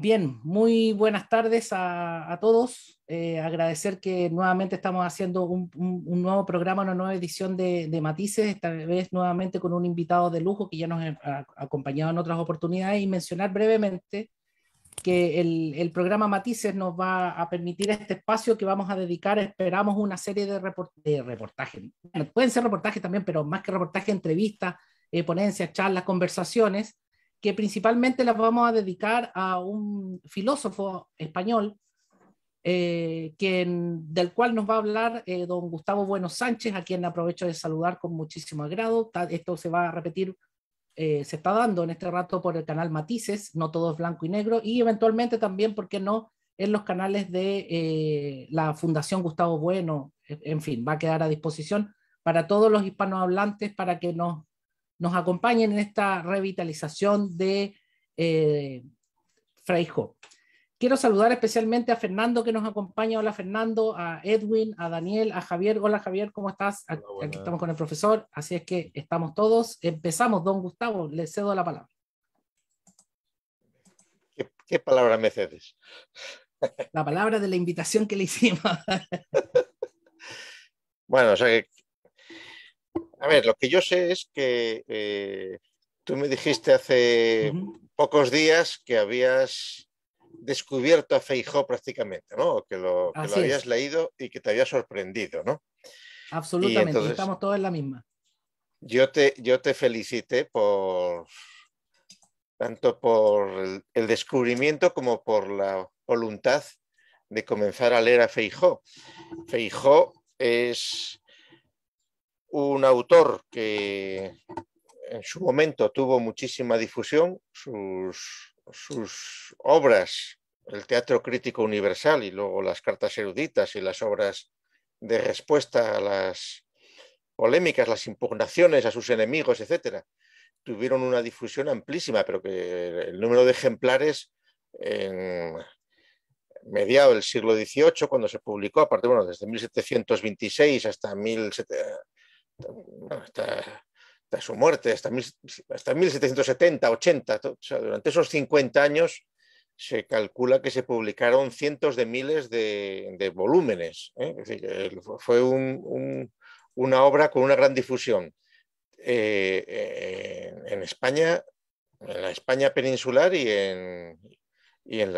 Bien, muy buenas tardes a, todos. Eh, agradecer que nuevamente estamos haciendo un, nuevo programa, una nueva edición de, Matices, esta vez nuevamente con un invitado de lujo que ya nos ha acompañado en otras oportunidades y mencionar brevemente que el, programa Matices nos va a permitir este espacio que vamos a dedicar, esperamos una serie de, reportajes. pueden ser reportajes también, pero más que reportajes, entrevistas, eh, ponencias, charlas, conversaciones que principalmente las vamos a dedicar a un filósofo español, eh, del cual nos va a hablar eh, don Gustavo Bueno Sánchez, a quien aprovecho de saludar con muchísimo agrado. Esto se va a repetir, eh, se está dando en este rato por el canal Matices, no todo es blanco y negro, y eventualmente también, ¿por qué no?, en los canales de la Fundación Gustavo Bueno, e, en fin, va a quedar a disposición para todos los hispanohablantes para que nos nos acompañen en esta revitalización de eh, Quiero saludar especialmente a Fernando que nos acompaña. Hola Fernando, a Edwin, a Daniel, a Javier. Hola Javier, ¿cómo estás? Aquí estamos con el profesor, así es que estamos todos. Empezamos, don Gustavo, le cedo la palabra. ¿Qué, qué palabra me cedes? La palabra de la invitación que le hicimos. bueno, o sea que a ver, lo que yo sé es que eh, tú me dijiste hace pocos días que habías descubierto a Feijó prácticamente, ¿no? Que lo, habías leído y que te había sorprendido, ¿no? Absolutamente, estamos todos en la misma. Yo te, yo te felicité por tanto por el, el descubrimiento como por la voluntad de comenzar a leer a Feijó. Feijó es un autor que en su momento tuvo muchísima difusión, sus, obras, el teatro crítico universal y luego las cartas eruditas y las obras de respuesta a las polémicas, las impugnaciones a sus enemigos, etcétera, tuvieron una difusión amplísima, pero que el número de ejemplares en mediado del siglo XVIII, cuando se publicó, aparte, bueno, desde 1726 hasta 17, hasta, su muerte, hasta, 1770, 80, durante esos 50 años se calcula que se publicaron cientos de miles de, volúmenes. ¿eh? fue una obra con una gran difusión. Eh, eh, en España, en la España peninsular y en, en,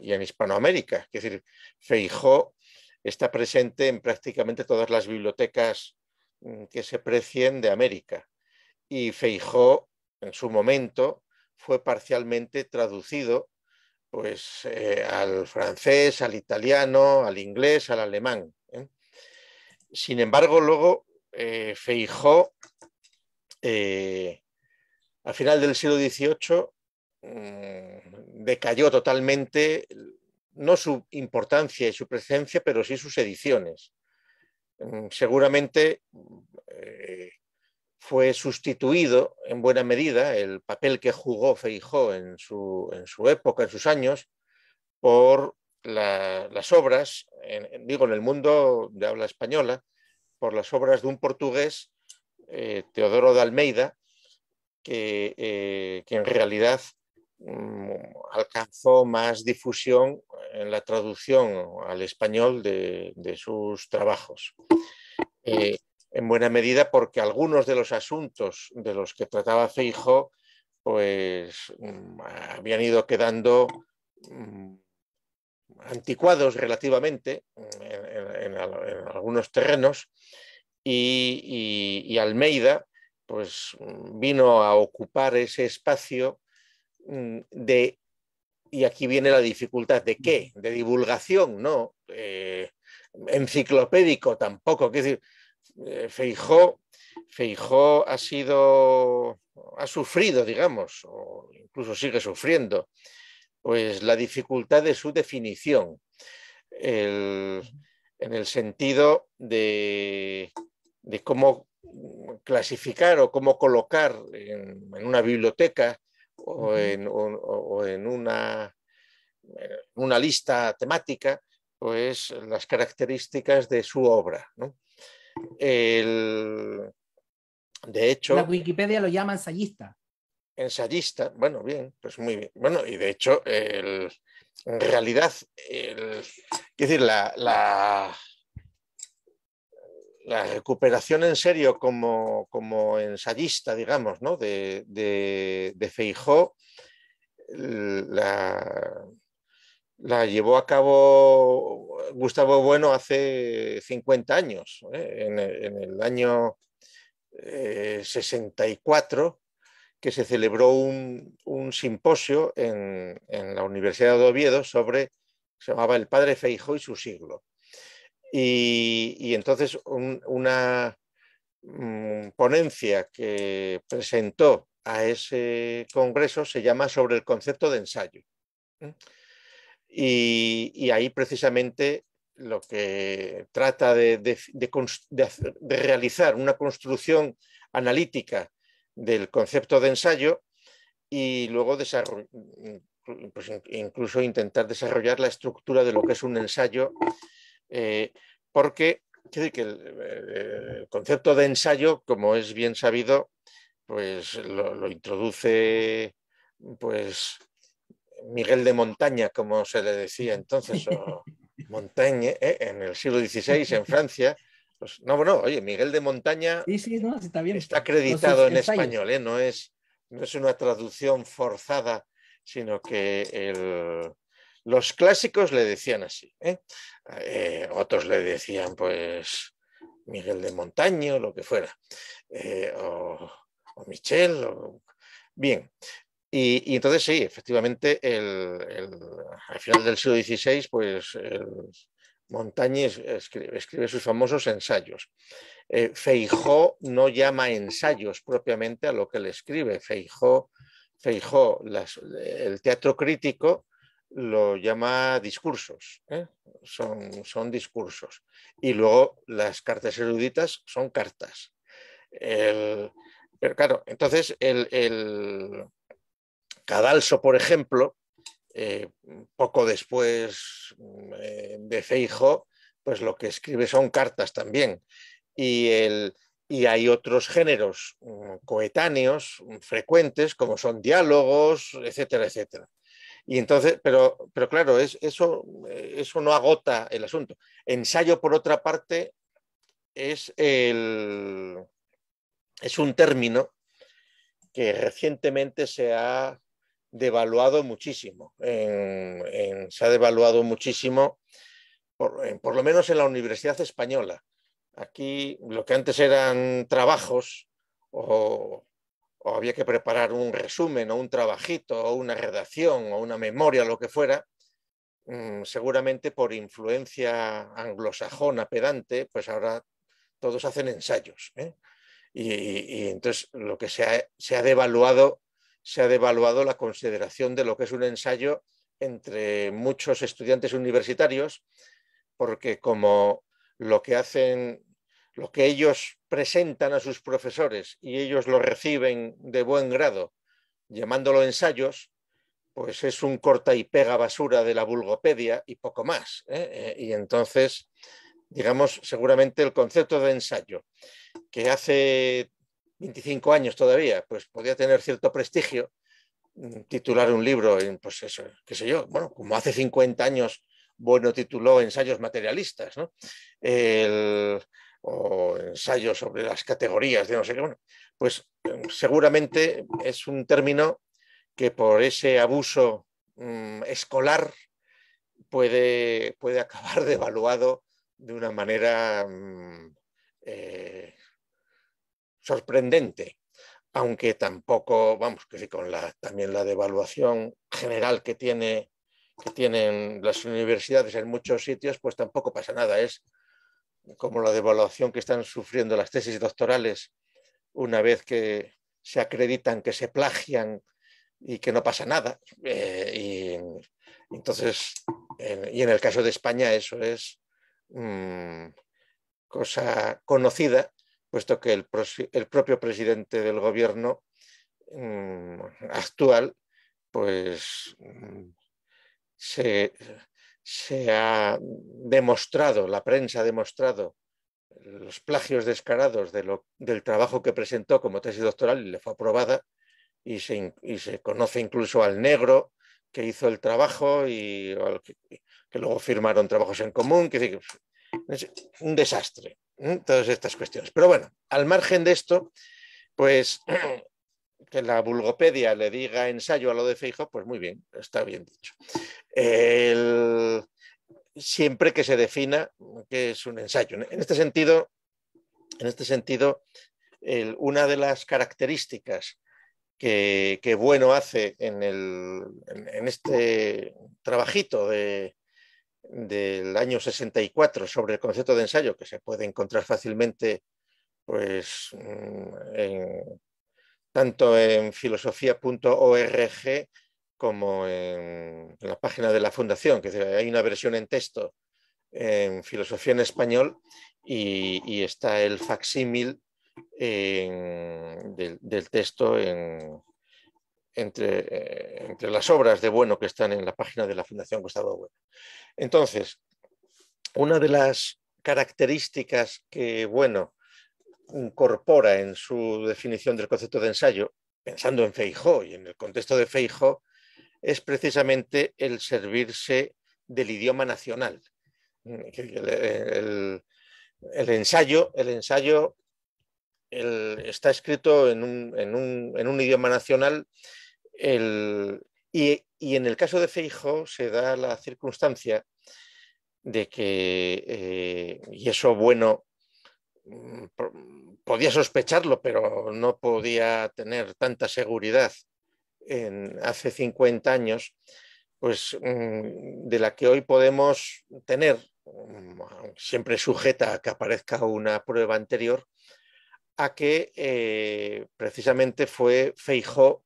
y en Hispanoamérica. Es decir, Feijó está presente en prácticamente todas las bibliotecas Mm, que se precien de América. Y Feijó, en su momento, fue parcialmente traducido pues, eh, al francés, al italiano, al inglés, al alemán. ¿eh? Sin embargo, luego eh, Feijó, al final del siglo XVIII, mm, decayó totalmente, no su importancia y su presencia, pero sí sus ediciones. Mm, seguramente eh, fue sustituido en buena medida el papel que jugó Feijó en su, época, en sus años, por las obras, digo, en el mundo de habla española, por las obras de un portugués, eh, Teodoro de Almeida, que, eh, en realidad mm, alcanzó más difusión en la traducción al español de, sus trabajos. Eh, en buena medida porque algunos de los asuntos de los que trataba Feijo pues mm, habían ido quedando mm, anticuados relativamente mm, en, algunos terrenos y, y, Almeida pues vino a ocupar ese espacio de y aquí viene la dificultad de qué, de divulgación, ¿no? Eh, enciclopédico tampoco, que decir, eh, Feijó, ha sido, ha sufrido, digamos, o incluso sigue sufriendo, pues la dificultad de su definición, en el sentido de, cómo clasificar o cómo colocar en, en una biblioteca o en, una, eh, una, lista temática, pues las características de su obra. de hecho... La Wikipedia lo llama ensayista. Ensayista, bueno, bien, pues muy bien. Bueno, y de hecho, en realidad, el, es decir, la, la recuperación en serio como, ensayista, digamos, ¿no? de, Feijó, la, llevó a cabo Gustavo Bueno hace 50 años, ¿eh? en, el, año 64, eh, que se celebró un, simposio en, en, la Universidad de Oviedo sobre, se llamaba El Padre Feijó y su siglo y, entonces una mm, ponencia que presentó a ese congreso se llama sobre el concepto de ensayo. Y, ahí precisamente lo que trata de, realizar una construcción analítica del concepto de ensayo y luego pues, incluso intentar desarrollar la estructura de lo que es un ensayo eh, porque eh, el, concepto de ensayo, como es bien sabido, pues lo, introduce pues Miguel de Montaña, como se le decía entonces, ¿eh? en el siglo XVI en Francia. Pues, no, bueno, oye, Miguel de Montaña está, acreditado en español, no, es, no es una traducción forzada, sino que el, los clásicos le decían así. ¿eh? Eh, otros le decían, pues, Miguel de Montaño, lo que fuera. Eh, o, Michel. Bien. Y, entonces sí, efectivamente, al final del siglo XVI, pues montañe escribe, sus famosos ensayos. Feijó no llama ensayos propiamente a lo que le escribe. Feijó, Feijó el teatro crítico lo llama discursos, ¿eh? son, son, discursos. Y luego las cartas eruditas son cartas. pero claro, entonces el, Cadalso, por ejemplo, eh, poco después mm, eh, de Feijo, pues lo que escribe son cartas también. Y, y hay otros géneros mm, coetáneos mm, frecuentes, como son diálogos, etcétera, etcétera. Y entonces, pero, pero claro, eso, eso no agota el asunto. Ensayo, por otra parte, es, el, es un término que recientemente se ha devaluado muchísimo. En, se ha devaluado muchísimo, por, lo menos en la Universidad Española. Aquí lo que antes eran trabajos o había que preparar un resumen o un trabajito o una redacción o una memoria, lo que fuera, mm, seguramente por influencia anglosajona pedante, pues ahora todos hacen ensayos. ¿eh? Y, entonces lo que se ha, devaluado se ha devaluado la consideración de lo que es un ensayo entre muchos estudiantes universitarios, porque como lo que hacen lo que ellos presentan a sus profesores y ellos lo reciben de buen grado, llamándolo ensayos, pues es un corta y pega basura de la vulgopedia y poco más. ¿eh? Eh, y entonces, digamos, seguramente el concepto de ensayo, que hace 25 años todavía, pues podía tener cierto prestigio, mm, titular un libro, pues eso, qué sé yo, bueno, como hace 50 años, bueno, tituló Ensayos Materialistas, ¿no? o ensayos sobre las categorías de no sé qué, pues em, seguramente es un término que por ese abuso mm, escolar puede, puede acabar devaluado de una manera mm, eh, sorprendente, aunque tampoco, vamos, que con la, también la devaluación general que, tiene, que tienen las universidades en muchos sitios, pues tampoco pasa nada, es como la devaluación que están sufriendo las tesis doctorales una vez que se acreditan que se plagian y que no pasa nada. Eh, y entonces, en, y en el caso de España eso es mm, cosa conocida, puesto que el, propio presidente del gobierno mm, actual, pues mm, se, se ha demostrado, la prensa ha demostrado los plagios descarados del trabajo que presentó como tesis doctoral y le fue aprobada y se, conoce incluso al negro que hizo el trabajo y que, luego firmaron trabajos en común, que es un desastre, ¿eh? todas estas cuestiones. Pero bueno, al margen de esto, pues que la vulgopedia le diga ensayo a lo de Feijo, pues muy bien, está bien dicho siempre que se defina que es un ensayo. En este sentido, en este sentido una de las características que, Bueno hace en, el, en, este trabajito del año 64 sobre el concepto de ensayo, que se puede encontrar fácilmente pues, mm, tanto en filosofía.org como en, la página de la Fundación, que hay una versión en texto en filosofía en español y, está el facsímil del, texto eh, entre, las obras de Bueno que están en la página de la Fundación Gustavo Bueno. Entonces, una de las características que Bueno incorpora en su definición del concepto de ensayo, pensando en Feijó y en el contexto de Feijó, es precisamente el servirse del idioma nacional. Mm, el, ensayo, el ensayo está escrito en un, idioma nacional y, en el caso de Feijo se da la circunstancia de que, eh, y eso bueno, mm, podía sospecharlo, pero no podía tener tanta seguridad hace 50 años, pues mm, de la que hoy podemos tener, mm, siempre sujeta a que aparezca una prueba anterior, a que eh, precisamente fue Feijó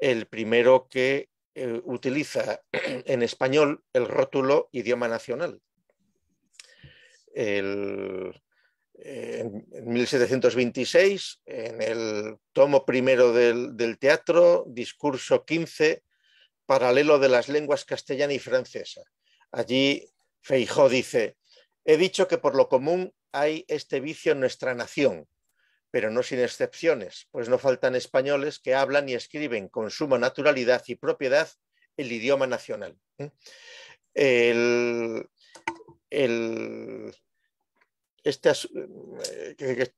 el primero que eh, utiliza en español el rótulo idioma nacional. El, eh, en 1726, en el tomo primero del, teatro, discurso 15, paralelo de las lenguas castellana y francesa. Allí Feijó dice, he dicho que por lo común hay este vicio en nuestra nación, pero no sin excepciones, pues no faltan españoles que hablan y escriben con suma naturalidad y propiedad el idioma nacional. ¿Mm? el este eh,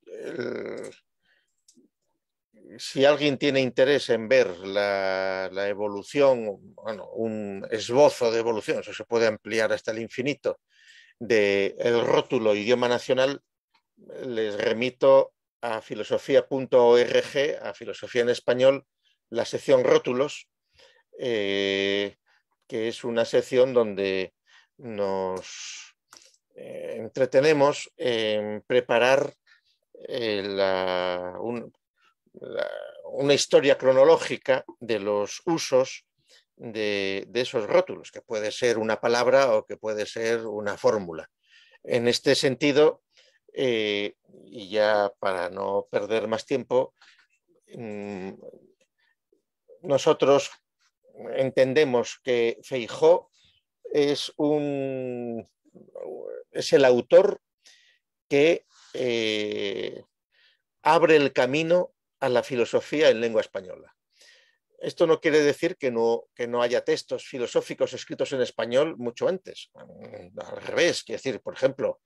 si alguien tiene interés en ver la, evolución, bueno, un esbozo de evolución, eso se puede ampliar hasta el infinito, del el rótulo idioma nacional, les remito a filosofía.org, a filosofía en español, la sección rótulos, eh, que es una sección donde nos eh, entretenemos en preparar eh, una historia cronológica de los usos de, esos rótulos, que puede ser una palabra o que puede ser una fórmula. En este sentido, eh, y ya para no perder más tiempo, mm, nosotros entendemos que Feijó es un es el autor que eh, abre el camino a la filosofía en lengua española. Esto no quiere decir que no, que no haya textos filosóficos escritos en español mucho antes. Al revés, quiere decir, por ejemplo,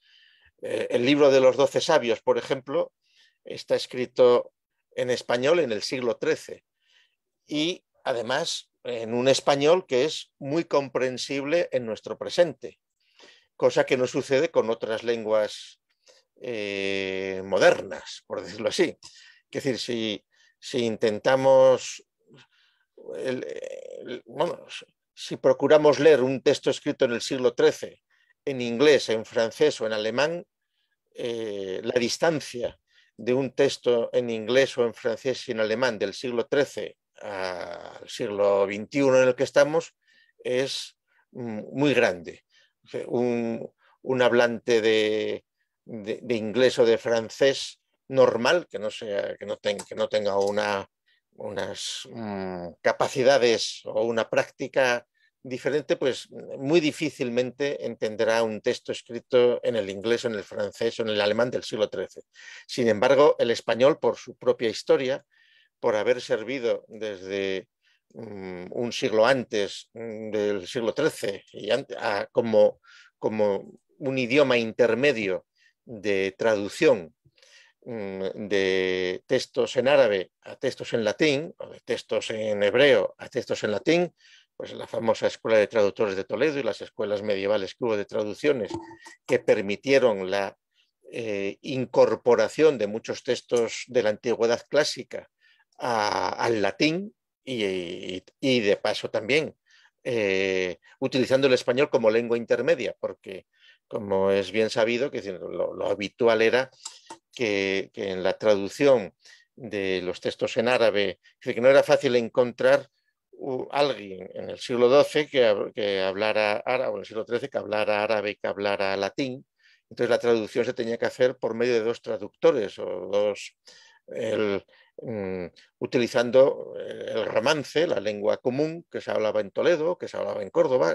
eh, el libro de los doce sabios, por ejemplo, está escrito en español en el siglo XIII y además en un español que es muy comprensible en nuestro presente cosa que no sucede con otras lenguas eh, modernas, por decirlo así. Es decir, si, intentamos, bueno, si procuramos leer un texto escrito en el siglo XIII en inglés, en francés o en alemán, eh, la distancia de un texto en inglés o en francés y en alemán del siglo XIII al siglo XXI en el que estamos es mm, muy grande. Eh, un, hablante de, inglés o de francés normal, que no, sea, que no, que no tenga unas mm, capacidades o una práctica diferente, pues muy difícilmente entenderá un texto escrito en el inglés, en el francés o en el alemán del siglo XIII. Sin embargo, el español, por su propia historia, por haber servido desde Mm, un siglo antes mm, del siglo XIII, como, un idioma intermedio de traducción mm, de textos en árabe a textos en latín, o de textos en hebreo a textos en latín, pues la famosa Escuela de Traductores de Toledo y las escuelas medievales que hubo de traducciones que permitieron la eh, incorporación de muchos textos de la antigüedad clásica al latín, y, de paso también eh, utilizando el español como lengua intermedia, porque como es bien sabido, que lo, habitual era que, en la traducción de los textos en árabe, que no era fácil encontrar alguien en el siglo XII que, hablara árabe, o en el siglo XIII que hablara árabe y que hablara latín. Entonces la traducción se tenía que hacer por medio de dos traductores o dos... El, Mm, utilizando eh, el romance, la lengua común que se hablaba en Toledo, que se hablaba en Córdoba,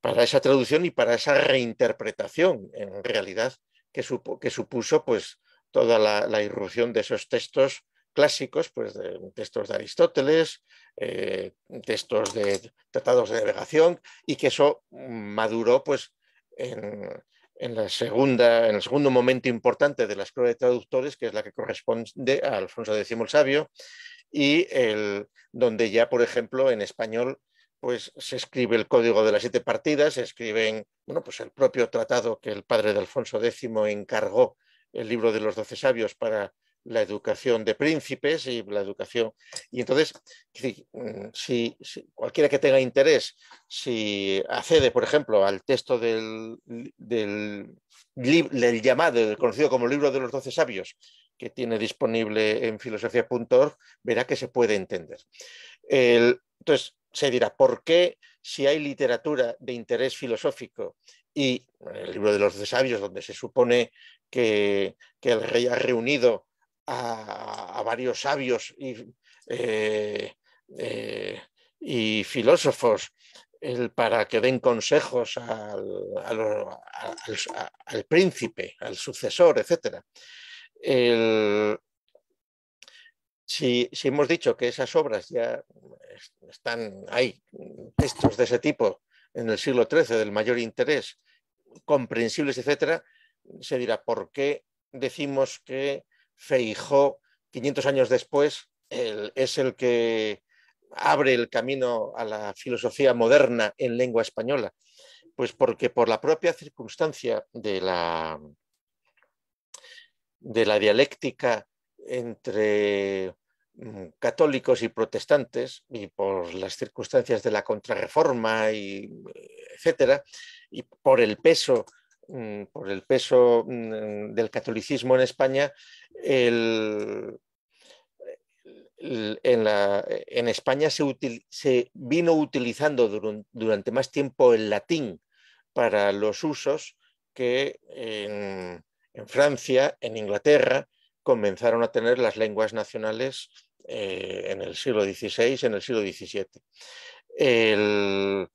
para esa traducción y para esa reinterpretación en realidad que, que supuso pues, toda la, irrupción de esos textos clásicos, pues textos de Aristóteles, eh, textos de tratados de navegación, y que eso mm, maduró pues, en, en, la segunda, en el segundo momento importante de la escuela de traductores, que es la que corresponde a Alfonso X el Sabio, y el, donde ya, por ejemplo, en español pues se escribe el código de las siete partidas, se escribe bueno, pues el propio tratado que el padre de Alfonso X encargó, el libro de los doce sabios, para la educación de príncipes y la educación. Y entonces, mm, si, cualquiera que tenga interés, si accede, por ejemplo, al texto del, del, llamado, conocido como libro de los doce sabios, que tiene disponible en filosofía.org, verá que se puede entender. entonces, se dirá, ¿por qué si hay literatura de interés filosófico y el libro de los doce sabios, donde se supone que el rey ha reunido a, varios sabios eh, eh, y, filósofos el, para que den consejos al, príncipe, al sucesor, etc. si, si, hemos dicho que esas obras ya están, hay textos de ese tipo en el siglo XIII del mayor interés, comprensibles, etc., se dirá por qué decimos que Feijó, 500 años después, es el que abre el camino a la filosofía moderna en lengua española. Pues porque por la propia circunstancia de la, de la dialéctica entre mm, católicos y protestantes y por las circunstancias de la contrarreforma y etcétera y por el peso Mm, por el peso mm, del catolicismo en España, en, España se, vino utilizando durante, más tiempo el latín para los usos que en, Francia, en Inglaterra, comenzaron a tener las lenguas nacionales eh, en el siglo XVI, en el siglo XVII. El,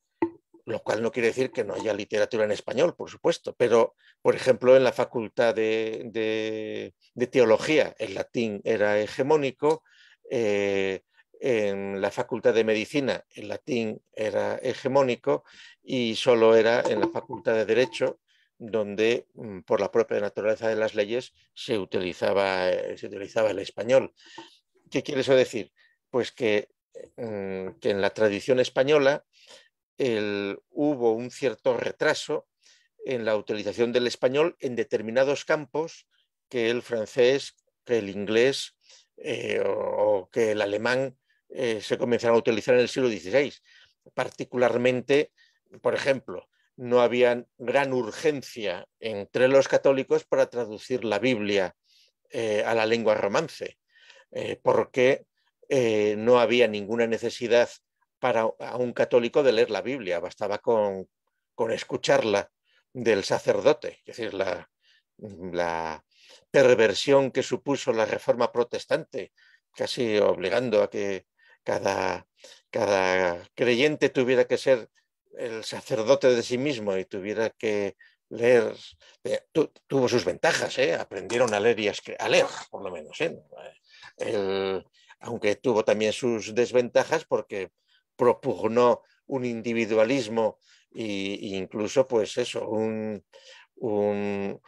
lo cual no quiere decir que no haya literatura en español, por supuesto, pero, por ejemplo, en la Facultad de, Teología el latín era hegemónico, eh, en la Facultad de Medicina el latín era hegemónico y solo era en la Facultad de Derecho donde mm, por la propia naturaleza de las leyes se utilizaba, eh, se utilizaba el español. ¿Qué quiere eso decir? Pues que, mm, que en la tradición española hubo un cierto retraso en la utilización del español en determinados campos que el francés, que el inglés eh, o, que el alemán eh, se comenzaron a utilizar en el siglo XVI. Particularmente, por ejemplo, no había gran urgencia entre los católicos para traducir la Biblia eh, a la lengua romance, porque no había ninguna necesidad para a un católico de leer la Biblia, bastaba con, escucharla del sacerdote, es decir, la, perversión que supuso la reforma protestante, casi obligando a que cada, cada creyente tuviera que ser el sacerdote de sí mismo y tuviera que leer, eh, tuvo sus ventajas, ¿eh? aprendieron a leer y a, a leer, por lo menos, ¿eh? aunque tuvo también sus desventajas porque propugnó un individualismo e incluso, pues eso, un, un,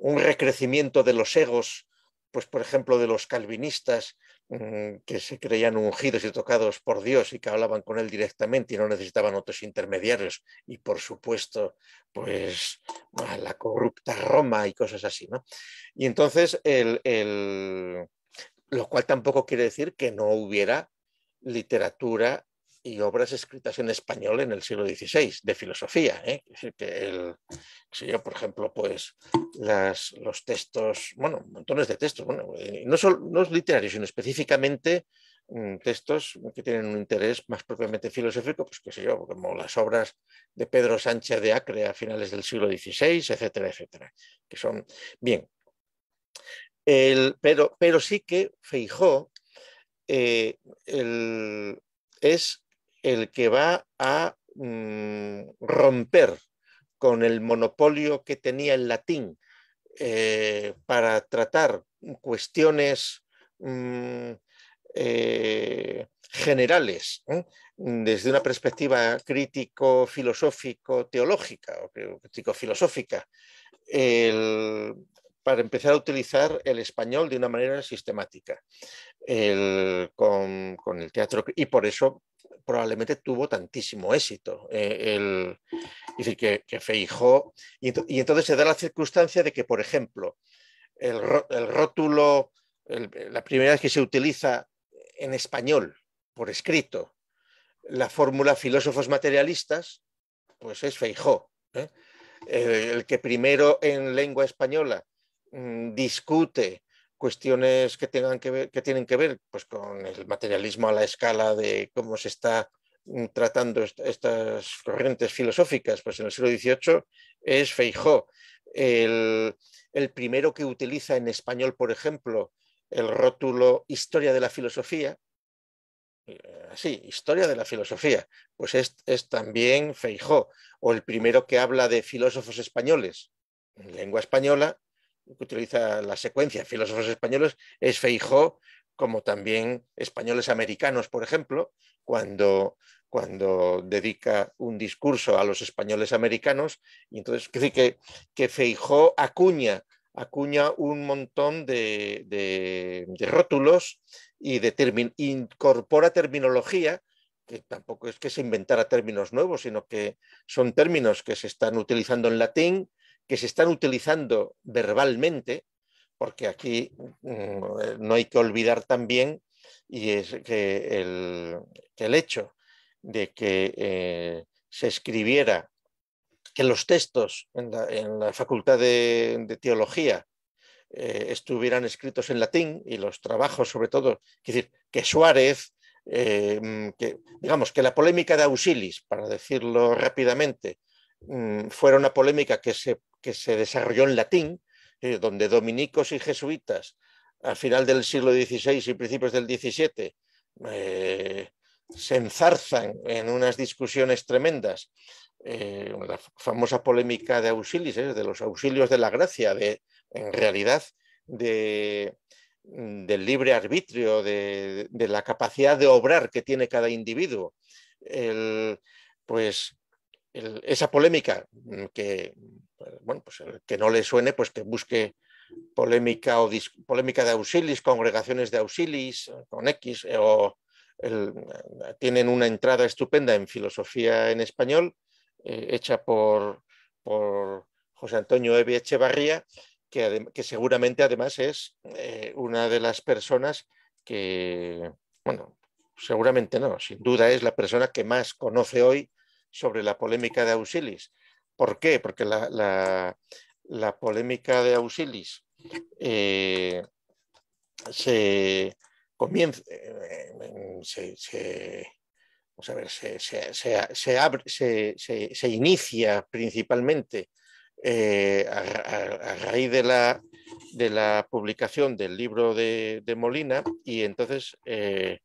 recrecimiento de los egos, pues por ejemplo de los calvinistas mm, que se creían ungidos y tocados por Dios y que hablaban con él directamente y no necesitaban otros intermediarios y por supuesto pues la corrupta Roma y cosas así, ¿no? Y entonces el, lo cual tampoco quiere decir que no hubiera literatura y obras escritas en español en el siglo XVI, de filosofía. ¿eh? que el, si por ejemplo, pues los textos, bueno, montones de textos, bueno, no, son, no literarios, sino específicamente mm, textos que tienen un interés más propiamente filosófico, pues qué sé yo, como las obras de Pedro Sánchez de Acre a finales del siglo XVI, etcétera, etcétera, que son bien. pero, pero sí que Feijó eh, es el que va a mm, romper con el monopolio que tenía el latín eh, para tratar cuestiones mm, eh, generales ¿eh? desde una perspectiva crítico-filosófico-teológica o crítico-filosófica, para empezar a utilizar el español de una manera sistemática con, el teatro y por eso probablemente tuvo tantísimo éxito. es eh, decir, que, Feijó. Y, entonces se da la circunstancia de que, por ejemplo, el, rótulo, la primera vez que se utiliza en español, por escrito, la fórmula filósofos materialistas, pues es Feijó. ¿eh? Eh, el que primero en lengua española mm, discute cuestiones que tienen que ver pues, con el materialismo a la escala de cómo se está mm, tratando estas corrientes filosóficas, pues en el siglo XVIII es Feijó, el, primero que utiliza en español, por ejemplo, el rótulo Historia de la Filosofía, eh, Sí, Historia de la Filosofía, pues es, es también Feijó, o el primero que habla de filósofos españoles, en lengua española, que utiliza la secuencia, filósofos españoles, es Feijó, como también españoles americanos, por ejemplo, cuando, cuando dedica un discurso a los españoles americanos. Y entonces, que, Feijó acuña, acuña un montón de, de, rótulos y de incorpora terminología que tampoco es que se inventara términos nuevos, sino que son términos que se están utilizando en latín, que se están utilizando verbalmente, porque aquí mm, eh, no hay que olvidar también y es que el, hecho de que eh, se escribiera que los textos en la, Facultad de, Teología eh, estuvieran escritos en latín y los trabajos sobre todo, es decir, que Suárez, mm, digamos que la polémica de Ausilis, para decirlo rápidamente, Mm, Fue una polémica que se, se desarrolló en latín, eh, donde dominicos y jesuitas al final del siglo XVI y principios del XVII eh, se enzarzan en unas discusiones tremendas. Eh, la famosa polémica de auxilios, de los auxilios de la gracia, de, en realidad mm, del libre arbitrio, de, de, la capacidad de obrar que tiene cada individuo. El, pues esa polémica mm, que, pues, pues, que no le suene, pues que busque polémica o polémica de auxilis, congregaciones de auxilis eh, con X, eh, o eh, tienen una entrada estupenda en filosofía en español, hecha por, José Antonio Evi Echevarría, que, que, seguramente además es una de las personas que, bueno, seguramente no, sin duda es la persona que más conoce hoy sobre la polémica de Auxilis. ¿Por qué? Porque la, polémica de Auxilis eh, se comienza, se, abre, se, inicia principalmente eh, a, raíz de la, de la publicación del libro de, Molina y entonces... Eh,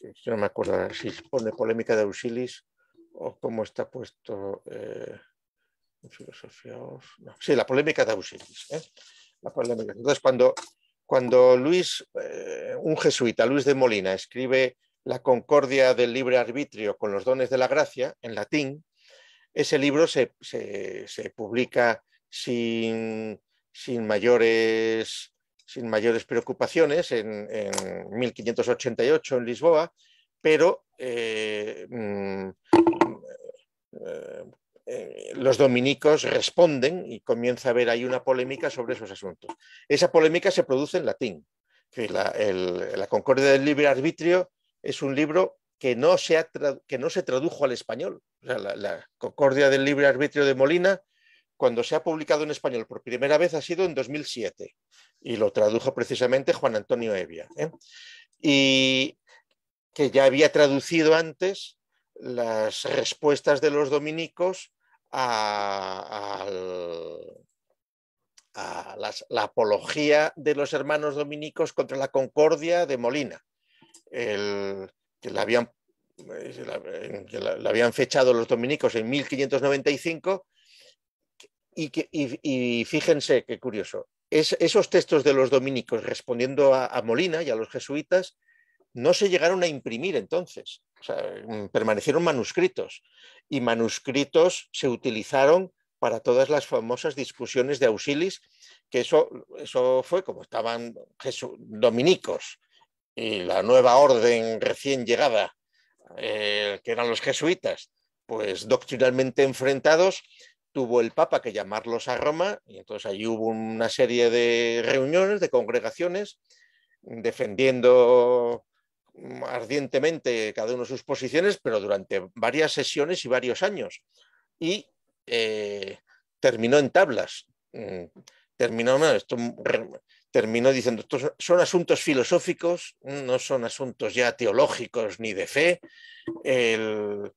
yo no me acuerdo si pone polémica de auxilis o cómo está puesto eh, en filosofía. Sí, la polémica de auxilis. ¿eh? Entonces, cuando, cuando Luis, eh, un jesuita, Luis de Molina, escribe la concordia del libre arbitrio con los dones de la gracia, en latín, ese libro se, publica sin, sin mayores sin mayores preocupaciones en, 1588 en Lisboa, pero eh, mm, eh, eh, los dominicos responden y comienza a haber ahí una polémica sobre esos asuntos. Esa polémica se produce en latín. Que la, Concordia del Libre Arbitrio es un libro que no se, que no se tradujo al español. la Concordia del Libre Arbitrio de Molina cuando se ha publicado en español por primera vez ha sido en 2007 y lo tradujo precisamente Juan Antonio Evia, ¿eh? y que ya había traducido antes las respuestas de los dominicos a, la apología de los hermanos dominicos contra la concordia de Molina, que, la habían, eh, la habían fechado los dominicos en 1595 y, fíjense qué curioso, esos textos de los dominicos respondiendo a, Molina y a los jesuitas no se llegaron a imprimir entonces, mm, permanecieron manuscritos y manuscritos se utilizaron para todas las famosas discusiones de auxilis, que eso, fue como estaban dominicos y la nueva orden recién llegada, eh, que eran los jesuitas, pues doctrinalmente enfrentados, tuvo el Papa que llamarlos a Roma y entonces allí hubo una serie de reuniones, de congregaciones, defendiendo mm, ardientemente cada uno sus posiciones, pero durante varias sesiones y varios años. Y eh, terminó en tablas. Mm, terminó, esto, mm, terminó diciendo, estos son asuntos filosóficos, no son asuntos ya teológicos ni de fe. El,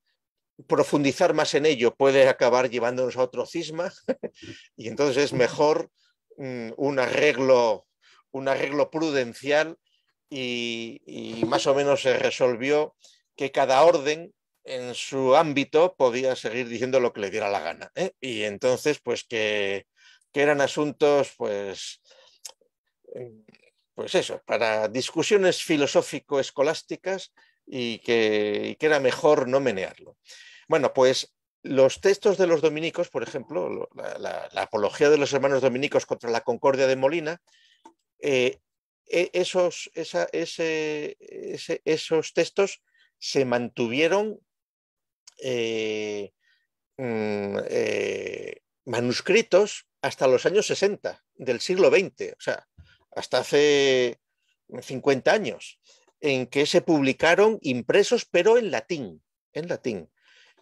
profundizar más en ello puede acabar llevándonos a otro cisma y entonces es mejor mm, un arreglo, un arreglo prudencial y, más o menos se resolvió que cada orden en su ámbito podía seguir diciendo lo que le diera la gana. ¿eh? Y entonces, pues que, que, eran asuntos, pues, eh, pues eso, para discusiones filosófico-escolásticas y que, era mejor no menearlo. Bueno, pues los textos de los dominicos, por ejemplo, la, apología de los hermanos dominicos contra la concordia de Molina, eh, e, esos, esos, textos se mantuvieron eh, mm, eh, manuscritos hasta los años 60 del siglo XX, o sea, hasta hace 50 años en que se publicaron impresos, pero en latín, en latín.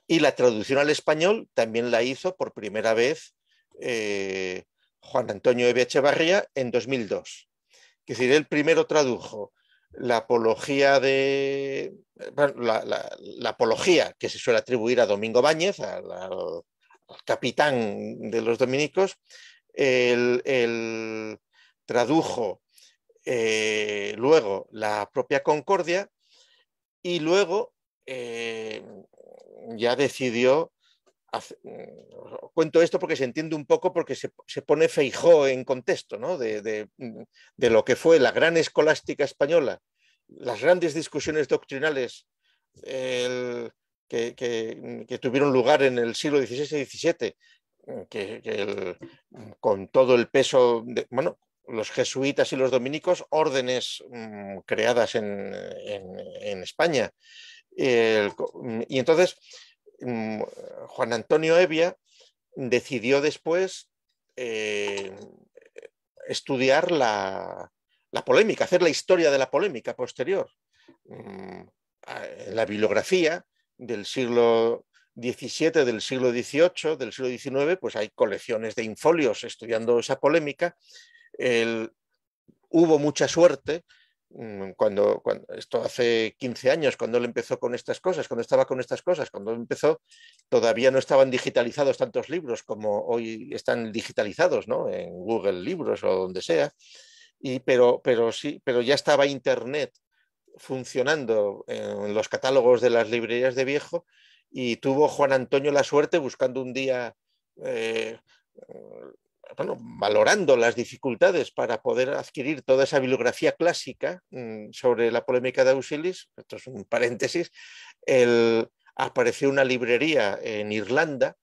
Y la traducción al español también la hizo por primera vez eh, Juan Antonio Eve Echevarría en 2002. Es decir, él primero tradujo la apología de la, apología que se suele atribuir a Domingo Báñez, al, capitán de los dominicos, el, el tradujo eh, luego la propia Concordia y luego eh, ya decidió... Mm, cuento esto porque se entiende un poco, porque se, pone Feijó en contexto mm, de, lo que fue la gran escolástica española, las grandes discusiones doctrinales mm, que, tuvieron lugar en el siglo XVI y XVII, con todo el peso, de, bueno, los jesuitas y los dominicos órdenes mm, creadas en, España. Mm, y entonces mm, Juan Antonio Evia decidió después eh, estudiar la, polémica, hacer la historia de la polémica posterior. la bibliografía del siglo XVII, del siglo XVIII, del siglo XIX, pues hay colecciones de infolios estudiando esa polémica hubo mucha suerte. Mm, cuando, esto hace 15 años, cuando él empezó con estas cosas, cuando estaba con estas cosas, cuando empezó, todavía no estaban digitalizados tantos libros como hoy están digitalizados, ¿no? En Google Libros o donde sea. pero, pero sí, pero ya estaba Internet funcionando en los catálogos de las librerías de viejo y tuvo Juan Antonio la suerte buscando un día eh, valorando las dificultades para poder adquirir toda esa bibliografía clásica mm, sobre la polémica de Ausilis, esto es un paréntesis, apareció una librería en Irlanda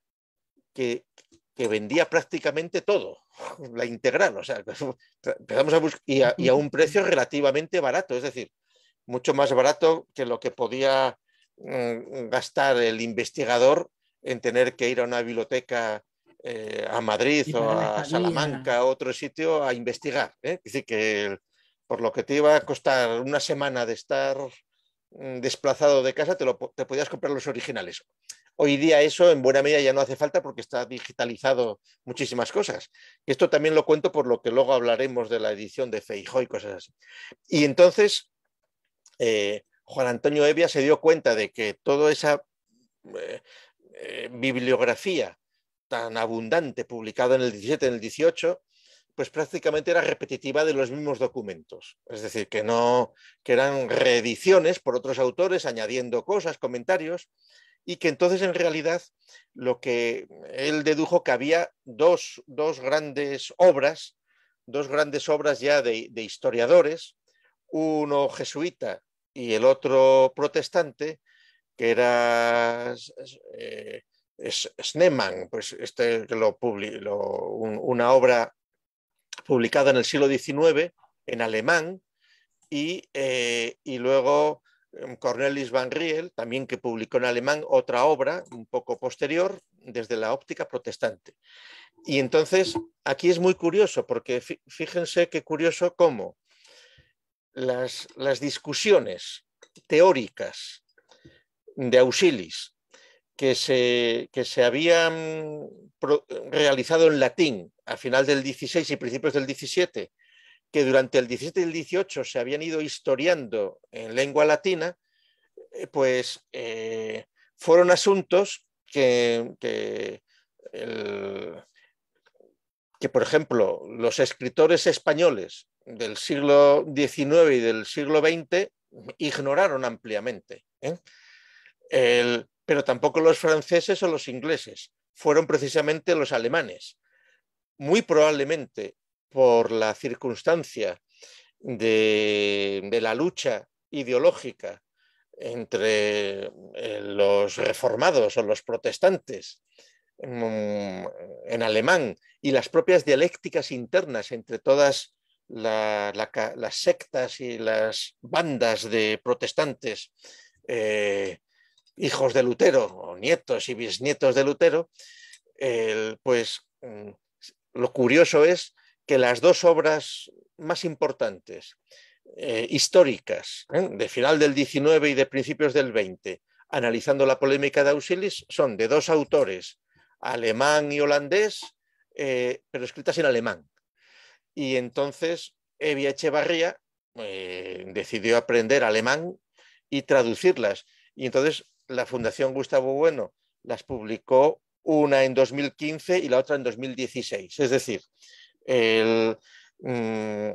que, vendía prácticamente todo, la integral, o empezamos a buscar, y a, un precio relativamente barato, es decir, mucho más barato que lo que podía mm, gastar el investigador en tener que ir a una biblioteca eh, a Madrid o a Salamanca o otro sitio a investigar. ¿eh? Es decir, que por lo que te iba a costar una semana de estar mm, desplazado de casa, te, lo, podías comprar los originales. Hoy día eso en buena medida ya no hace falta porque está digitalizado muchísimas cosas. Esto también lo cuento por lo que luego hablaremos de la edición de Feijó y cosas así. Y entonces eh, Juan Antonio Evia se dio cuenta de que toda esa bibliografía tan abundante publicado en el 17, en el 18, pues prácticamente era repetitiva de los mismos documentos. Es decir, que, no, que eran reediciones por otros autores, añadiendo cosas, comentarios, y que entonces en realidad lo que él dedujo que había dos, dos grandes obras, dos grandes obras ya de, historiadores, uno jesuita y el otro protestante, que era eh, Schneemann, pues este una obra publicada en el siglo XIX en alemán, y, eh, luego em, Cornelis van Riel, también que publicó en alemán otra obra un poco posterior, desde la óptica protestante. Y entonces aquí es muy curioso, porque fíjense qué curioso cómo las, las discusiones teóricas de Ausilis que se, se habían realizado en latín a final del 16 y principios del 17, que durante el 17 y el 18 se habían ido historiando en lengua latina, eh, pues eh, fueron asuntos que, que, por ejemplo, los escritores españoles del siglo XIX y del siglo XX ignoraron ampliamente. ¿eh? El, pero tampoco los franceses o los ingleses, fueron precisamente los alemanes. Muy probablemente por la circunstancia de, la lucha ideológica entre eh, los reformados o los protestantes mm, en alemán y las propias dialécticas internas entre todas las sectas y las bandas de protestantes eh, hijos de Lutero, o nietos y bisnietos de Lutero, pues mm, lo curioso es que las dos obras más importantes, eh, históricas, ¿eh? de final del 19 y de principios del 20, analizando la polémica de Ausilis, son de dos autores, alemán y holandés, eh, pero escritas en alemán. Y entonces Evia Echevarría decidió aprender alemán y traducirlas. Y entonces la Fundación Gustavo Bueno las publicó una en 2015 y la otra en 2016. Es decir, mm,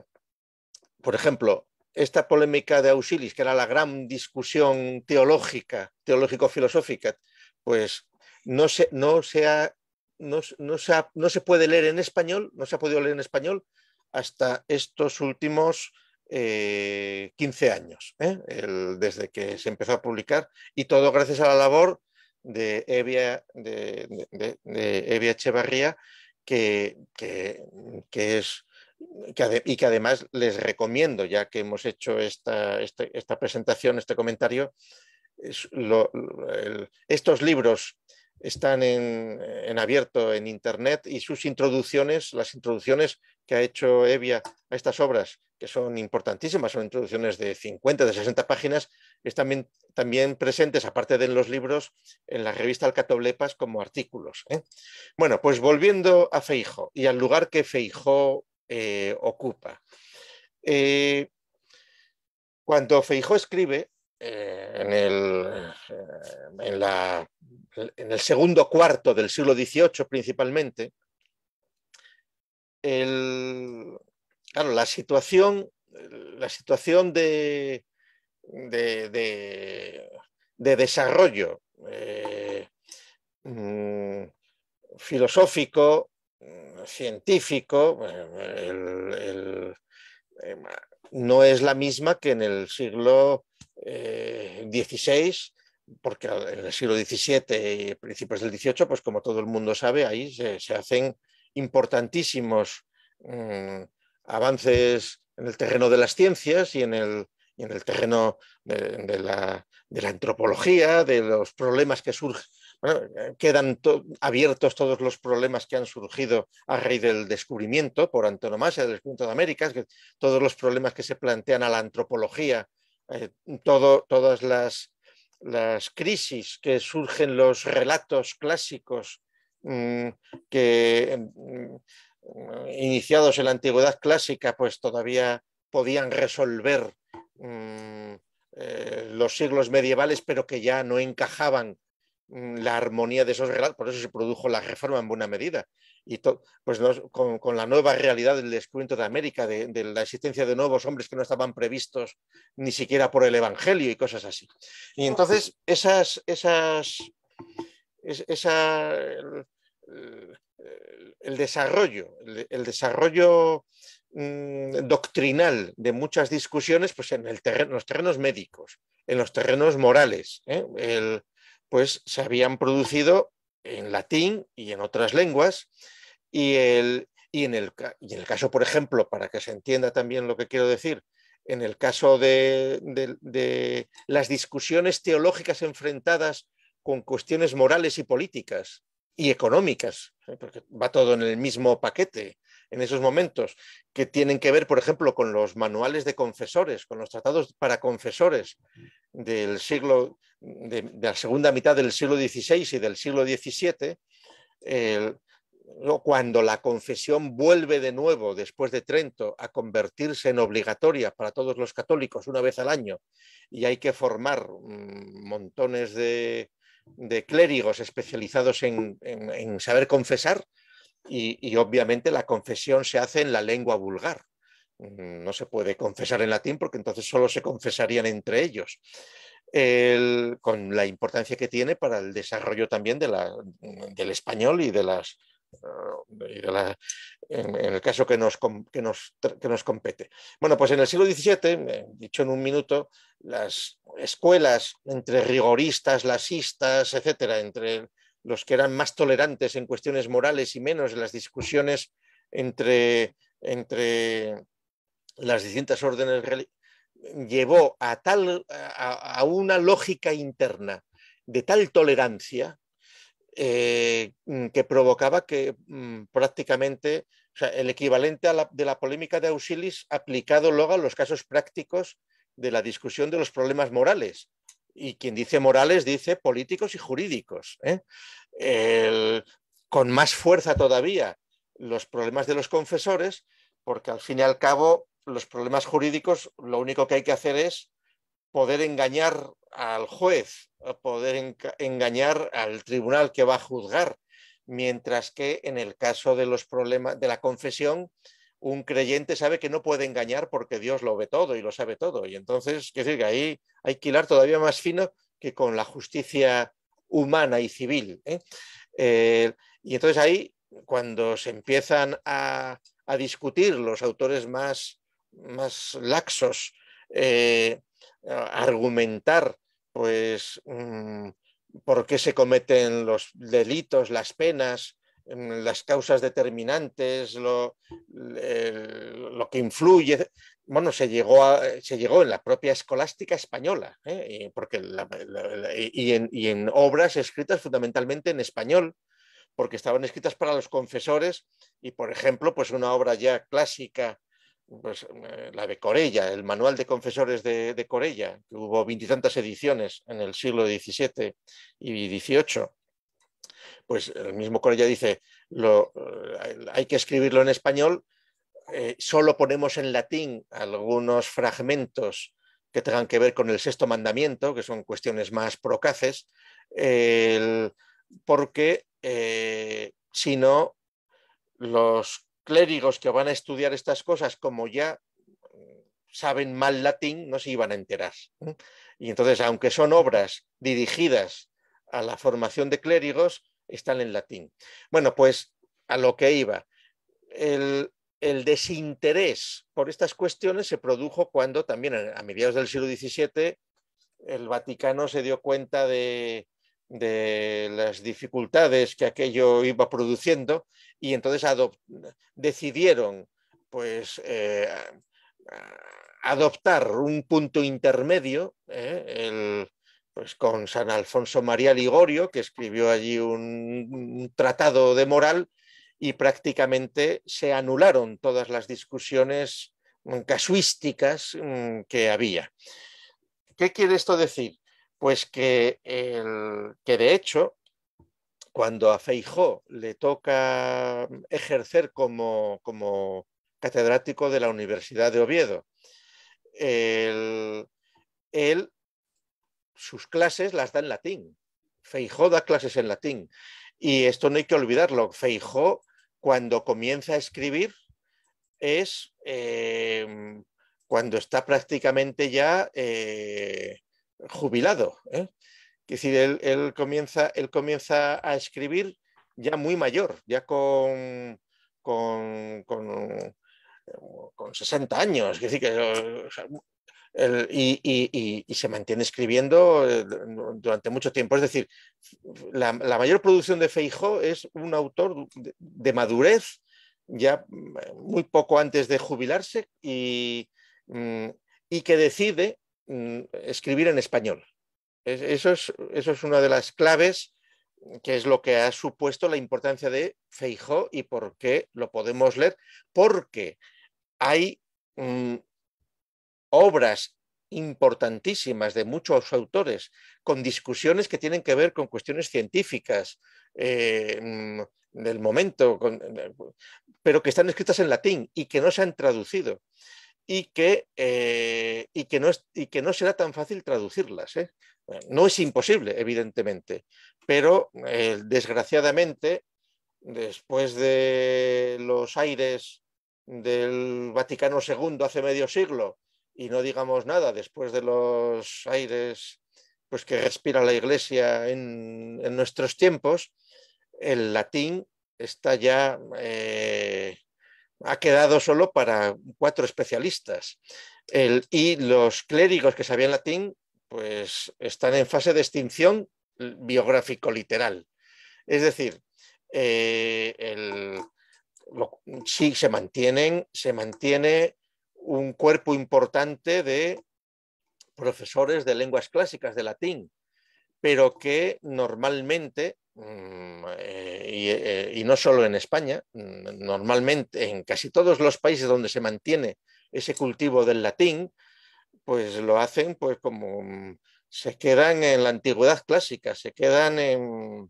por ejemplo, esta polémica de Auxilis, que era la gran discusión teológica, teológico-filosófica, pues no se, no, se no se puede leer en español, no se ha podido leer en español hasta estos últimos 15 eh, años, ¿eh? desde que se empezó a publicar, y todo gracias a la labor de Evia, de, Evia Echevarría, que, es... y que además les recomiendo, ya que hemos hecho esta, este, presentación, este comentario, estos libros están en, abierto en Internet y sus introducciones, las introducciones que ha hecho Evia a estas obras, que son importantísimas, son introducciones de 50, de 60 páginas, están también presentes, aparte de en los libros, en la revista Alcatoblepas como artículos. ¿eh? Bueno, pues volviendo a Feijo y al lugar que Feijo eh, ocupa. Eh, cuando Feijo escribe, en, el, en, la en el segundo cuarto del siglo XVIII principalmente, la situación, de, desarrollo eh, mm, filosófico, científico, eh, eh, no es la misma que en el siglo XVI porque en el siglo XVII y eh, principios del XVIII, pues como todo el mundo sabe, ahí se, hacen importantísimos mm, avances en el terreno de las ciencias y en el, terreno de, la, antropología, de los problemas que surgen. Eh, quedan abiertos todos los problemas que han surgido a raíz del descubrimiento, por antonomasia, del descubrimiento de América, todos los problemas que se plantean a la antropología, eh, todo, todas las las crisis que surgen los relatos clásicos mm, que mm, mm, iniciados en la antigüedad clásica pues todavía podían resolver eh, los siglos medievales pero que ya no encajaban la armonía de esos relatos, por eso se produjo la reforma en buena medida, pues con, la nueva realidad del descubrimiento de América, de, la existencia de nuevos hombres que no estaban previstos ni siquiera por el Evangelio y cosas así. Y entonces esas, esas, el, desarrollo, el, desarrollo mm, doctrinal de muchas discusiones, pues en, los terrenos médicos, en los terrenos morales, ¿eh? pues se habían producido en latín y en otras lenguas, y, el, y, en el, en el caso, por ejemplo, para que se entienda también lo que quiero decir, en el caso de, las discusiones teológicas enfrentadas con cuestiones morales y políticas y económicas, ¿eh? porque va todo en el mismo paquete en esos momentos, que tienen que ver, por ejemplo, con los manuales de confesores, con los tratados para confesores del siglo, de, la segunda mitad del siglo XVI y del siglo XVII, el cuando la confesión vuelve de nuevo después de Trento a convertirse en obligatoria para todos los católicos una vez al año y hay que formar mm, montones de, clérigos especializados en, saber confesar y, obviamente la confesión se hace en la lengua vulgar. Mm, no se puede confesar en latín porque entonces solo se confesarían entre ellos. con la importancia que tiene para el desarrollo también del español y de las en, el caso que nos, nos, compete. Bueno, pues en el siglo XVII, eh, dicho en un minuto, las escuelas entre rigoristas, lasistas, etcétera, entre los que eran más tolerantes en cuestiones morales y menos en las discusiones entre, entre las distintas órdenes llevó a, tal, a una lógica interna de tal tolerancia eh, mm, que provocaba que mm, prácticamente o sea, el equivalente de la polémica de Auxilis aplicado luego a los casos prácticos de la discusión de los problemas morales. Y quien dice morales dice políticos y jurídicos. ¿eh? con más fuerza todavía los problemas de los confesores, porque al fin y al cabo los problemas jurídicos lo único que hay que hacer es poder engañar al juez, poder engañar al tribunal que va a juzgar, mientras que en el caso de los problemas de la confesión, un creyente sabe que no puede engañar porque Dios lo ve todo y lo sabe todo. Y entonces, quiero decir que ahí hay que hilar todavía más fino que con la justicia humana y civil. ¿eh? Eh, y entonces ahí, cuando se empiezan a, discutir los autores más, más laxos, eh, eh, argumentar pues mm, por qué se cometen los delitos, las penas, mm, las causas determinantes, lo, lo que influye. Bueno, se llegó, a, se llegó en la propia escolástica española, ¿eh? porque y, en, y, en, obras escritas fundamentalmente en español, porque estaban escritas para los confesores y, por ejemplo, pues una obra ya clásica pues, eh, la de Corella, el manual de confesores de, Corella, que hubo veintitantas ediciones en el siglo XVII y XVIII, pues el mismo Corella dice, lo, eh, hay que escribirlo en español, eh, solo ponemos en latín algunos fragmentos que tengan que ver con el sexto mandamiento, que son cuestiones más procaces, porque si no, los clérigos que van a estudiar estas cosas, como ya mm, saben mal latín, no se iban a enterar. Y entonces, aunque son obras dirigidas a la formación de clérigos, están en latín. Bueno, pues a lo que iba. El, desinterés por estas cuestiones se produjo cuando también a mediados del siglo XVII el Vaticano se dio cuenta de, de las dificultades que aquello iba produciendo y entonces decidieron pues eh, adoptar un punto intermedio ¿eh? el, pues con San Alfonso María Ligorio que escribió allí un tratado de moral y prácticamente se anularon todas las discusiones mm, casuísticas mm, que había. ¿Qué quiere esto decir? Pues que, el, que de hecho, cuando a Feijó le toca ejercer como, catedrático de la Universidad de Oviedo, él, sus clases las da en latín. Feijó da clases en latín. Y esto no hay que olvidarlo. Feijó, cuando comienza a escribir, es eh, cuando está prácticamente ya eh, jubilado. ¿eh? Que él, comienza, él comienza a escribir ya muy mayor, ya con, con, 60 años. que, y, se mantiene escribiendo eh, durante mucho tiempo. Es decir, la, mayor producción de Feijó es un autor de, de, madurez, ya mm, muy poco antes de jubilarse, y, mm, que decide Mm, escribir en español. Eso es, una de las claves que es lo que ha supuesto la importancia de Feijó y por qué lo podemos leer, porque hay mm, obras importantísimas de muchos autores con discusiones que tienen que ver con cuestiones científicas eh, mm, del momento, pero que están escritas en latín y que no se han traducido y que, eh, y que, no, es, y que no será tan fácil traducirlas. ¿eh? No es imposible, evidentemente, pero eh, desgraciadamente, después de los aires del Vaticano II hace medio siglo, y no digamos nada después de los aires pues, que respira la Iglesia en, nuestros tiempos, el latín está ya ha quedado solo para cuatro especialistas. y los clérigos que sabían latín, pues están en fase de extinción biográfico-literal. Es decir, eh, sí se mantienen, se mantiene un cuerpo importante de profesores de lenguas clásicas de latín, pero que normalmente Mm, eh, eh, y, no solo en España, mm, normalmente en casi todos los países donde se mantiene ese cultivo del latín, pues lo hacen pues como mm, se quedan en la antigüedad clásica, se quedan en,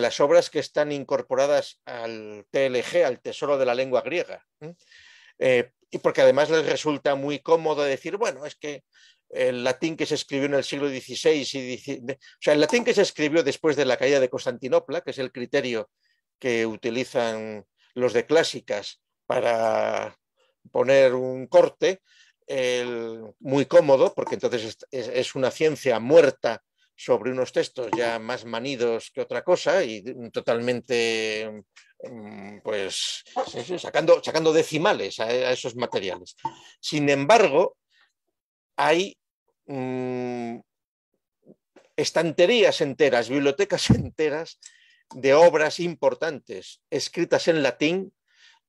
las obras que están incorporadas al TLG, al Tesoro de la Lengua Griega. Eh, y porque además les resulta muy cómodo decir, bueno, es que el latín que se escribió en el siglo XVI y o sea, el latín que se escribió después de la caída de Constantinopla, que es el criterio que utilizan los de clásicas para poner un corte, muy cómodo, porque entonces es, una ciencia muerta sobre unos textos ya más manidos que otra cosa y totalmente mm, pues sacando, sacando decimales a esos materiales. Sin embargo, hay mm, estanterías enteras, bibliotecas enteras de obras importantes escritas en latín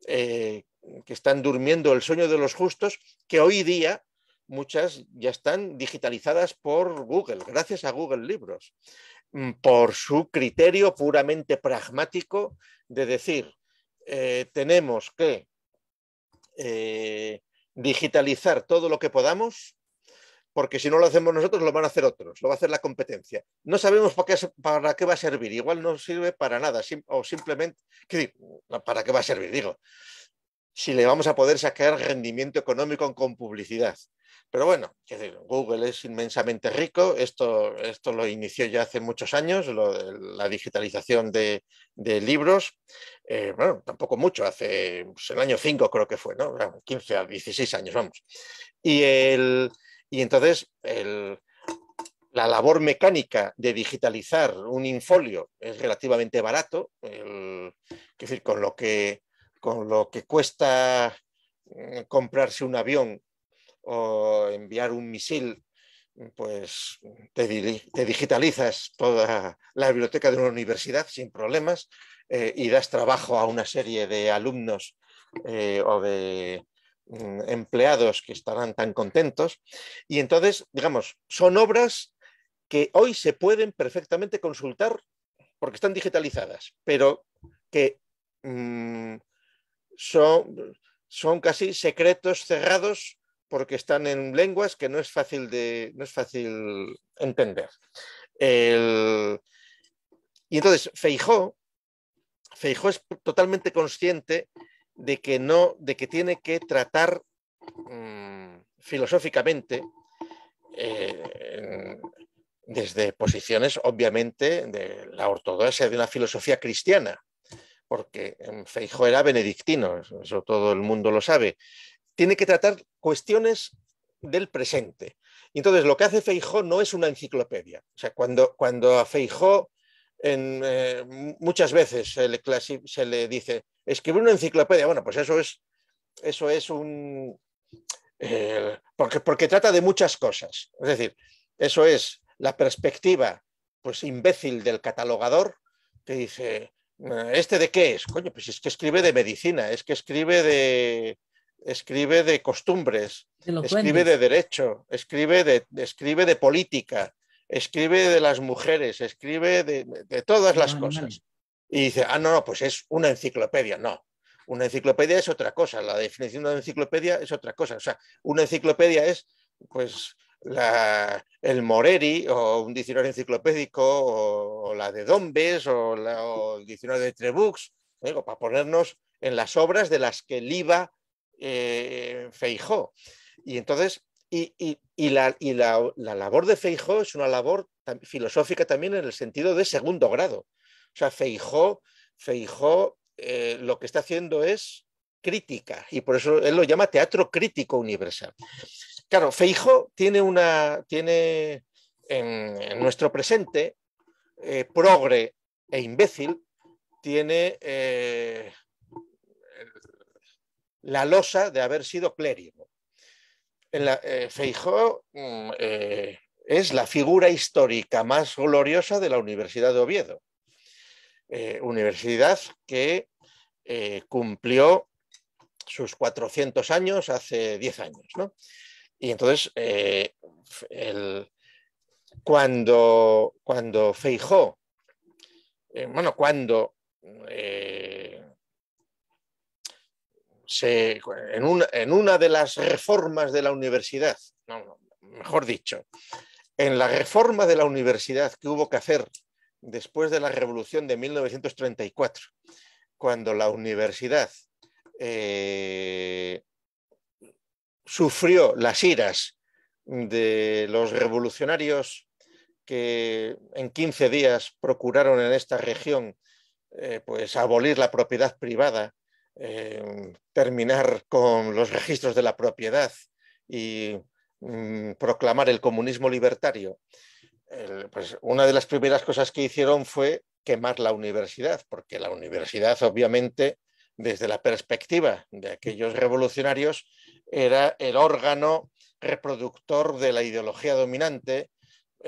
eh, que están durmiendo el sueño de los justos, que hoy día muchas ya están digitalizadas por Google, gracias a Google Libros, mm, por su criterio puramente pragmático de decir, eh, tenemos que eh, digitalizar todo lo que podamos porque si no lo hacemos nosotros lo van a hacer otros, lo va a hacer la competencia. No sabemos para qué, para qué va a servir, igual no sirve para nada, o simplemente, ¿para qué va a servir? Digo, si le vamos a poder sacar rendimiento económico con publicidad. Pero bueno, Google es inmensamente rico, esto, esto lo inició ya hace muchos años, la digitalización de, libros, eh, bueno, tampoco mucho, hace pues, el año 5 creo que fue, ¿no? 15 a 16 años, vamos. Y el y entonces la labor mecánica de digitalizar un infolio es relativamente barato, decir, con lo que, con lo que cuesta eh, comprarse un avión o enviar un misil, pues te, digitalizas toda la biblioteca de una universidad sin problemas eh, y das trabajo a una serie de alumnos eh, o de Mm, empleados que estarán tan contentos. Y entonces, digamos, son obras que hoy se pueden perfectamente consultar porque están digitalizadas, pero que mm, son, son, casi secretos cerrados porque están en lenguas que no es fácil, de, no es fácil entender. Y entonces Feijó, Feijó es totalmente consciente de que no, de que tiene que tratar mm, filosóficamente eh, desde posiciones, obviamente, de la ortodoxia de una filosofía cristiana, porque mm, Feijo era benedictino, eso todo el mundo lo sabe. Tiene que tratar cuestiones del presente. Entonces, lo que hace Feijó no es una enciclopedia. O sea, cuando, cuando a Feijó en, eh, muchas veces se le, se le, dice, escribir una enciclopedia, bueno, pues eso es, eso es un... Eh, porque, porque trata de muchas cosas. Es decir, eso es la perspectiva pues imbécil del catalogador que dice, eh, ¿este de qué es? Coño, pues es que escribe de medicina, es que escribe de, escribe de costumbres, escribe de derecho, escribe de, escribe de política, escribe de las mujeres, escribe de, todas las cosas. Y dice, ah, no, no, pues es una enciclopedia. No, una enciclopedia es otra cosa, la definición de una enciclopedia es otra cosa. O sea, una enciclopedia es, pues, la, el Moreri o un diccionario enciclopédico o, la de Dombes o, la, el diccionario de Trebux, para ponernos en las obras de las que liva eh, Feijó. Y entonces y, la, labor de Feijó es una labor filosófica también en el sentido de segundo grado. O sea, Feijó, Feijó eh, lo que está haciendo es crítica y por eso él lo llama teatro crítico universal. Claro, Feijó tiene una, tiene en, nuestro presente, eh, progre e imbécil, tiene eh, la losa de haber sido clérigo eh, Feijóo Feijó mm, eh, es la figura histórica más gloriosa de la Universidad de Oviedo. Eh, universidad que cumplió sus 400 años hace 10 años. Y entonces, cuando, cuando Feijó, bueno, cuando en, una de las reformas de la universidad, mejor dicho, en la reforma de la universidad que hubo que hacer después de la revolución de 1934, cuando la universidad eh, sufrió las iras de los revolucionarios que en 15 días procuraron en esta región eh, pues abolir la propiedad privada Em, terminar con los registros de la propiedad y mm, proclamar el comunismo libertario, pues una de las primeras cosas que hicieron fue quemar la universidad, porque la universidad obviamente desde la perspectiva de aquellos revolucionarios era el órgano reproductor de la ideología dominante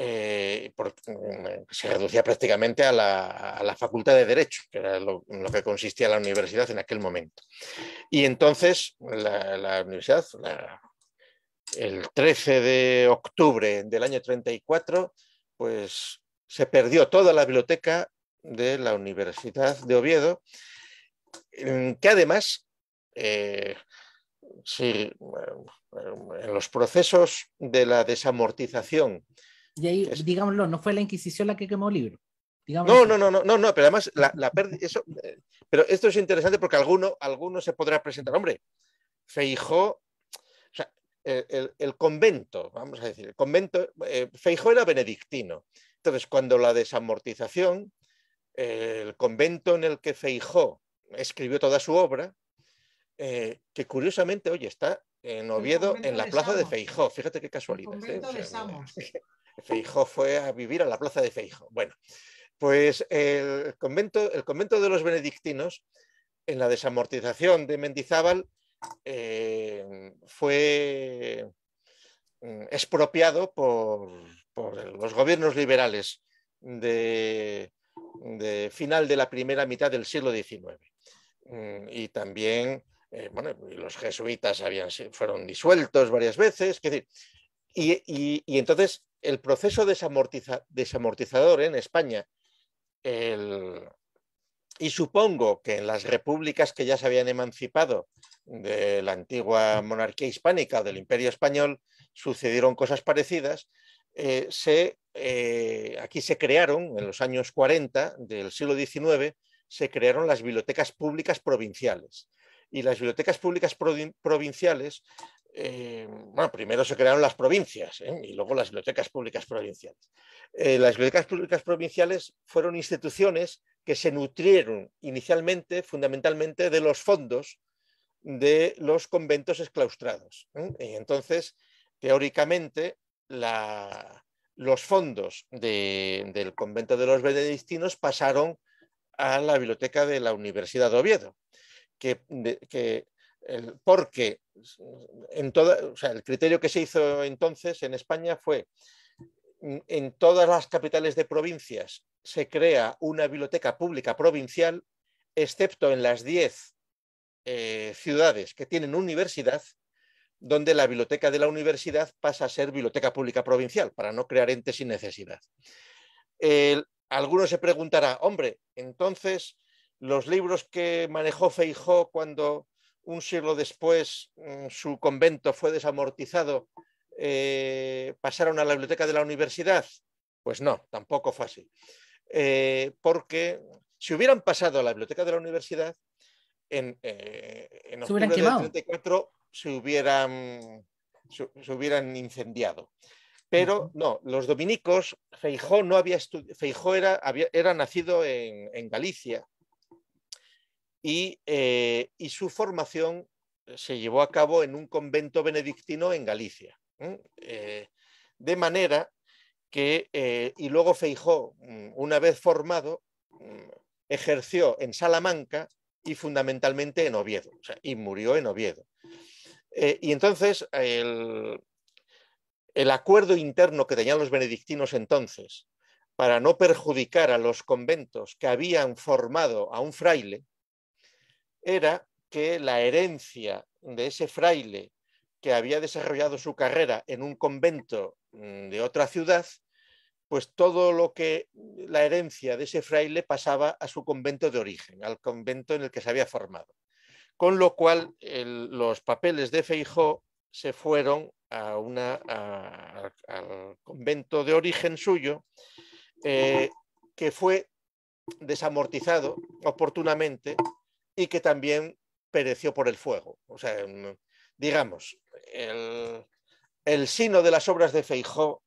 eh, eh, se reducía prácticamente a la, Facultad de Derecho, que era lo, que consistía la universidad en aquel momento. Y entonces la, universidad, el 13 de octubre del año 34, pues se perdió toda la biblioteca de la Universidad de Oviedo, que además, eh, en los procesos de la desamortización y digámoslo, no fue la Inquisición la que quemó el libro No, no, no, no, no, pero además la, pérdida, eso, eh, pero esto es interesante porque alguno, alguno se podrá presentar. Hombre, Feijó o sea, el, convento, vamos a decir, el convento, eh, Feijó era benedictino. Entonces, cuando la desamortización, eh, el convento en el que Feijó escribió toda su obra, que curiosamente, hoy está en Oviedo, en la plaza de Feijó, fíjate qué casualidad. El convento de Samos. Feijo fue a vivir a la plaza de Feijo Bueno, pues el convento, el convento de los benedictinos, en la desamortización de Mendizábal, eh, fue mm, expropiado por, los gobiernos liberales de, final de la primera mitad del siglo XIX. Mm, y también, eh, bueno, los jesuitas habían, fueron disueltos varias veces. Es decir, y, entonces el proceso desamortizador en España, y supongo que en las repúblicas que ya se habían emancipado de la antigua monarquía hispánica o del imperio español, sucedieron cosas parecidas. Eh, eh, aquí se crearon, en los años 40 del siglo XIX, se crearon las bibliotecas públicas provinciales y las bibliotecas públicas provinciales, eh, bueno, primero se crearon las provincias ¿eh? y luego las bibliotecas públicas provinciales. Eh, las bibliotecas públicas provinciales fueron instituciones que se nutrieron inicialmente, fundamentalmente, de los fondos de los conventos exclaustrados. Y entonces, teóricamente, los fondos del convento de los benedictinos pasaron a la biblioteca de la Universidad de Oviedo que, el, porque el criterio que se hizo entonces en España fue en todas las capitales de provincias se crea una biblioteca pública provincial, excepto en las 10 eh, ciudades que tienen universidad, donde la biblioteca de la universidad pasa a ser biblioteca pública provincial, para no crear entes sin necesidad. Algunos alguno se preguntará, hombre, entonces los libros que manejó Feijó cuando un siglo después mm, su convento fue desamortizado, eh, pasaron a la biblioteca de la universidad? Pues no, tampoco fue así. Eh, porque si hubieran pasado a la biblioteca de la universidad, en, octubre eh, de se hubieran, se, hubieran incendiado. Pero no, los dominicos, Feijó, no había Feijó era, era nacido en Galicia, eh, y, su formación se llevó a cabo en un convento benedictino en Galicia. Eh, de manera que, eh, y luego Feijó, mm, una vez formado, mm, ejerció en Salamanca y fundamentalmente en Oviedo, y murió en Oviedo. y entonces el, acuerdo interno que tenían los benedictinos entonces para no perjudicar a los conventos que habían formado a un fraile, era que la herencia de ese fraile que había desarrollado su carrera en un convento mm, de otra ciudad, pues todo lo que la herencia de ese fraile pasaba a su convento de origen, al convento en el que se había formado. Con lo cual, los papeles de Feijó se fueron a una, al convento de origen suyo, eh, que fue desamortizado oportunamente y que también pereció por el fuego. O sea, mm, digamos, el, sino de las obras de Feijó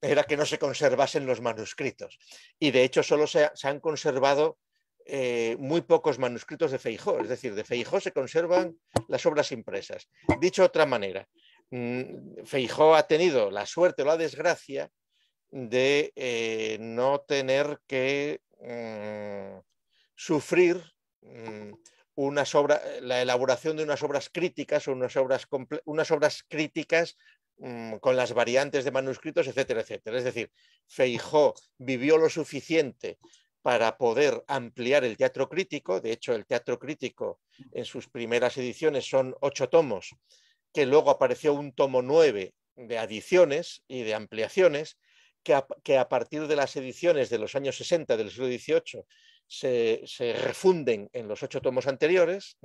era que no se conservasen los manuscritos. Y de hecho solo se, han conservado eh, muy pocos manuscritos de Feijó. Es decir, de Feijó se conservan las obras impresas. Dicho de otra manera, mm, Feijó ha tenido la suerte o la desgracia de eh, no tener que mm, sufrir Mm, eh, la elaboración de unas obras críticas o unas obras, críticas mm, con las variantes de manuscritos, etcétera, etcétera. Es decir, Feijó vivió lo suficiente para poder ampliar el teatro crítico. De hecho, el teatro crítico en sus primeras ediciones son ocho tomos, que luego apareció un tomo nueve de adiciones y de ampliaciones, que a, que a, partir de las ediciones de los años 60 del siglo XVIII se, refunden en los ocho tomos anteriores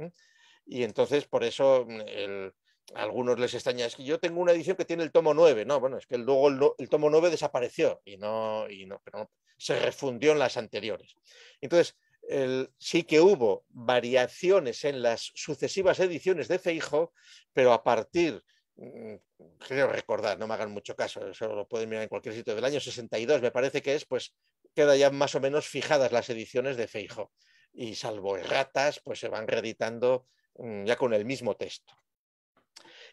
y entonces por eso a mm, algunos les extraña, es que yo tengo una edición que tiene el tomo 9, no, bueno, es que luego el, tomo 9 desapareció y no, y no, pero se refundió en las anteriores. Entonces, sí que hubo variaciones en las sucesivas ediciones de Feijo, pero a partir, mm, creo recordar, no me hagan mucho caso, eso lo pueden mirar en cualquier sitio del año 62, me parece que es, pues queda ya más o menos fijadas las ediciones de Feijo. Y salvo erratas, pues se van reeditando mm, ya con el mismo texto.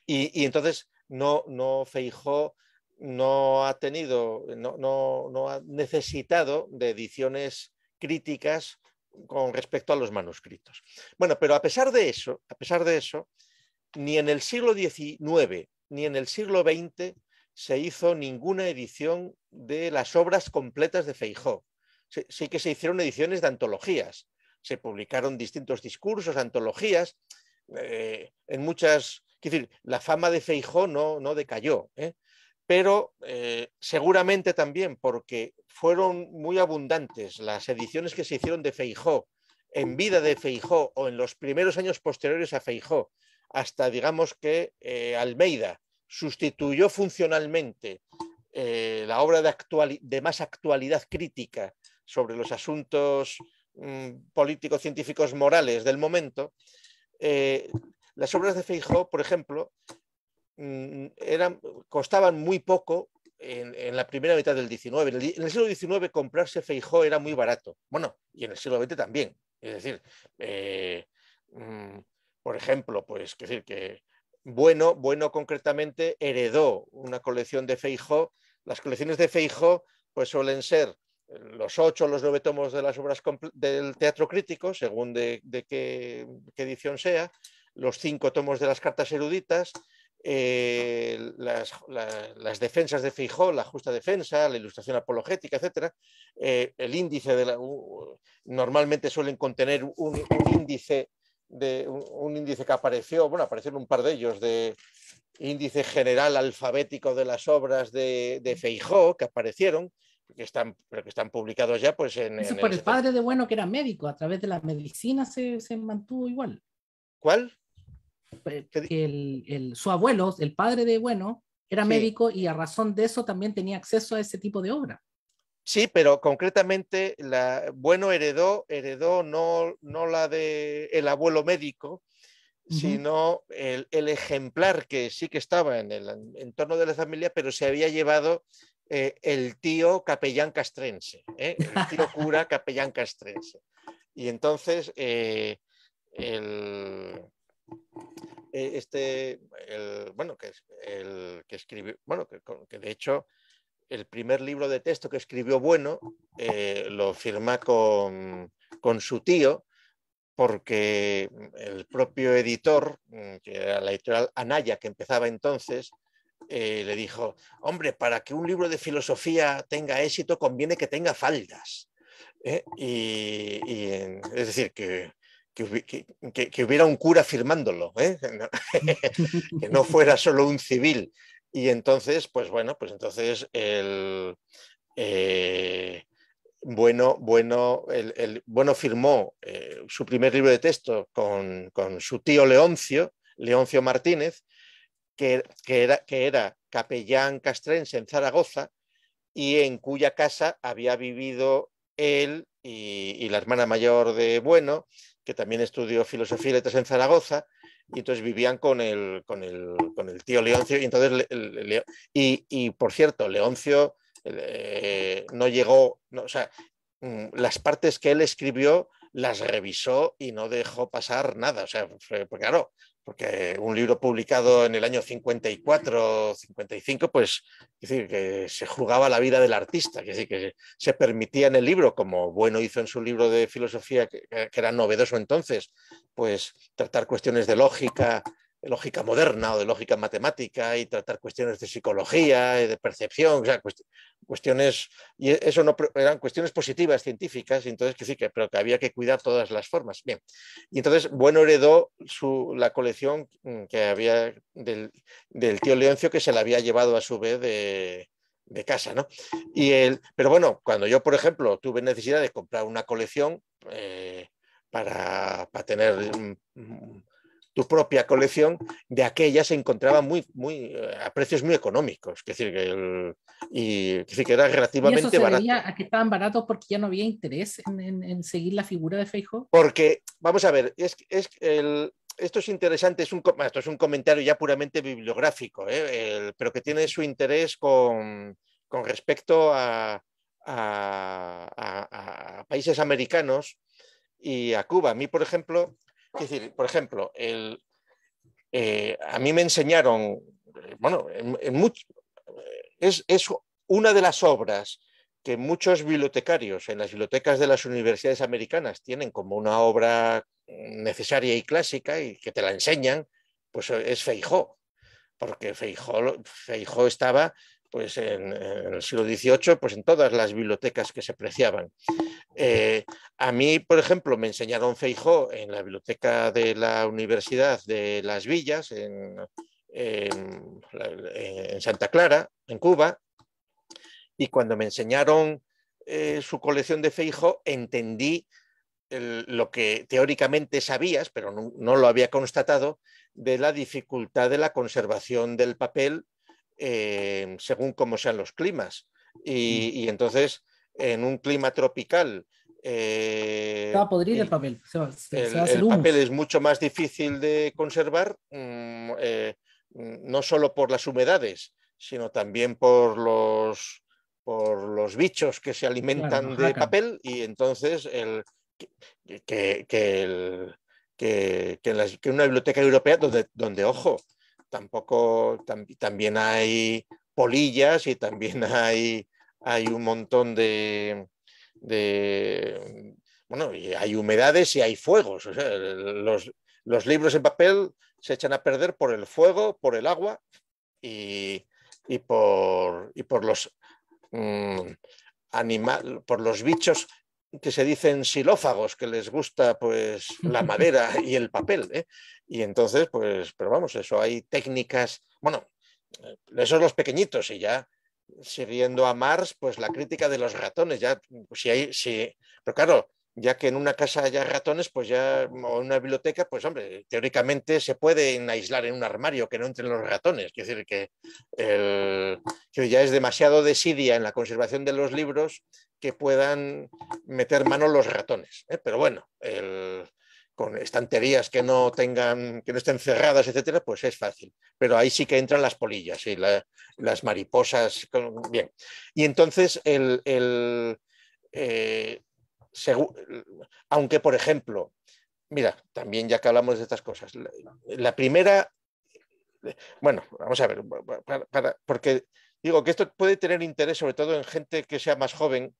Y, entonces no, no Feijó no ha tenido, no, no ha necesitado de ediciones críticas con respecto a los manuscritos. Bueno, pero a pesar de eso, a pesar de eso, ni en el siglo XIX ni en el siglo XX se hizo ninguna edición de las obras completas de Feijó. Sí que se hicieron ediciones de antologías. Se publicaron distintos discursos, antologías, eh, en muchas... Es decir, la fama de Feijó no, no decayó, ¿eh? pero eh, seguramente también porque fueron muy abundantes las ediciones que se hicieron de Feijó en vida de Feijó o en los primeros años posteriores a Feijó, hasta digamos que Almeida sustituyó funcionalmente eh, la obra de, de, más actualidad crítica sobre los asuntos mm, políticos, científicos, morales del momento, eh, las obras de Feijó, por ejemplo, mm, eran, costaban muy poco en, la primera mitad del XIX. En el, siglo XIX comprarse Feijó era muy barato. Bueno, y en el siglo XX también. Es decir, eh, mm, por ejemplo, pues decir que bueno, bueno concretamente heredó una colección de Feijó. Las colecciones de Feijó pues suelen ser los ocho o los nueve tomos de las obras del teatro crítico, según de, qué, edición sea, los cinco tomos de las cartas eruditas, eh, las, defensas de Feijó, la justa defensa, la ilustración apologética, etc. Eh, el índice de la, normalmente suelen contener un índice de un, índice que apareció, bueno, aparecieron un par de ellos, de índice general alfabético de las obras de, de Feijó, que aparecieron, que están, pero que están publicados ya pues en... por el, padre de Bueno, que era médico, a través de la medicina se, mantuvo igual. ¿Cuál? Pues, el, su abuelo, el padre de Bueno, era médico y a razón de eso también tenía acceso a ese tipo de obra. Sí, pero concretamente la Bueno heredó, heredó no, la de el abuelo médico, sino el, ejemplar que sí que estaba en el entorno de la familia, pero se había llevado eh, el tío capellán castrense, ¿eh? el tío cura capellán castrense. Y entonces eh, el, e, este, el, bueno, que, el, escribió, bueno, que, que de hecho el primer libro de texto que escribió Bueno eh, lo firma con, su tío, porque mm, el propio editor, mm, que era la editorial Anaya, que empezaba entonces, eh, le dijo, hombre, para que un libro de filosofía tenga éxito conviene que tenga faldas. ¿eh? y, es decir, que, que, hubiera un cura firmándolo, que no fuera solo un civil. Y entonces, pues bueno, pues entonces el... Eh, bueno, bueno, el, bueno firmó eh, su primer libro de texto con, con, su tío Leoncio, Leoncio Martínez, que, era, que era capellán castrense en Zaragoza y en cuya casa había vivido él y, la hermana mayor de Bueno, que también estudió filosofía y letras en Zaragoza, y entonces vivían con el, con el, tío Leoncio. Y, entonces, y, por cierto, Leoncio eh, no llegó, no, o sea, mm, las partes que él escribió las revisó y no dejó pasar nada. O sea, porque claro, porque un libro publicado en el año 54 55, pues decir, que se jugaba la vida del artista, que, se permitía en el libro, como Bueno hizo en su libro de filosofía, que era novedoso entonces, pues tratar cuestiones de lógica, lógica moderna o de lógica matemática y tratar cuestiones de psicología y de percepción, o sea, cuestiones, y e, eso no eran cuestiones positivas científicas, entonces que sí, que, pero que había que cuidar todas las formas. Bien, y entonces Bueno heredó su, la colección mm, que había del, tío Leoncio que se la había llevado a su vez de, casa, ¿no? Y él pero bueno, cuando yo, por ejemplo, tuve necesidad de comprar una colección eh, para, tener... Mm, mm, tu propia colección de aquellas se encontraba muy, muy, eh, a precios muy económicos. Es decir, que, y, era relativamente ¿Y se barato. a que estaban baratos porque ya no había interés en, seguir la figura de Feijo? Porque, vamos a ver, es, es esto es interesante, es un, esto es un comentario ya puramente bibliográfico, ¿eh? pero que tiene su interés con, respecto a, países americanos y a Cuba. A mí, por ejemplo, es decir, por ejemplo, eh, a mí me enseñaron, eh, bueno, eh, es, una de las obras que muchos bibliotecarios en las bibliotecas de las universidades americanas tienen como una obra necesaria y clásica y que te la enseñan, pues es Feijó, porque Feijó, Feijó estaba pues en, el siglo XVIII, pues en todas las bibliotecas que se preciaban. Eh, a mí, por ejemplo, me enseñaron Feijó en la biblioteca de la Universidad de Las Villas, en, Santa Clara, en Cuba, y cuando me enseñaron eh, su colección de Feijó, entendí lo que teóricamente sabías, pero no lo había constatado, de la dificultad de la conservación del papel eh, según cómo sean los climas. Mm. Y, entonces, en un clima tropical, eh, el, papel. el, papel es mucho más difícil de conservar, mm, eh, mm, no solo por las humedades, sino también por los, por los bichos que se alimentan de papel y entonces el, que, que, una biblioteca europea donde, donde ojo, tampoco, también hay polillas y también hay, un montón de, bueno, hay humedades y hay fuegos. los, libros en papel se echan a perder por el fuego, por el agua y, y por, los mm, animal, por los bichos que se dicen xilófagos, que les gusta pues la madera y el papel. ¿eh? Y entonces, pues, pero vamos, eso hay técnicas, bueno, eh, esos los pequeñitos y ya siguiendo a Mars pues la crítica de los ratones, ya, pues, si hay, si, pero claro, ya que en una casa haya ratones, pues ya, o en una biblioteca, pues hombre, teóricamente se pueden aislar en un armario que no entren los ratones. Es decir que, ya es demasiado desidia en la conservación de los libros que puedan meter mano los ratones. ¿eh? Pero bueno, el, con estanterías que no tengan, que no estén cerradas, etcétera, pues es fácil. Pero ahí sí que entran las polillas y las mariposas. bien. Y entonces el, el eh, aunque, por ejemplo, mira, también ya que hablamos de estas cosas, la, primera, bueno, vamos a ver, porque digo que esto puede tener interés sobre todo en gente que sea más joven,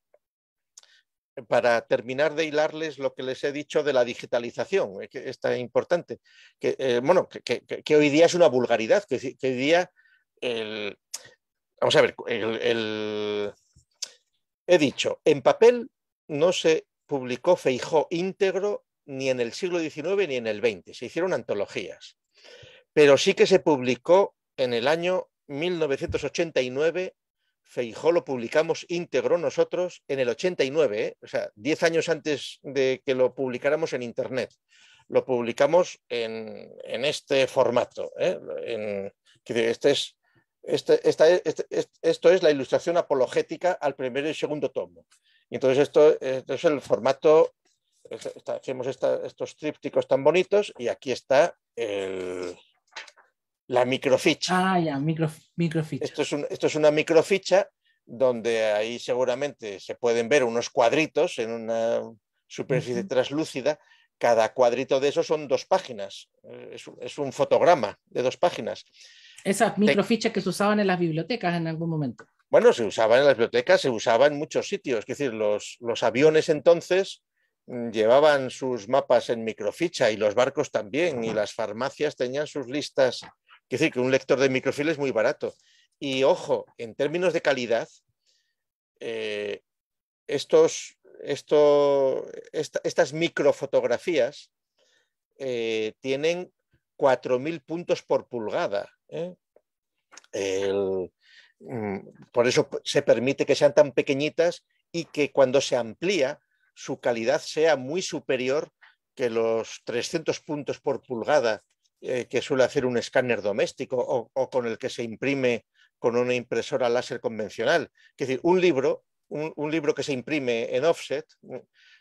para terminar de hilarles lo que les he dicho de la digitalización, eh, que está importante, que, eh, bueno, que, hoy día es una vulgaridad, que, hoy día, vamos a ver, he dicho, en papel no se publicó Feijó íntegro ni en el siglo XIX ni en el XX, se hicieron antologías, pero sí que se publicó en el año 1989 Feijó lo publicamos íntegro nosotros en el 89, ¿eh? o sea, 10 años antes de que lo publicáramos en Internet. Lo publicamos en, este formato. ¿eh? este es, este, este, esto es la ilustración apologética al primer y segundo tomo. entonces esto, esto es el formato, hacemos estos trípticos tan bonitos y aquí está el, la microficha. Ah, ya, micro, microficha. Esto es, un, esto es una microficha donde ahí seguramente se pueden ver unos cuadritos en una superficie traslúcida Cada cuadrito de esos son dos páginas. Es, un fotograma de dos páginas. Esas microfichas que se usaban en las bibliotecas en algún momento. Bueno, se usaban en las bibliotecas, se usaban en muchos sitios. Es decir, los, los aviones entonces mm, llevaban sus mapas en microficha y los barcos también, y las farmacias tenían sus listas Quiero decir que un lector de microfil es muy barato. Y ojo, en términos de calidad, eh, estos, estas microfotografías eh, tienen 4.000 puntos por pulgada. ¿eh? Mm, por eso se permite que sean tan pequeñitas y que cuando se amplía su calidad sea muy superior que los 300 puntos por pulgada eh, que suele hacer un escáner doméstico o, con el que se imprime con una impresora láser convencional. Es decir, un libro, un, libro que se imprime en offset mm,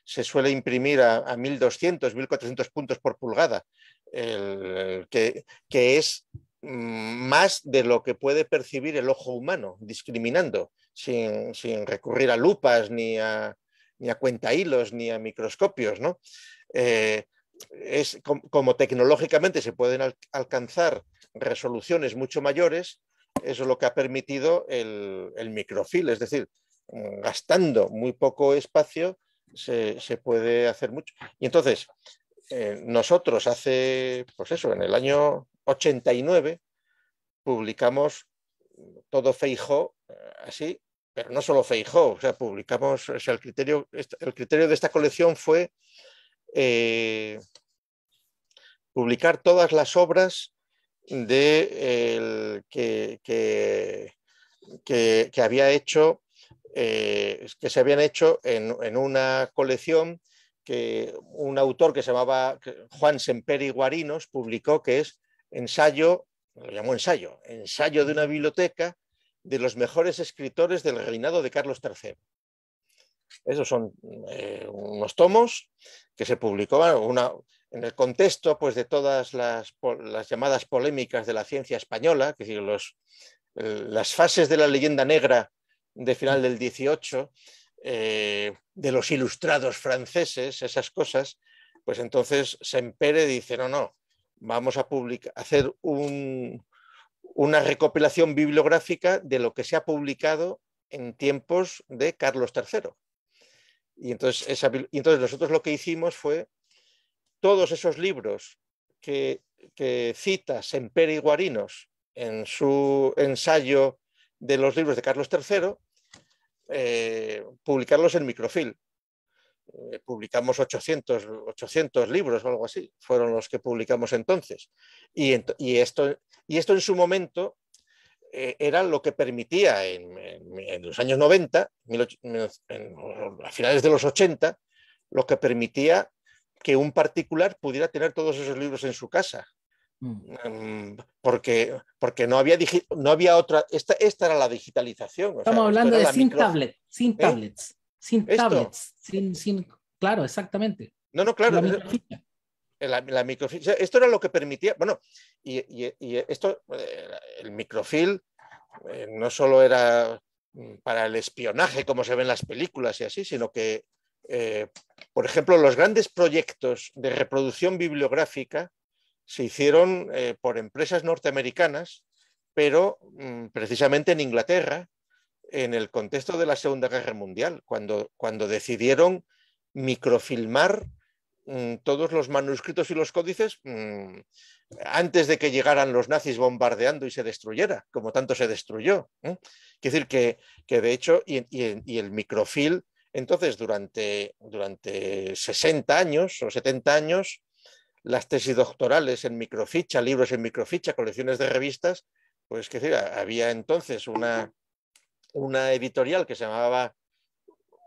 se suele imprimir a, 1200, 1400 puntos por pulgada, que, es mm, más de lo que puede percibir el ojo humano, discriminando, sin, sin recurrir a lupas, ni a, ni a ni a microscopios. ¿no? Eh, es, como, tecnológicamente se pueden alcanzar resoluciones mucho mayores, eso es lo que ha permitido el, microfil, es decir, mm, gastando muy poco espacio se, puede hacer mucho. Y entonces, eh, nosotros hace, pues eso, en el año 89 publicamos todo Feijó, eh, así, pero no solo Feijó, o sea, publicamos, o el criterio, el criterio de esta colección fue eh, publicar todas las obras de que, que, había hecho, eh, que se habían hecho en, en, una colección que un autor que se llamaba Juan Semperi Guarinos publicó que es ensayo, lo llamó ensayo, ensayo de una biblioteca de los mejores escritores del reinado de Carlos III. Esos son eh, unos tomos que se publicó en el contexto pues, de todas las, llamadas polémicas de la ciencia española, que los, las fases de la leyenda negra de final del 18, eh, de los ilustrados franceses, esas cosas, pues entonces Sempere dice, no, no, vamos a publicar, hacer una recopilación bibliográfica de lo que se ha publicado en tiempos de Carlos III. Y entonces, nosotros lo que hicimos fue todos esos libros que, citas cita Periguarinos Guarinos en su ensayo de los libros de Carlos III, eh, publicarlos en Microfil. Eh, publicamos 800, libros o algo así, fueron los que publicamos entonces. y, esto, y esto en su momento eh, era lo que permitía en, los años 90, a finales de los 80, lo que permitía que un particular pudiera tener todos esos libros en su casa. Mm. Mm, porque, porque no había, no había otra, esta, esta era la digitalización. Estamos hablando de sin, sin ¿Eh? tablets, sin tablets, sin tablets, sin, claro, exactamente. No, no, claro. Eh, eh, esto era lo que permitía, bueno, y, esto, eh, el microfil eh, no solo era mm, para el espionaje como se ven las películas y así, sino que, por ejemplo, los grandes proyectos de reproducción bibliográfica se hicieron por empresas norteamericanas, pero mm, precisamente en Inglaterra, en el contexto de la Segunda Guerra Mundial, cuando, cuando decidieron microfilmar Mm, todos los manuscritos y los códices mm, antes de que llegaran los nazis bombardeando y se destruyera, como tanto se destruyó. ¿eh? Quiere decir que, de hecho, y, el microfil, entonces, durante, durante 60 años o 70 años, las tesis doctorales en microficha, libros en microficha, colecciones de revistas, pues que había entonces una, una editorial que se llamaba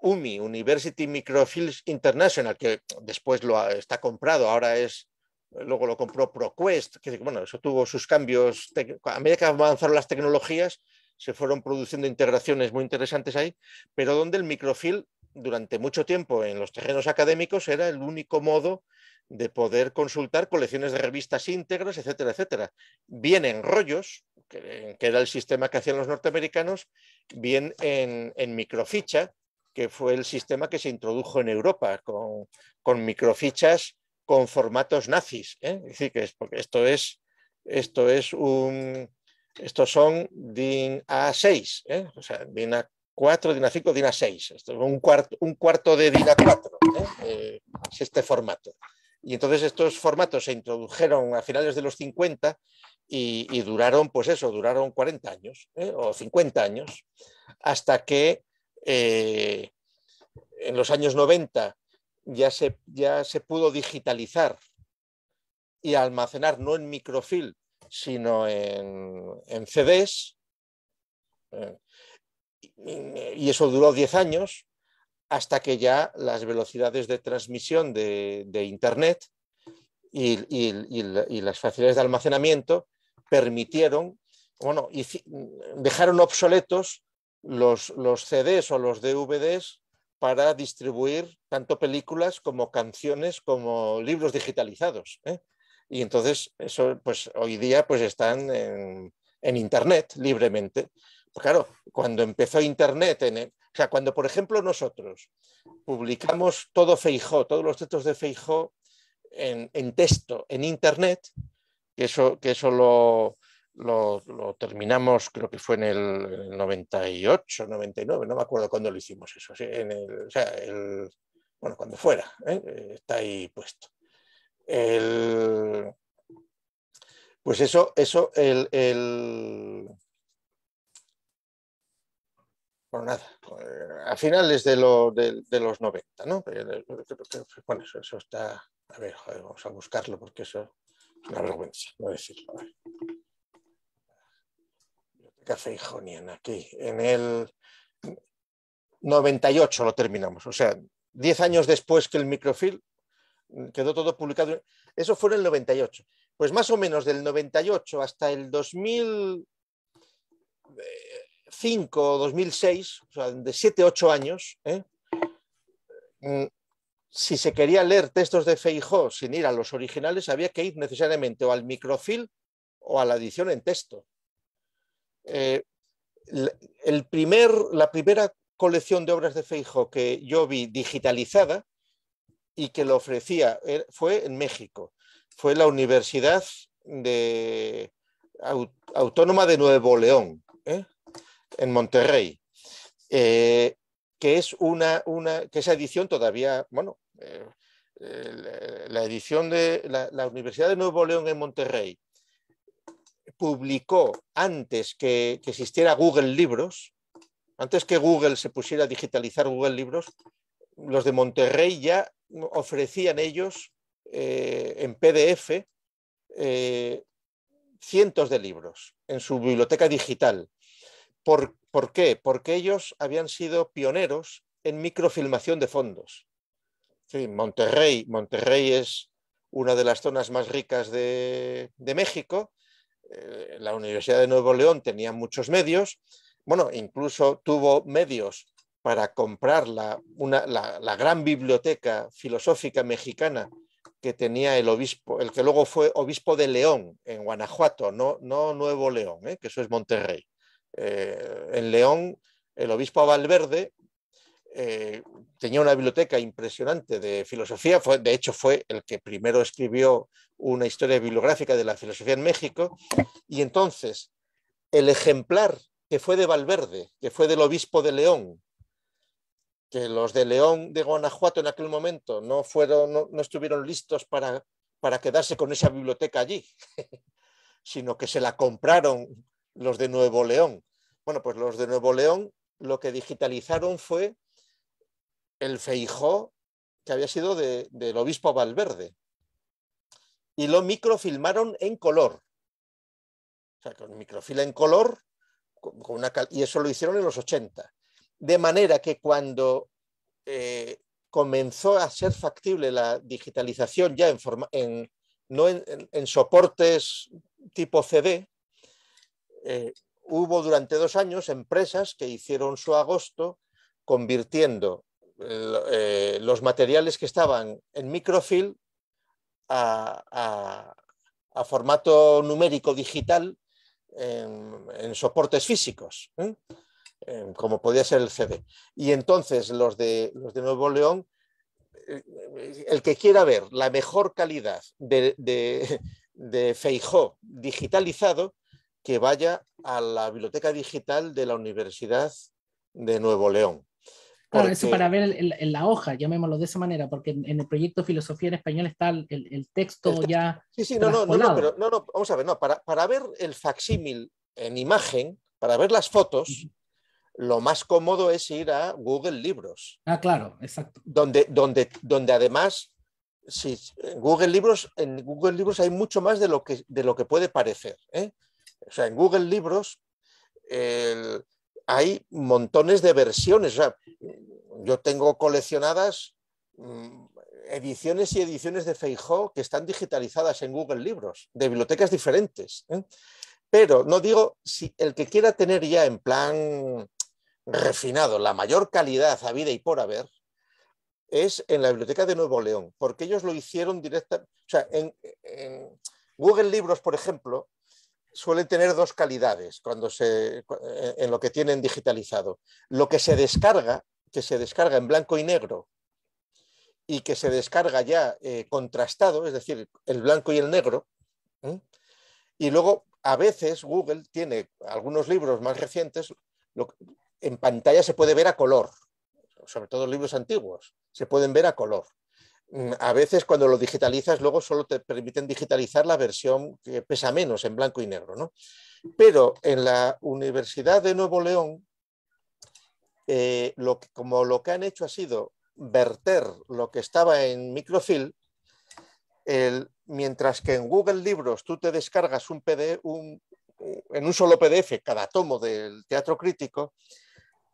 UMI, University Microfilms International, que después lo está comprado, ahora es, luego lo compró ProQuest, que bueno, eso tuvo sus cambios, a medida que avanzaron las tecnologías, se fueron produciendo integraciones muy interesantes ahí, pero donde el microfil durante mucho tiempo en los terrenos académicos era el único modo de poder consultar colecciones de revistas íntegras, etcétera, etcétera. Bien en rollos, que, era el sistema que hacían los norteamericanos, bien en, en microficha, que fue el sistema que se introdujo en Europa con, con microfichas con formatos nazis. ¿eh? Es decir, que esto es, esto es un, estos son DIN A6, ¿eh? o sea, DIN A4, DIN A5, DIN A6. Esto es un, cuarto, un cuarto de DIN A4, ¿eh? es este formato. Y entonces estos formatos se introdujeron a finales de los 50 y, y duraron, pues eso, duraron 40 años o 50 años, hasta que eh, en los años 90 ya se, ya se pudo digitalizar y almacenar no en microfil sino en, en CDs. Eh, y eso duró 10 años hasta que ya las velocidades de transmisión de, Internet y, y, las facilidades de almacenamiento permitieron, bueno, dejaron obsoletos los, CDs o los DVDs para distribuir tanto películas como canciones como libros digitalizados. ¿eh? Y entonces eso pues hoy día pues están en, Internet libremente. claro, cuando empezó Internet, en o sea, cuando por ejemplo nosotros publicamos todo Feijó, todos los textos de Feijó en, texto, en Internet, eso, que eso lo, lo, terminamos, creo que fue en el 98, 99, no me acuerdo cuándo lo hicimos eso. En o sea, bueno, cuando fuera, ¿eh? Eh, está ahí puesto. pues eso, eso, el, el bueno, nada, eh, a finales de, lo, de, los 90, ¿no? Bueno, eso, eso, está, a ver, vamos a buscarlo porque eso es una vergüenza, no decirlo. A Cafeijonian aquí, en el 98 lo terminamos, o sea, 10 años después que el microfilm mm, quedó todo publicado. Eso fue en el 98. Pues más o menos del 98 hasta el 2005 o 2006, o sea, de 7, 8 años, ¿eh? mm, si se quería leer textos de Feijó sin ir a los originales, había que ir necesariamente o al microfil o a la edición en texto. Eh, el primer, la primera colección de obras de Feijo que yo vi digitalizada y que lo ofrecía eh, fue en México. Fue la Universidad Autónoma de Nuevo León, ¿eh? en Monterrey, que es una, una, que esa edición todavía, bueno, la, edición de la Universidad de Nuevo León en Monterrey publicó antes que, existiera Google Libros, antes que Google se pusiera a digitalizar Google Libros, los de Monterrey ya ofrecían ellos eh, en PDF eh, cientos de libros en su biblioteca digital. ¿Por, qué? Porque ellos habían sido pioneros en microfilmación de fondos. Monterrey, Monterrey es una de las zonas más ricas de México eh, la Universidad de Nuevo León tenía muchos medios, bueno, incluso tuvo medios para comprar la, gran biblioteca filosófica mexicana que tenía el obispo, el que luego fue obispo de León, en Guanajuato, no, Nuevo León, eh, que eso es Monterrey. Eh, en León, el obispo Valverde tenía una biblioteca impresionante de filosofía, fue, de hecho fue el que primero escribió una historia bibliográfica de la filosofía en México, y entonces el ejemplar que fue de Valverde, que fue del obispo de León, que los de León de Guanajuato en aquel momento no, fueron, no, estuvieron listos para, para quedarse con esa biblioteca allí, sino que se la compraron los de Nuevo León. Bueno, pues los de Nuevo León lo que digitalizaron fue el feijó que había sido del obispo Valverde y lo microfilmaron en color. O sea, con microfila en color, y eso lo hicieron en los 80. De manera que cuando eh, comenzó a ser factible la digitalización ya en, forma, en no en, soportes tipo CD, eh, hubo durante dos años empresas que hicieron su agosto convirtiendo eh, los materiales que estaban en microfilm a, formato numérico digital en, soportes físicos, ¿eh? como podía ser el CD. Y entonces los de, los de Nuevo León, eh, el que quiera ver la mejor calidad de, de, de Feijó digitalizado, que vaya a la biblioteca digital de la Universidad de Nuevo León. Claro, eso para ver en la hoja, llamémoslo de esa manera, porque en, el proyecto Filosofía en Español está el, texto ya. Sí, sí, no, no, no, no, no, vamos a ver, para, ver el facsímil en imagen, para ver las fotos, lo más cómodo es ir a Google Libros. Ah, claro, exacto. Donde, donde, donde además, si Google Libros, en Google Libros hay mucho más de lo que, de lo que puede parecer. ¿eh? O sea, en Google Libros, el hay montones de versiones. yo tengo coleccionadas mm, ediciones y ediciones de Feijó que están digitalizadas en Google Libros, de bibliotecas diferentes. ¿eh? Pero no digo, si el que quiera tener ya en plan refinado la mayor calidad a vida y por haber, es en la biblioteca de Nuevo León, porque ellos lo hicieron directamente. O sea, en Google Libros, por ejemplo, suelen tener dos calidades cuando se, eh, en lo que tienen digitalizado. Lo que se descarga, que se descarga en blanco y negro y que se descarga ya eh, contrastado, es decir, el blanco y el negro. Y luego, a veces, Google tiene algunos libros más recientes, en pantalla se puede ver a color, sobre todo libros antiguos, se pueden ver a color. Mm, a veces cuando lo digitalizas, luego solo te permiten digitalizar la versión que pesa menos en blanco y negro. ¿no? Pero en la Universidad de Nuevo León, eh, lo como lo que han hecho ha sido verter lo que estaba en microfilm, mientras que en Google Libros tú te descargas un PDF, en un solo PDF cada tomo del teatro crítico,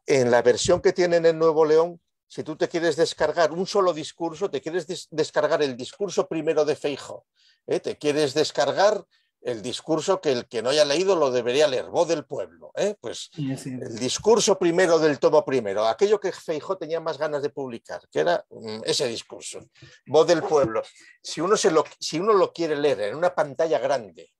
en la versión que tienen en Nuevo León si tú te quieres descargar un solo discurso, te quieres descargar el discurso primero de Feijo, ¿eh? te quieres descargar el discurso que el que no haya leído lo debería leer, voz del pueblo. ¿eh? Pues el discurso primero del tomo primero, aquello que Feijo tenía más ganas de publicar, que era mm, ese discurso, voz del pueblo. Si uno, se lo, si uno lo quiere leer en una pantalla grande,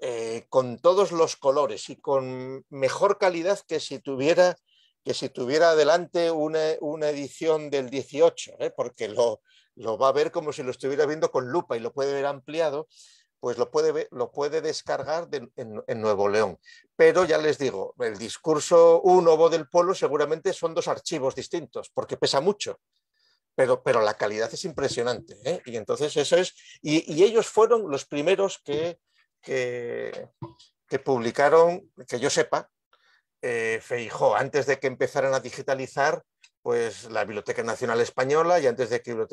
eh, con todos los colores y con mejor calidad que si tuviera que si tuviera adelante una, edición del 18, ¿eh? porque lo, lo, va a ver como si lo estuviera viendo con lupa y lo puede ver ampliado, pues lo puede, lo puede descargar en, Nuevo León. Pero ya les digo, el discurso 1 ovo del polo seguramente son dos archivos distintos, porque pesa mucho. Pero, pero la calidad es impresionante. ¿eh? Y entonces eso es. Y, ellos fueron los primeros que, que publicaron, que yo sepa, eh, Feijó, antes de que empezaran a digitalizar pues, la Biblioteca Nacional Española y antes de que eh,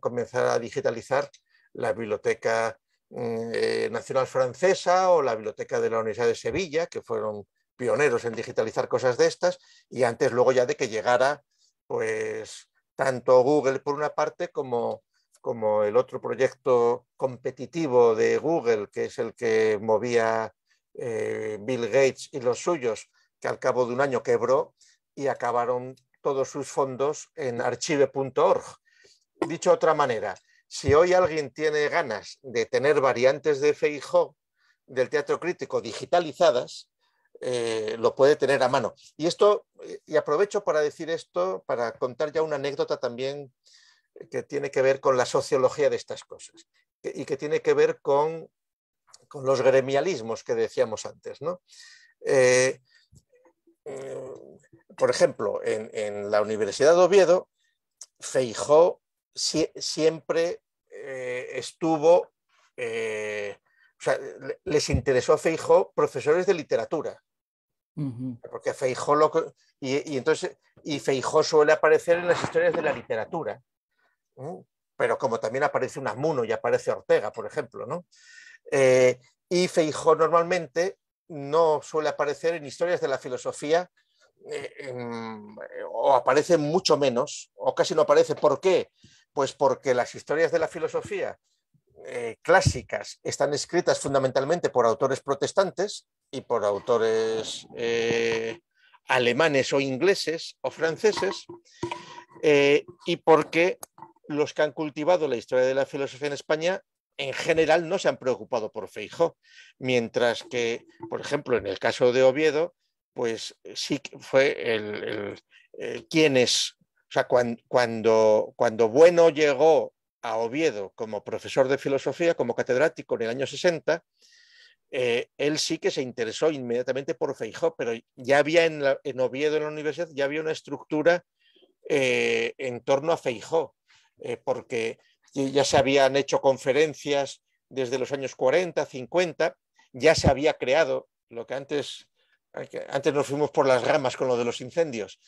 comenzara a digitalizar la Biblioteca mm, eh, Nacional Francesa o la Biblioteca de la Universidad de Sevilla, que fueron pioneros en digitalizar cosas de estas, y antes luego ya de que llegara pues tanto Google por una parte como, el otro proyecto competitivo de Google, que es el que movía Bill Gates y los suyos, que al cabo de un año quebró y acabaron todos sus fondos en archive.org. Dicho de otra manera, si hoy alguien tiene ganas de tener variantes de Feijó del teatro crítico digitalizadas, eh, lo puede tener a mano. Y esto, eh, y aprovecho para decir esto, para contar ya una anécdota también que tiene que ver con la sociología de estas cosas y que tiene que ver con, con los gremialismos que decíamos antes. ¿no? Eh, Mm, por ejemplo, en, la Universidad de Oviedo, Feijó siempre eh, estuvo, eh, o sea, les interesó a Feijó profesores de literatura. Porque Feijó y, entonces y Feijó suele aparecer en las historias de la literatura, pero como también aparece Unamuno y aparece Ortega, por ejemplo, ¿no? Eh, y Feijó normalmente no suele aparecer en historias de la filosofía eh, eh, o aparece mucho menos o casi no aparece. ¿Por qué? Pues porque las historias de la filosofía eh, clásicas están escritas fundamentalmente por autores protestantes y por autores alemanes o ingleses o franceses y porque los que han cultivado la historia de la filosofía en España en general no se han preocupado por Feijó, mientras que, por ejemplo, en el caso de Oviedo, pues eh, sí fue el, el, eh, es, o sea, cuando, cuando, Bueno llegó a Oviedo como profesor de filosofía, como catedrático en el año 60, eh, él sí que se interesó inmediatamente por Feijó, pero ya había en, Oviedo, en la universidad, ya había una estructura en torno a Feijó, porque ya se habían hecho conferencias desde los años 40, 50, ya se había creado lo que antes, eh, antes nos fuimos por las ramas con lo de los incendios.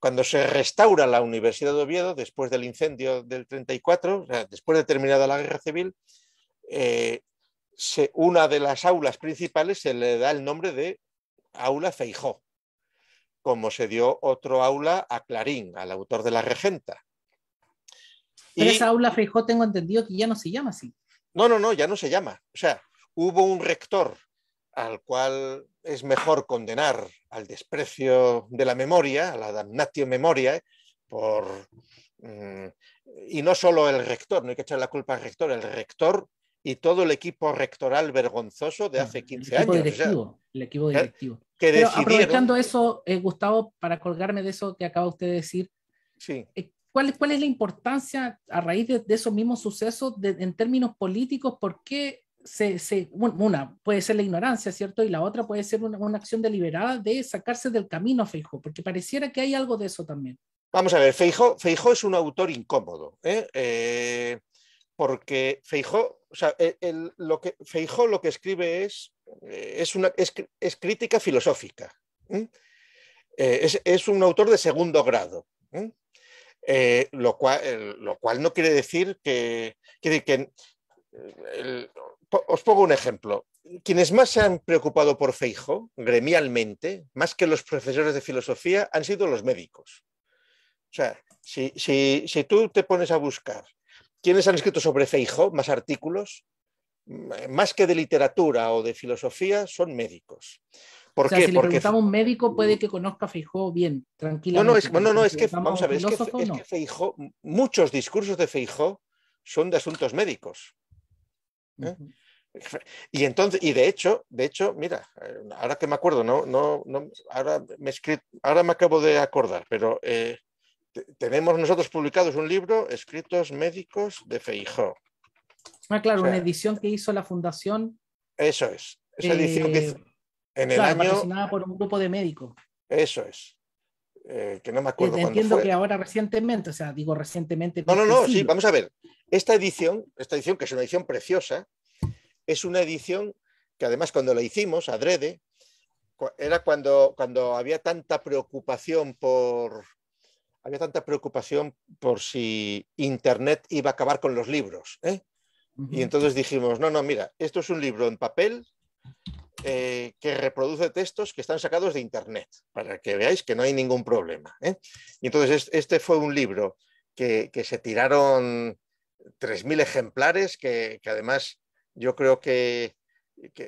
Cuando se restaura la Universidad de Oviedo, después del incendio del 34, después de terminada la guerra civil, eh, una de las aulas principales se le da el nombre de Aula Feijó, como se dio otro aula a Clarín, al autor de La Regenta. Pero esa aula Feijó tengo entendido que ya no se llama así. No, no, no, ya no se llama. O sea, hubo un rector al cual es mejor condenar al desprecio de la memoria, a la damnatio memoria, por... Mm, y no solo el rector, no hay que echar la culpa al rector, el rector y todo el equipo rectoral vergonzoso de hace 15 ah, años. el equipo eh, directivo. Que Pero aprovechando eso, eh, Gustavo, para colgarme de eso que acaba usted de decir, sí. Eh, ¿Cuál, es la importancia a raíz de, esos mismos sucesos en términos políticos? ¿Por qué se, una puede ser la ignorancia, ¿cierto? Y la otra puede ser una, acción deliberada de sacarse del camino a Feijo, porque pareciera que hay algo de eso también. Vamos a ver, Feijo, es un autor incómodo, ¿eh? Eh, porque Feijo, o sea, lo que, lo que escribe es, eh, es, una, es, crítica filosófica. Es, es, un autor de segundo grado. Eh, eh, lo, cual, no quiere decir que... Eh, os pongo un ejemplo. Quienes más se han preocupado por Feijo, gremialmente, más que los profesores de filosofía, han sido los médicos. O sea, si, si tú te pones a buscar quiénes han escrito sobre Feijo, más artículos, más que de literatura o de filosofía, son médicos. Si le Porque... preguntamos un médico, puede que conozca a Feijó bien, tranquilamente. No, no, no, es que, vamos a ver, es que, muchos discursos de Feijó son de asuntos médicos. ¿eh? Y entonces, y de hecho, de hecho, mira, eh, ahora que me acuerdo, no, no, ahora, me ahora me acabo de acordar, pero eh, tenemos nosotros publicados un libro, Escritos Médicos de Feijó. Ah, claro, una edición que hizo la Fundación. Eso es, esa edición que hizo en el año... por un grupo de médicos. Eso es. Eh, que no me acuerdo. Entiendo que ahora recientemente, o sea, digo recientemente. No, no, no, sí, vamos a ver. Esta edición, esta edición que es una edición preciosa, es una edición que además cuando la hicimos, adrede, era cuando, cuando había tanta preocupación por había tanta preocupación por si Internet iba a acabar con los libros. ¿eh? Y entonces dijimos, no, no, mira, esto es un libro en papel eh, que reproduce textos que están sacados de Internet, para que veáis que no hay ningún problema. ¿eh? Y entonces este fue un libro que, se tiraron 3.000 ejemplares, que, además yo creo que,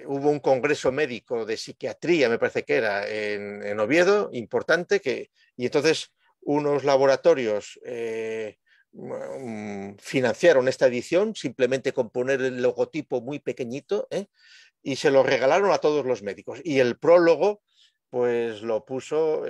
hubo un congreso médico de psiquiatría, me parece que era, en, Oviedo, importante, que, y entonces unos laboratorios... Eh, mm, financiaron esta edición simplemente con poner el logotipo muy pequeñito ¿eh? y se lo regalaron a todos los médicos. Y el prólogo, pues lo puso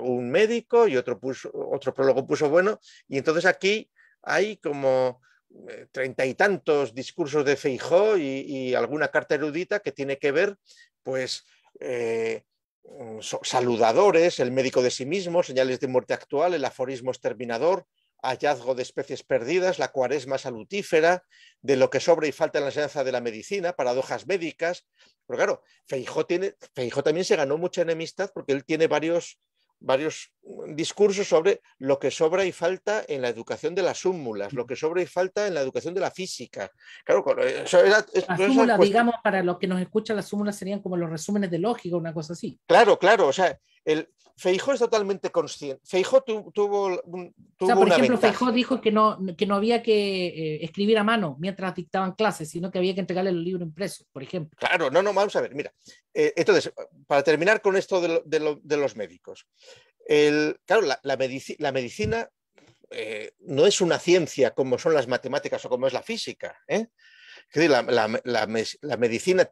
un médico y otro, prólogo puso bueno. Y entonces aquí hay como eh, treinta y tantos discursos de Feijó y, alguna carta erudita que tiene que ver, pues, eh, mm, saludadores, el médico de sí mismo, señales de muerte actual, el aforismo exterminador, hallazgo de especies perdidas, la cuaresma salutífera, de lo que sobra y falta en la enseñanza de la medicina, paradojas médicas. Pero claro, Feijó, tiene, también se ganó mucha enemistad porque él tiene varios, varios discursos sobre lo que sobra y falta en la educación de las súmulas, lo que sobra y falta en la educación de la física. Claro, eh, eso digamos, para los que nos escuchan, las súmulas serían como los resúmenes de lógica, una cosa así. Claro, claro, o sea, el, Feijó es totalmente consciente. Feijó tuvo, por ejemplo, Feijó dijo que no, no había que eh, escribir a mano mientras dictaban clases, sino que había que entregarle el libro impreso, por ejemplo. Claro, no, no, vamos a ver, mira. Eh, entonces, para terminar con esto de, los médicos. El, claro, la, medicina eh, no es una ciencia como son las matemáticas o como es la física. la, la medicina,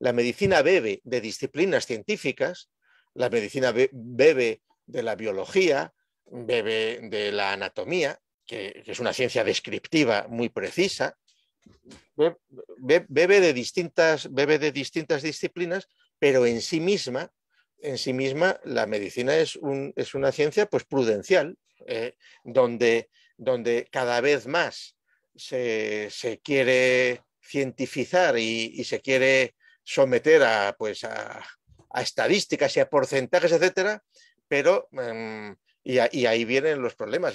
la medicina bebe de disciplinas científicas la medicina bebe de la biología, bebe de la anatomía, que, es una ciencia descriptiva muy precisa, bebe, de distintas, de distintas disciplinas, pero en sí misma, en sí misma la medicina es, es una ciencia pues, prudencial, eh, donde, donde cada vez más se, quiere cientificar y, se quiere someter a, pues, a, a estadísticas y a porcentajes, etcétera, pero mm, y, ahí vienen los problemas.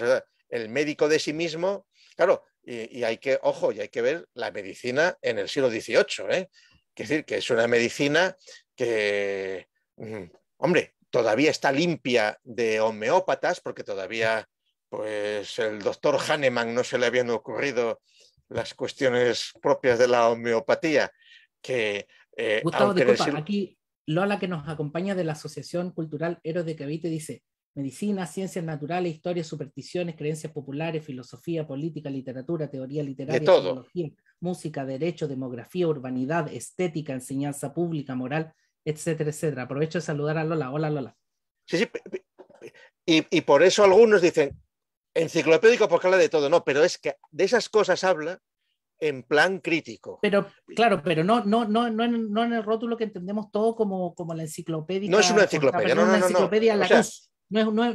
El médico de sí mismo, claro, y, hay que, ojo, y hay que ver la medicina en el siglo XVIII, Es ¿eh? decir, que es una medicina que, mm, hombre, todavía está limpia de homeópatas, porque todavía, pues, el doctor Hahnemann no se le habían ocurrido las cuestiones propias de la homeopatía, que eh, aquí Lola, que nos acompaña de la Asociación Cultural Héroes de Cavite, dice, medicina, ciencias naturales, historia, supersticiones, creencias populares, filosofía, política, literatura, teoría literaria, música, derecho, demografía, urbanidad, estética, enseñanza pública, moral, etcétera, etcétera. Aprovecho de saludar a Lola. Hola, Lola. Sí, sí. Y, y por eso algunos dicen, enciclopédico porque habla de todo, no, pero es que de esas cosas habla en plan crítico. Pero, claro, pero no, no, no, en, el rótulo que entendemos todo como, la enciclopedia. No es una enciclopedia, no, es no. Enciclopedia no, es,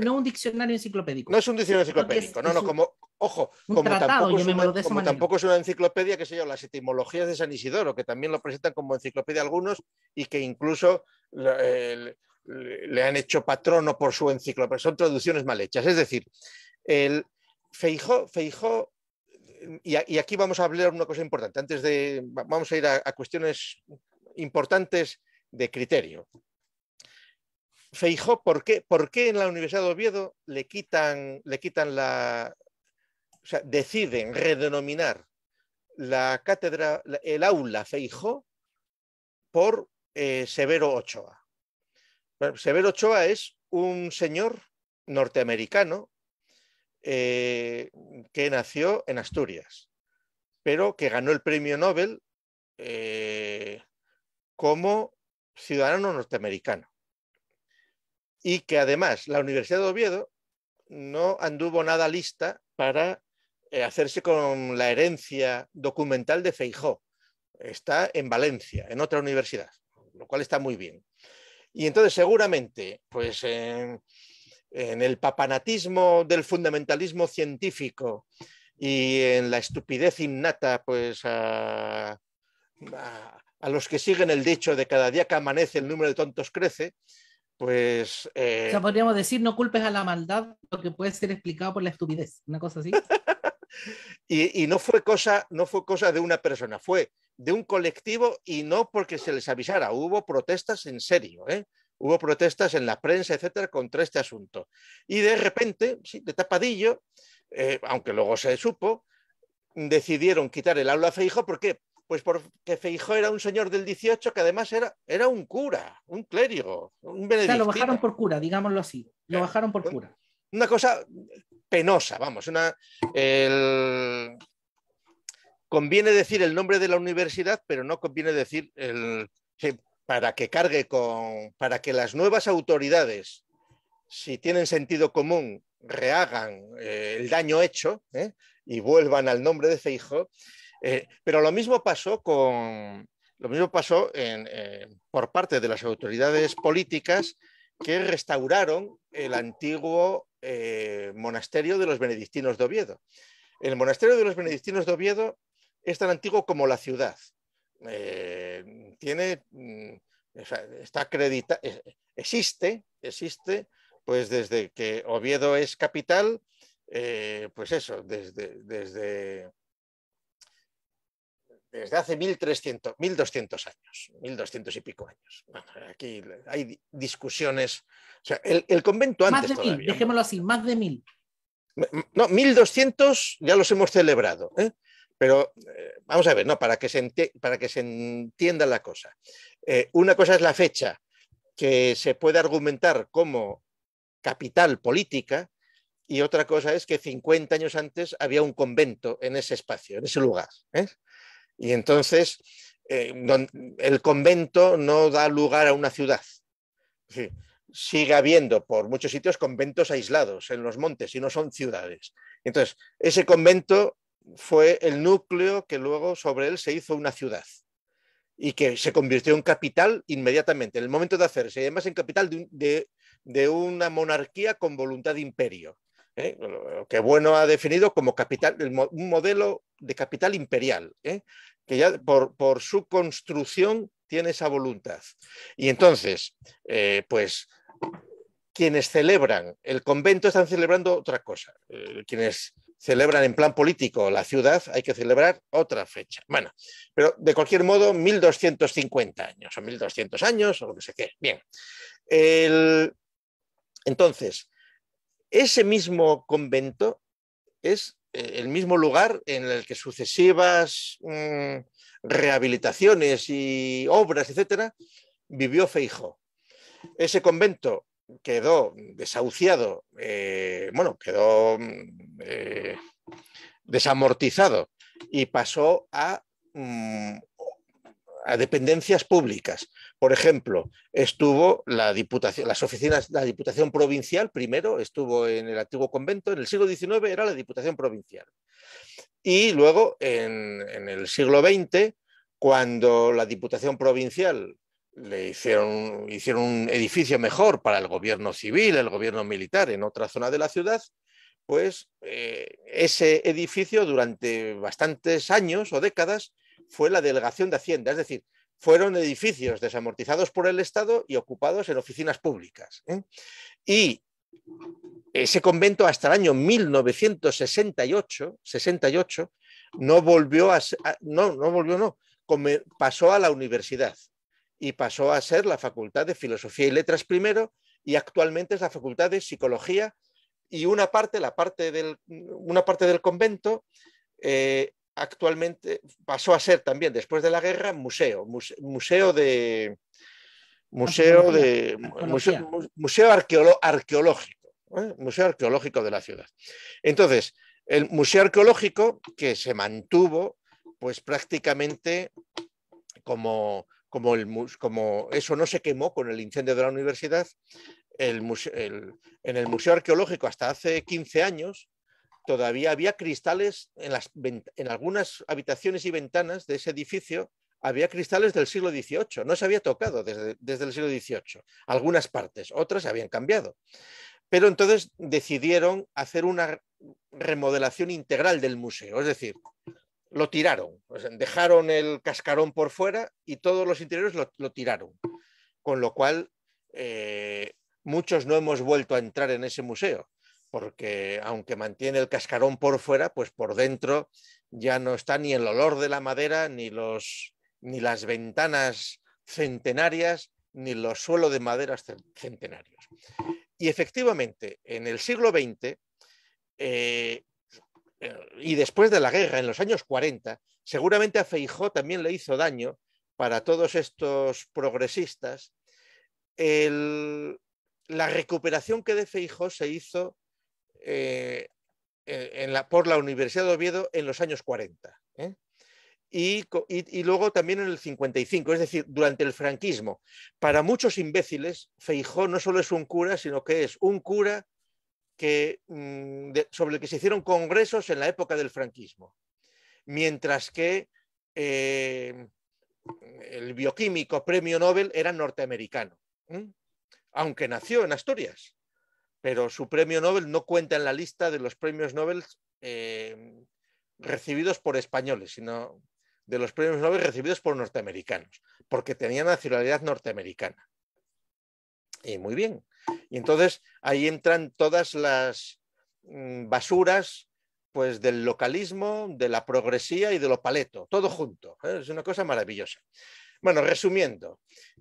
un diccionario enciclopédico. No es un diccionario enciclopédico, no, no, como, ojo, como, tampoco, es una, enciclopedia, que se yo, las etimologías de San Isidoro, que también lo presentan como enciclopedia algunos y que incluso le han hecho patrono por su enciclopedia. Son traducciones mal hechas. Es decir, el Feijó, Feijó y, aquí vamos a hablar una cosa importante. Antes de, vamos a ir a, cuestiones importantes de criterio. Feijó, ¿por qué, en la Universidad de Oviedo le quitan, le quitan la... O sea, deciden redenominar la cátedra, el aula Feijó por eh, Severo Ochoa. Severo Ochoa es un señor norteamericano eh, que nació en Asturias, pero que ganó el premio Nobel eh, como ciudadano norteamericano. Y que además la Universidad de Oviedo no anduvo nada lista para eh, hacerse con la herencia documental de Feijó. Está en Valencia, en otra universidad, lo cual está muy bien. Y entonces seguramente, pues en el papanatismo del fundamentalismo científico y en la estupidez innata pues a, los que siguen el dicho de cada día que amanece el número de tontos crece, pues... Eh, o sea, podríamos decir no culpes a la maldad porque puede ser explicado por la estupidez, una cosa así. y, no, fue cosa, no fue cosa de una persona, fue de un colectivo y no porque se les avisara, hubo protestas en serio, ¿eh? hubo protestas en la prensa, etcétera, contra este asunto. Y de repente, de tapadillo, eh, aunque luego se supo, decidieron quitar el aula a Feijó. ¿Por qué? Pues porque Feijó era un señor del 18 que además era, era un cura, un clérigo, un benedictino. O sea, lo bajaron por cura, digámoslo así. Lo eh, bajaron por cura. Una cosa penosa, vamos, Conviene decir el nombre de la universidad, pero no conviene decir el, para que cargue con, para que las nuevas autoridades, si tienen sentido común, rehagan eh, el daño hecho ¿eh? y vuelvan al nombre de Feijo. Eh, pero lo mismo pasó con, lo mismo pasó por parte de las autoridades políticas que restauraron el antiguo monasterio de los benedictinos de Oviedo. El monasterio de los benedictinos de Oviedo es tan antiguo como la ciudad tiene, mm, está acredita, e, existe, existe, pues desde que Oviedo es capital, eh, pues eso, desde, desde, desde hace 1300, 1200 años, 1200 y pico años. aquí hay discusiones. O sea, el, convento antes. Más de mil, dejémoslo así, más de mil. No, 1200 ya los hemos celebrado. ¿eh? Pero eh, vamos a ver, no, para que se, para que se entienda la cosa. Eh, una cosa es la fecha que se puede argumentar como capital política y otra cosa es que 50 años antes había un convento en ese espacio, en ese lugar. ¿eh? Y entonces el convento no da lugar a una ciudad. sigue habiendo por muchos sitios conventos aislados en los montes y no son ciudades. Entonces, ese convento fue el núcleo que luego sobre él se hizo una ciudad y que se convirtió en capital inmediatamente, en el momento de hacerse, y además en capital de, una monarquía con voluntad de imperio, ¿eh? que Bueno ha definido como un modelo de capital imperial, ¿eh? que ya por, su construcción tiene esa voluntad. Y entonces, eh, pues quienes celebran el convento están celebrando otra cosa, quienes celebran en plan político la ciudad, hay que celebrar otra fecha. Bueno, pero de cualquier modo, 1250 años o 1200 años o lo que se quede. Bien. Entonces, ese mismo convento es eh, el mismo lugar en el que sucesivas mm, rehabilitaciones y obras, etcétera, vivió Feijo. Ese convento quedó desahuciado, eh, bueno, quedó mm, eh, desamortizado y pasó mm, a, dependencias públicas. Por ejemplo, estuvo la diputación, las oficinas, de la Diputación Provincial primero, estuvo en el antiguo convento, en el siglo XIX era la Diputación Provincial. Y luego, en el siglo XX, cuando la Diputación Provincial le hicieron, hicieron un edificio mejor para el gobierno civil, el gobierno militar en otra zona de la ciudad, pues eh, ese edificio durante bastantes años o décadas fue la delegación de Hacienda, es decir, fueron edificios desamortizados por el Estado y ocupados en oficinas públicas. ¿eh? Y ese convento hasta el año 1968, 68, no volvió a, no, no volvió, no, pasó a la universidad y pasó a ser la Facultad de Filosofía y Letras primero y actualmente es la Facultad de Psicología y una parte, la parte del, una parte del convento eh, actualmente pasó a ser también después de la guerra museo, museo de... Museo, de, museo, arqueológico, ¿eh? museo arqueológico de la ciudad. Entonces, el museo arqueológico que se mantuvo pues prácticamente como, como, eso no se quemó con el incendio de la universidad, el en el Museo Arqueológico hasta hace 15 años todavía había cristales en, las, en algunas habitaciones y ventanas de ese edificio, había cristales del siglo XVIII, no se había tocado desde, desde el siglo XVIII, algunas partes, otras habían cambiado. Pero entonces decidieron hacer una remodelación integral del museo, es decir, lo tiraron, dejaron el cascarón por fuera y todos los interiores lo, tiraron. Con lo cual, eh, muchos no hemos vuelto a entrar en ese museo, porque aunque mantiene el cascarón por fuera, pues por dentro ya no está ni el olor de la madera, ni, los, ni las ventanas centenarias, ni los suelos de madera centenarios. Y efectivamente, en el siglo XX, y después de la guerra, en los años 40, seguramente a Feijó también le hizo daño para todos estos progresistas la recuperación que de Feijó se hizo eh, eh, por la Universidad de Oviedo en los años 40. ¿eh? Y, y, luego también en el 55, es decir, durante el franquismo. Para muchos imbéciles, Feijó no solo es un cura, sino que es un cura que, mm, sobre el que se hicieron congresos en la época del franquismo, mientras que eh, el bioquímico premio Nobel era norteamericano, aunque nació en Asturias, pero su premio Nobel no cuenta en la lista de los premios Nobel eh, recibidos por españoles, sino de los premios Nobel recibidos por norteamericanos, porque tenía nacionalidad norteamericana. Y muy bien, y entonces ahí entran todas las mm, basuras pues del localismo, de la progresía y de lo paleto, todo junto. ¿eh? Es una cosa maravillosa. Bueno, resumiendo,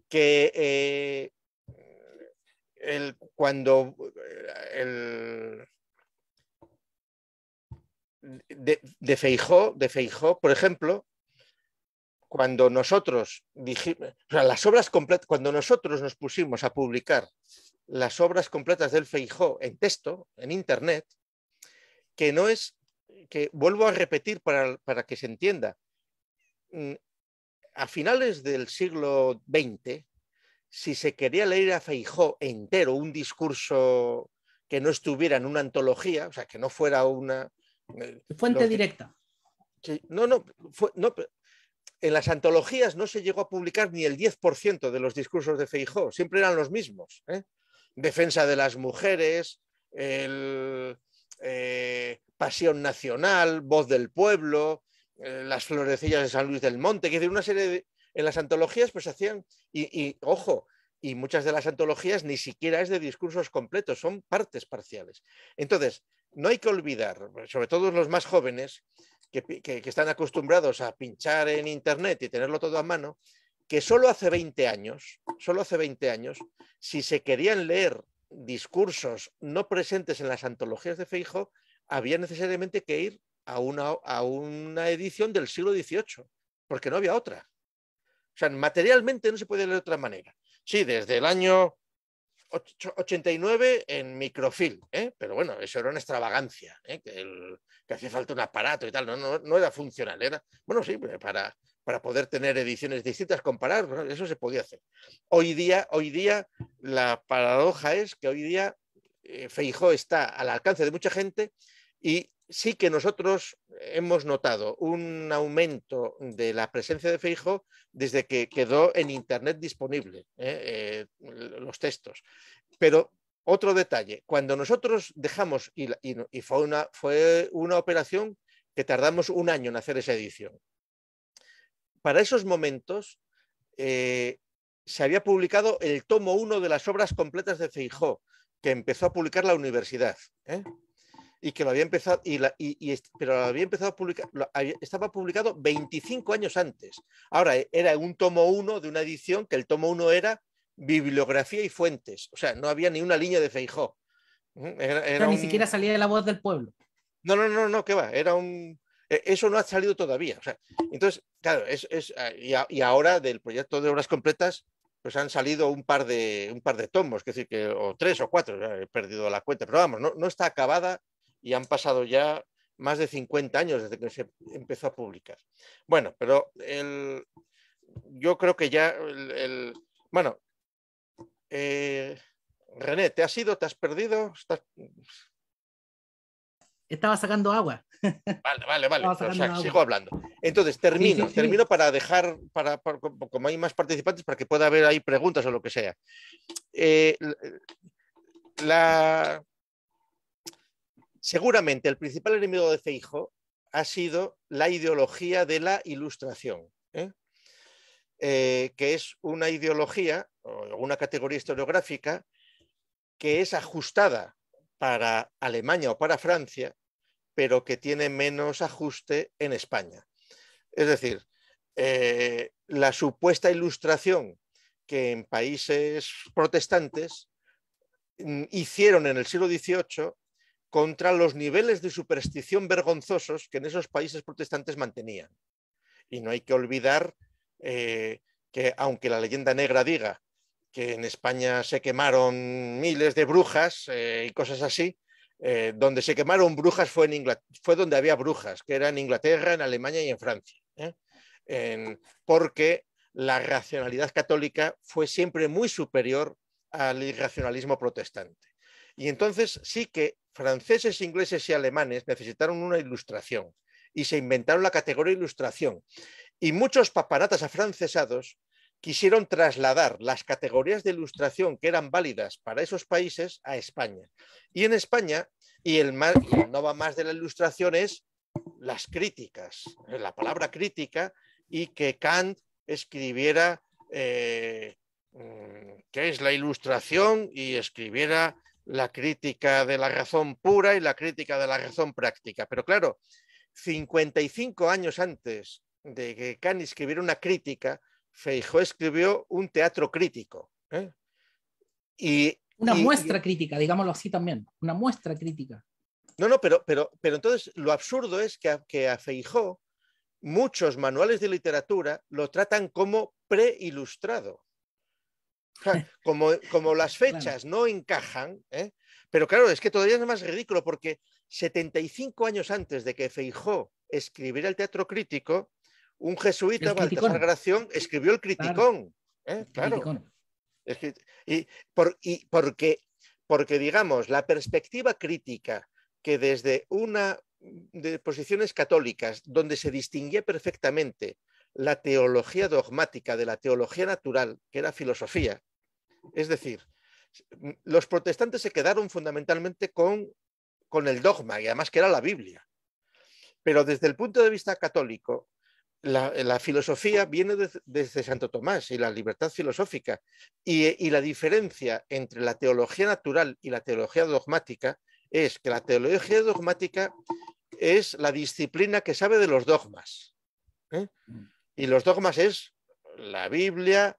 que eh, cuando eh, el, de, Feijó, de Feijó, por ejemplo, cuando nosotros dijimos, o sea, las obras completas, cuando nosotros nos pusimos a publicar las obras completas del Feijó en texto, en Internet, que no es, que vuelvo a repetir para, que se entienda, mm, a finales del siglo XX, si se quería leer a Feijó entero un discurso que no estuviera en una antología, o sea, que no fuera una... Eh, fuente directa. no, no, no, en las antologías no se llegó a publicar ni el 10% de los discursos de Feijó, siempre eran los mismos. ¿eh? defensa de las mujeres, el, eh, pasión nacional, voz del pueblo, eh, las florecillas de San Luis del Monte, que decir, una serie En las antologías pues hacían, y, ojo, y muchas de las antologías ni siquiera es de discursos completos, son partes parciales. Entonces, no hay que olvidar, sobre todo los más jóvenes que, están acostumbrados a pinchar en Internet y tenerlo todo a mano, que solo hace 20 años, solo hace 20 años, si se querían leer discursos no presentes en las antologías de Feijo, había necesariamente que ir a una, a una edición del siglo XVIII, porque no había otra. O sea, materialmente no se puede leer de otra manera. Sí, desde el año 89 en microfilm, ¿eh? pero bueno, eso era una extravagancia, ¿eh? que, que hacía falta un aparato y tal, no, no, no, era funcional, era, bueno, sí, pues, para, para poder tener ediciones distintas, comparar, eso se podía hacer. Hoy día, hoy día, la paradoja es que hoy día feijo eh, Feijó está al alcance de mucha gente y sí que nosotros hemos notado un aumento de la presencia de Feijo desde que quedó en Internet disponible ¿eh? Eh, los textos. Pero otro detalle, cuando nosotros dejamos, y, fue, una, operación que tardamos un año en hacer esa edición, para esos momentos eh, se había publicado el tomo 1 de las obras completas de Feijó, que empezó a publicar la universidad. ¿eh? Y que lo había empezado, pero había empezado a publicar, estaba publicado 25 años antes. Ahora, eh, era un tomo 1 de una edición que el tomo 1 era bibliografía y fuentes. O sea, no había ni una línea de Feijó. Era, ni siquiera salía de la voz del pueblo. No, no, no, no, que va. Era un, eh, eso no ha salido todavía. entonces, claro, es, ah, y, ahora del proyecto de obras completas, pues han salido un par de, un par de tomos, es decir, que, o tres o cuatro, he perdido la cuenta, pero vamos, no, no está acabada y han pasado ya más de 50 años desde que se empezó a publicar. Bueno, pero yo creo que ya, el, bueno, eh, René, ¿te has ido? ¿Te has perdido? ¿Estás... Estaba sacando agua. Vale, vale, vale. sigo hablando. Entonces, termino, termino para dejar, para, como hay más participantes, para que pueda haber ahí preguntas o lo que sea. Eh, seguramente el principal enemigo de Feijo ha sido la ideología de la ilustración, ¿eh? Eh, que es una ideología o una categoría historiográfica que es ajustada para Alemania o para Francia, pero que tiene menos ajuste en España. Es decir, eh, la supuesta ilustración que en países protestantes mm, hicieron en el siglo XVIII contra los niveles de superstición vergonzosos que en esos países protestantes mantenían. Y no hay que olvidar eh, que aunque la leyenda negra diga que en España se quemaron miles de brujas eh, y cosas así. Eh, donde se quemaron brujas fue, en fue donde había brujas, que era en Inglaterra, en Alemania y en Francia. ¿eh? porque la racionalidad católica fue siempre muy superior al irracionalismo protestante. Y entonces sí que franceses, ingleses y alemanes necesitaron una ilustración y se inventaron la categoría ilustración. Y muchos paparatas afrancesados quisieron trasladar las categorías de ilustración que eran válidas para esos países a España. Y en España, y el, no va más de la ilustración es las críticas, eh, la palabra crítica, y que Kant escribiera eh, mm, qué es la ilustración y escribiera la crítica de la razón pura y la crítica de la razón práctica. Pero claro, 55 años antes de que Kant escribiera una crítica, Feijó escribió un teatro crítico. ¿eh? Y, una muestra crítica, digámoslo así también, una muestra crítica. No, no, pero, pero, entonces lo absurdo es que a, Feijó muchos manuales de literatura lo tratan como preilustrado. Como, como las fechas no encajan, ¿eh? pero claro, es que todavía es más ridículo porque 75 años antes de que Feijó escribiera el teatro crítico, un jesuita, Baltasar Gración, escribió el Criticón. ¿eh? Claro. y, por, y porque, digamos, la perspectiva crítica que desde una mm, de posiciones católicas, donde se distinguía perfectamente la teología dogmática de la teología natural, que era filosofía, es decir, los protestantes se quedaron fundamentalmente con, con el dogma, y además que era la Biblia. Pero desde el punto de vista católico, eh, la, filosofía viene desde Santo Tomás y la libertad filosófica. Y, la diferencia entre la teología natural y la teología dogmática es que la teología dogmática es la disciplina que sabe de los dogmas. ¿eh? Mm. Y los dogmas es la Biblia,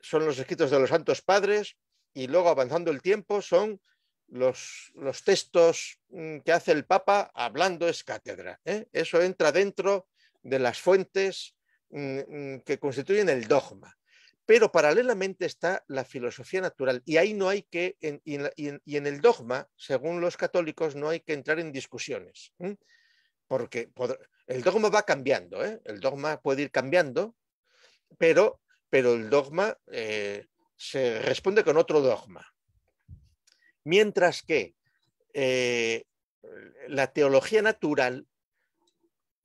son los escritos de los santos padres y luego avanzando el tiempo son los, textos mm, que hace el Papa hablando es cátedra. ¿eh? Eso entra dentro de las fuentes mm, mm, que constituyen el dogma. Pero paralelamente está la filosofía natural y ahí no hay que, y, en, el dogma, según los católicos, no hay que entrar en discusiones, porque el dogma va cambiando, ¿eh? el dogma puede ir cambiando, pero, pero el dogma eh, se responde con otro dogma. Mientras que eh, la teología natural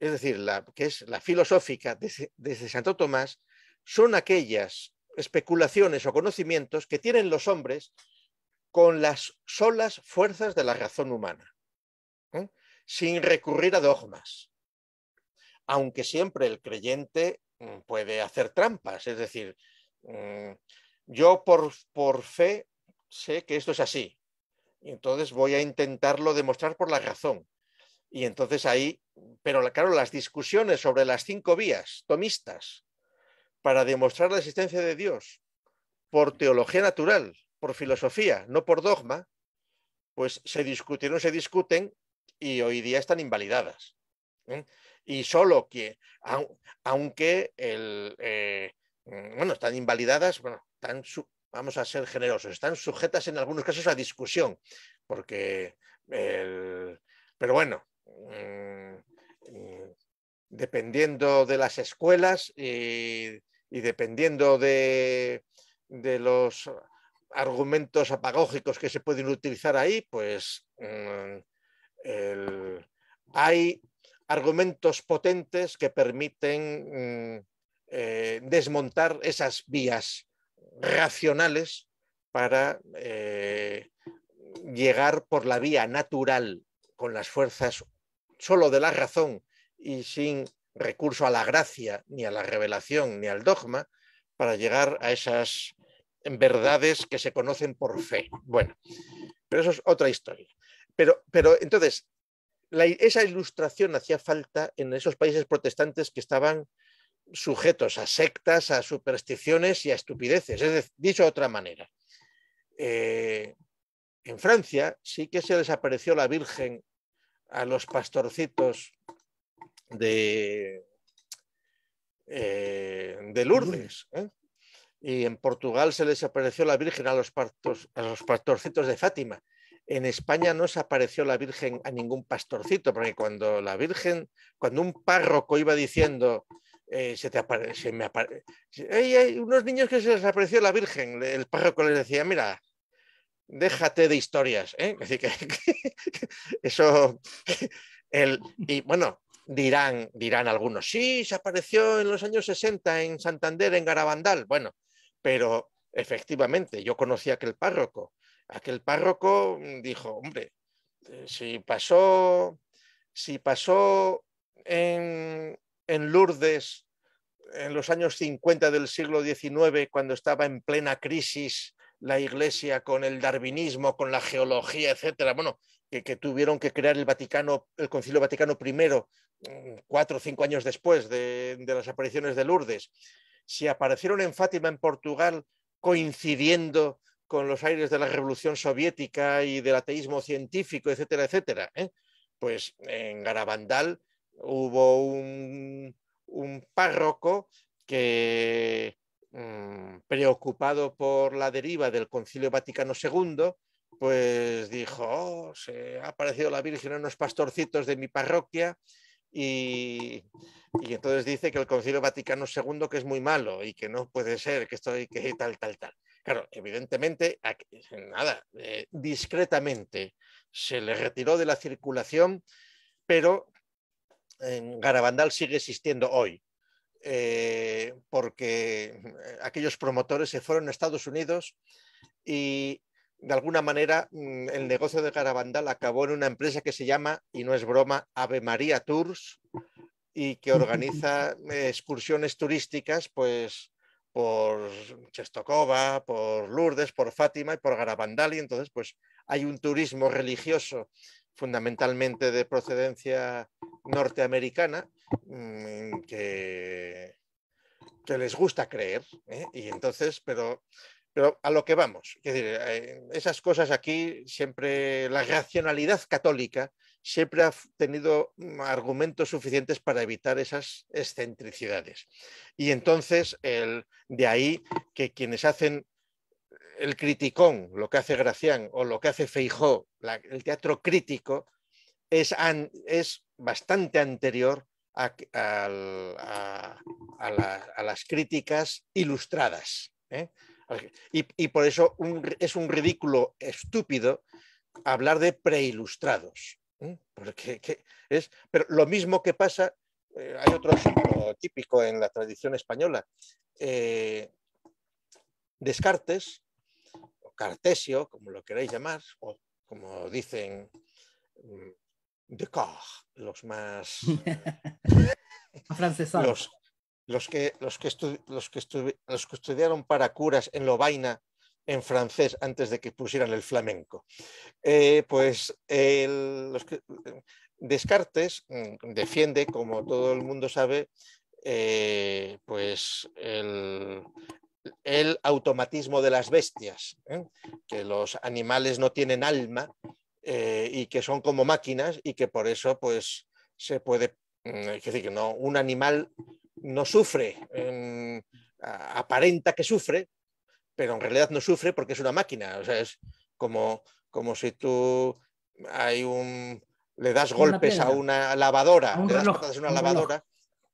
es decir, la que es la filosófica desde, Santo Tomás, son aquellas especulaciones o conocimientos que tienen los hombres con las solas fuerzas de la razón humana, ¿eh? sin recurrir a dogmas. Aunque siempre el creyente mm, puede hacer trampas, es decir, mm, yo por fe sé que esto es así, entonces voy a intentarlo demostrar por la razón, y entonces ahí, pero claro, las discusiones sobre las cinco vías tomistas para demostrar la existencia de Dios por teología natural, por filosofía, no por dogma, pues se discutieron, se discuten y hoy día están invalidadas. ¿eh? Y solo que, aunque eh, mm, están invalidadas, bueno, están, vamos a ser generosos, están sujetas en algunos casos a discusión, porque el, pero bueno, Mm, mm, dependiendo de las escuelas y, dependiendo de, los argumentos apagógicos que se pueden utilizar ahí, pues mm, hay argumentos potentes que permiten eh, desmontar esas vías racionales para eh, llegar por la vía natural con las fuerzas solo de la razón y sin recurso a la gracia, ni a la revelación, ni al dogma, para llegar a esas verdades que se conocen por fe. Bueno, pero eso es otra historia. Pero, pero entonces, esa ilustración hacía falta en esos países protestantes que estaban sujetos a sectas, a supersticiones y a estupideces. Es decir, dicho de otra manera, eh, en Francia sí que se desapareció la Virgen a los pastorcitos de, eh, de Lourdes. ¿eh? Y en Portugal se les apareció la Virgen a los, a los pastorcitos de Fátima. En España no se apareció la Virgen a ningún pastorcito, porque cuando la Virgen, cuando un párroco iba diciendo, eh, se te aparece, me aparece, hay, hay unos niños que se les apareció la Virgen, el párroco les decía, mira, déjate de historias. ¿eh? que eso, el, y bueno, dirán, dirán algunos, sí, se apareció en los años 60 en Santander, en Garabandal. Bueno, pero efectivamente, yo conocí a aquel párroco. Aquel párroco dijo, hombre, eh, si pasó, si pasó en, en Lourdes en los años 50 del siglo XIX, cuando estaba en plena crisis la Iglesia con el darwinismo, con la geología, etcétera, bueno, que, tuvieron que crear el Vaticano, el Concilio Vaticano I, mm, cuatro o cinco años después de, las apariciones de Lourdes, si aparecieron en Fátima, en Portugal, coincidiendo con los aires de la Revolución Soviética y del ateísmo científico, etcétera, etcétera, ¿eh? pues en Garabandal hubo un, un párroco que Mm, preocupado por la deriva del Concilio Vaticano II, pues dijo, oh, se ha aparecido la Virgen en unos pastorcitos de mi parroquia y, entonces dice que el Concilio Vaticano II que es muy malo y que no puede ser, que estoy, que tal, tal, tal. Claro, evidentemente, nada, eh, discretamente se le retiró de la circulación, pero Garabandal sigue existiendo hoy. Eh, porque eh, aquellos promotores se fueron a Estados Unidos y de alguna manera mm, el negocio de Garabandal acabó en una empresa que se llama, y no es broma, Ave María Tours y que organiza eh, excursiones turísticas pues por Chestokova, por Lourdes, por Fátima y por Garabandal y entonces pues hay un turismo religioso fundamentalmente de procedencia norteamericana mm, que, les gusta creer. ¿eh? Y entonces, pero, pero a lo que vamos, eh, esas cosas aquí siempre, la racionalidad católica siempre ha tenido mm, argumentos suficientes para evitar esas excentricidades. Y entonces, el, de ahí que quienes hacen el criticón, lo que hace Gracián o lo que hace Feijó, el teatro crítico, es, es bastante anterior a, las críticas ilustradas. ¿eh? Y, por eso es un ridículo estúpido hablar de preilustrados. ¿eh? Porque es, pero lo mismo que pasa, eh, hay otro ejemplo típico en la tradición española. Descartes, o Cartesio, como lo queréis llamar, o como dicen de los más... Los, que, los, que estudiaron para curas en Lovaina en francés antes de que pusieran el flamenco. Eh, pues Descartes mm, defiende, como todo el mundo sabe, eh, pues el, automatismo de las bestias, ¿eh? que los animales no tienen alma eh, y que son como máquinas y que por eso pues se puede, mm, es decir, que no, un animal no sufre, aparenta que sufre, pero en realidad no sufre porque es una máquina, o sea, es como, como si tú hay un, le das golpes a una lavadora, le das una lavadora.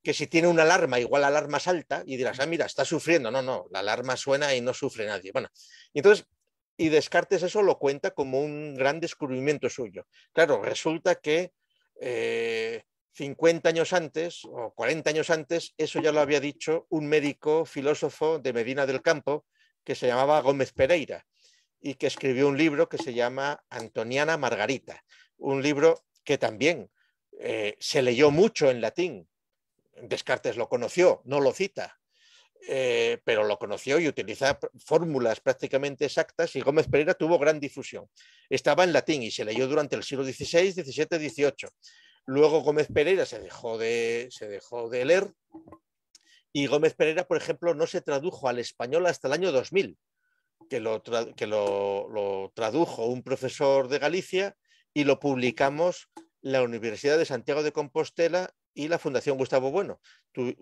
que si tiene una alarma, igual la alarma salta y dirás, ah, mira, está sufriendo. No, no, la alarma suena y no sufre nadie. Bueno, y entonces y Descartes eso lo cuenta como un gran descubrimiento suyo. Claro, resulta que 50 eh, años antes o 40 años antes, eso ya lo había dicho un médico filósofo de Medina del Campo que se llamaba Gómez Pereira y que escribió un libro que se llama Antoniana Margarita, un libro que también eh, se leyó mucho en latín. Descartes lo conoció, no lo cita, eh, pero lo conoció y utiliza fórmulas prácticamente exactas y Gómez Pereira tuvo gran difusión. Estaba en latín y se leyó durante el siglo XVI, XVII, XVIII. Luego Gómez Pereira se dejó de, se dejó de leer y Gómez Pereira, por ejemplo, no se tradujo al español hasta el año 2000, que lo, que lo tradujo un profesor de Galicia y lo publicamos la Universidad de Santiago de Compostela y la Fundación Gustavo Bueno.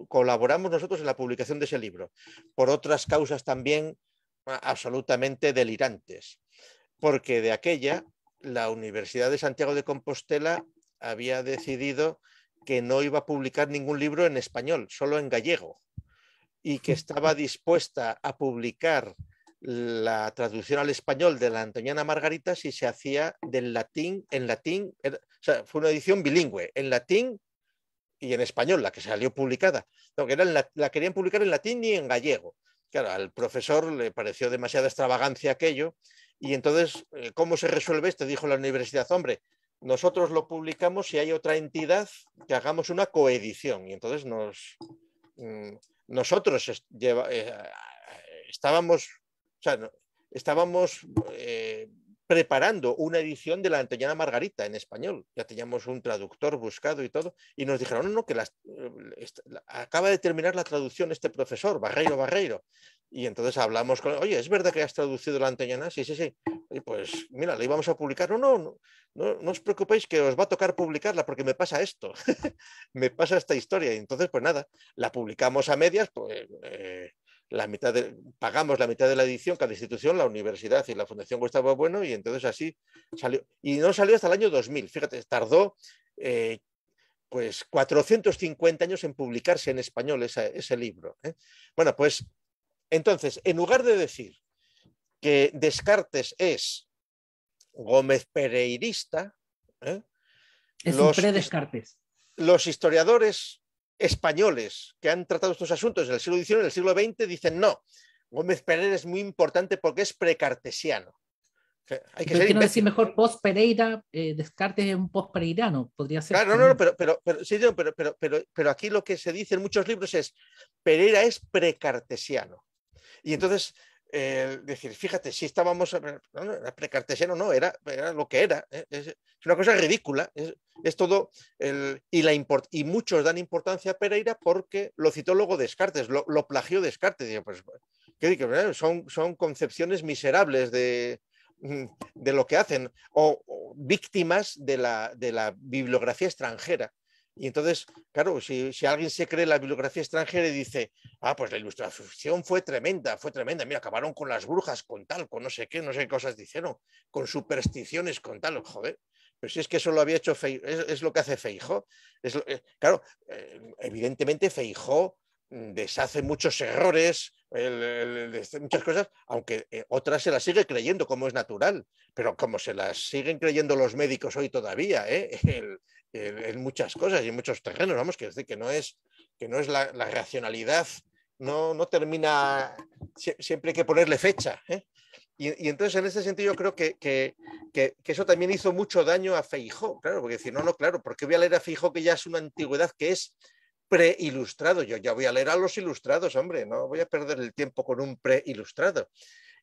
colaboramos nosotros en la publicación de ese libro, por otras causas también absolutamente delirantes, porque de aquella la Universidad de Santiago de Compostela había decidido que no iba a publicar ningún libro en español, solo en gallego, y que estaba dispuesta a publicar la traducción al español de la Antoñana Margarita si se hacía del latín en latín, o sea, fue una edición bilingüe, en latín y en español, la que salió publicada. No, que era la, querían publicar en latín y en gallego. Claro, al profesor le pareció demasiada extravagancia aquello y entonces, eh, ¿cómo se resuelve esto? Dijo la universidad, hombre, nosotros lo publicamos si hay otra entidad que hagamos una coedición. Y entonces nos, mm, nosotros eh, estábamos, estábamos eh, preparando una edición de la Anteñana Margarita en español. Ya teníamos un traductor buscado y todo, y nos dijeron, no, no, que eh, acaba de terminar la traducción este profesor, Barreiro Barreiro. Y entonces hablamos con, oye, ¿es verdad que has traducido la Anteñana? Sí, sí, sí. Y pues mira, la íbamos a publicar. No, no, no, no, no os preocupéis que os va a tocar publicarla porque me pasa esto, me pasa esta historia. Y entonces, pues nada, la publicamos a medias, pues... Eh, la mitad pagamos la mitad de la edición cada institución, la universidad y la Fundación Gustavo Bueno, y entonces así salió. Y no salió hasta el año 2000, fíjate, tardó eh, pues 450 años en publicarse en español ese libro. ¿eh? Bueno, pues entonces, en lugar de decir que Descartes es Gómez Pereirista, ¿eh? los, descartes Los historiadores españoles que han tratado estos asuntos en el siglo XIX, en el siglo XX, dicen no, Gómez Pereira es muy importante porque es precartesiano. hay que decir mejor post Pereira, descarte eh, Descartes es un post pereirano, podría ser. Claro, no, no, pero, sí, pero, pero, aquí lo que se dice en muchos libros es Pereira es precartesiano. Y entonces eh, decir, fíjate, si estábamos, eh, era precartesiano, no, era, lo que era, eh, es, una cosa ridícula, es, todo, y, la import, y muchos dan importancia a Pereira porque lo citó luego Descartes, lo, plagió Descartes, pues, son, son concepciones miserables de, lo que hacen, o, víctimas de la bibliografía extranjera. Y entonces, claro, si, alguien se cree la bibliografía extranjera y dice, ah, pues la ilustración fue tremenda, fue tremenda, mira, acabaron con las brujas, con tal, con no sé qué, no sé qué cosas dijeron, con supersticiones, con tal, joder. Pero si es que eso lo había hecho es, lo que hace Feijó. Eh, claro, eh, evidentemente Feijó Mm, deshace muchos errores, muchas cosas, aunque eh, otras se las sigue creyendo como es natural, pero como se las siguen creyendo los médicos hoy todavía, ¿eh? en muchas cosas y en muchos terrenos, vamos, que decir que no es, que no es la, racionalidad, no, no termina, siempre hay que ponerle fecha. ¿eh? Y, entonces en ese sentido yo creo que, que, eso también hizo mucho daño a Feijó, claro, porque decir, no, no, claro, porque voy a leer a Feijó que ya es una antigüedad que es preilustrado. Yo ya voy a leer a los ilustrados, hombre, no voy a perder el tiempo con un preilustrado.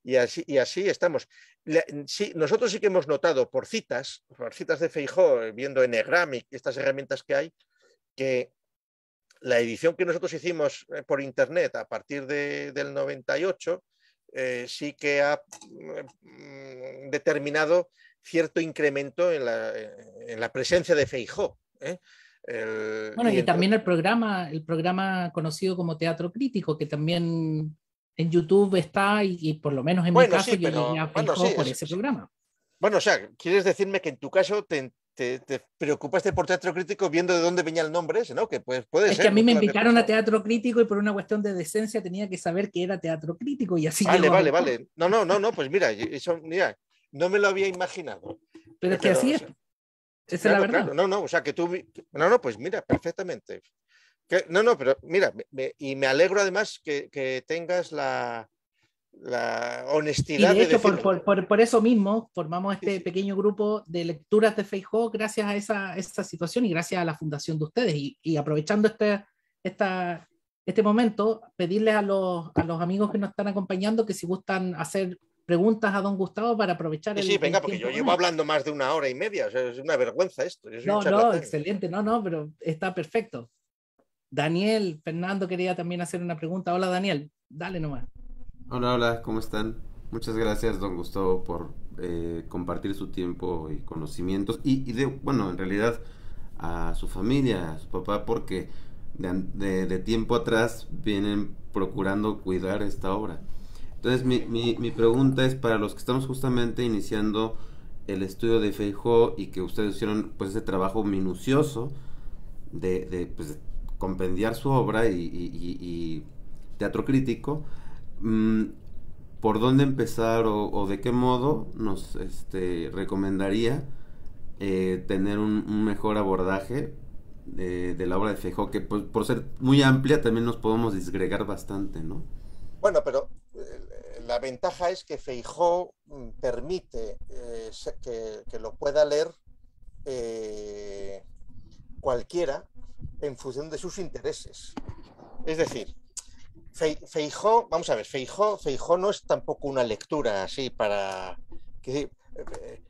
Y así, y así estamos. sí, nosotros sí que hemos notado por citas, por citas de Feijó, eh, viendo Enegram y estas herramientas que hay, que la edición que nosotros hicimos eh, por internet a partir de, del 98 eh, sí que ha mm, determinado cierto incremento en la, presencia de Feijó bueno, y, también el programa, el programa conocido como Teatro Crítico, que también en YouTube está y, por lo menos en mi caso yo me bueno, por ese programa. Bueno, o sea, quieres decirme que en tu caso te, te, preocupaste por Teatro Crítico viendo de dónde venía el nombre ¿no? Que pues, puede es que a mí me invitaron a Teatro Crítico y por una cuestión de decencia tenía que saber que era Teatro Crítico y así. Vale, vale, vale. No, no, no, no, pues mira, eso, no me lo había imaginado. Pero es que así es verdad. No, no, o sea, que tú. No, no, pues mira, perfectamente. no, no, pero mira, y me alegro además que, tengas la, la honestidad. Y de hecho, por, eso mismo formamos este pequeño grupo de lecturas de Facebook gracias a esa, situación y gracias a la fundación de ustedes. Y, aprovechando este, esta, este momento, pedirles a los, a los, amigos que nos están acompañando que si gustan hacer preguntas a don Gustavo para aprovechar el. Sí, venga, porque yo llevo hablando más de una hora y media, es una vergüenza esto. no, no, excelente, no, no, pero está perfecto. Daniel, Fernando quería también hacer una pregunta. Hola, Daniel, dale nomás. Hola, hola, ¿cómo están? Muchas gracias, don Gustavo, por eh, compartir su tiempo y conocimientos. Y, de, bueno, en realidad a su familia, a su papá, porque de tiempo atrás vienen procurando cuidar esta obra. Entonces mi, mi, pregunta es para los que estamos justamente iniciando el estudio de Feijó y que ustedes hicieron pues ese trabajo minucioso de, de, pues, compendiar su obra y, teatro crítico, mm, ¿por dónde empezar o, de qué modo nos este, recomendaría eh, tener un, mejor abordaje eh, de, la obra de Feijó, que pues por ser muy amplia también nos podemos disgregar bastante, ¿no? Bueno, pero la ventaja es que Feijó mm, permite eh, que, lo pueda leer eh, cualquiera en función de sus intereses. Es decir, Fe, vamos a ver, Feijó, no es tampoco una lectura así para... Que, eh,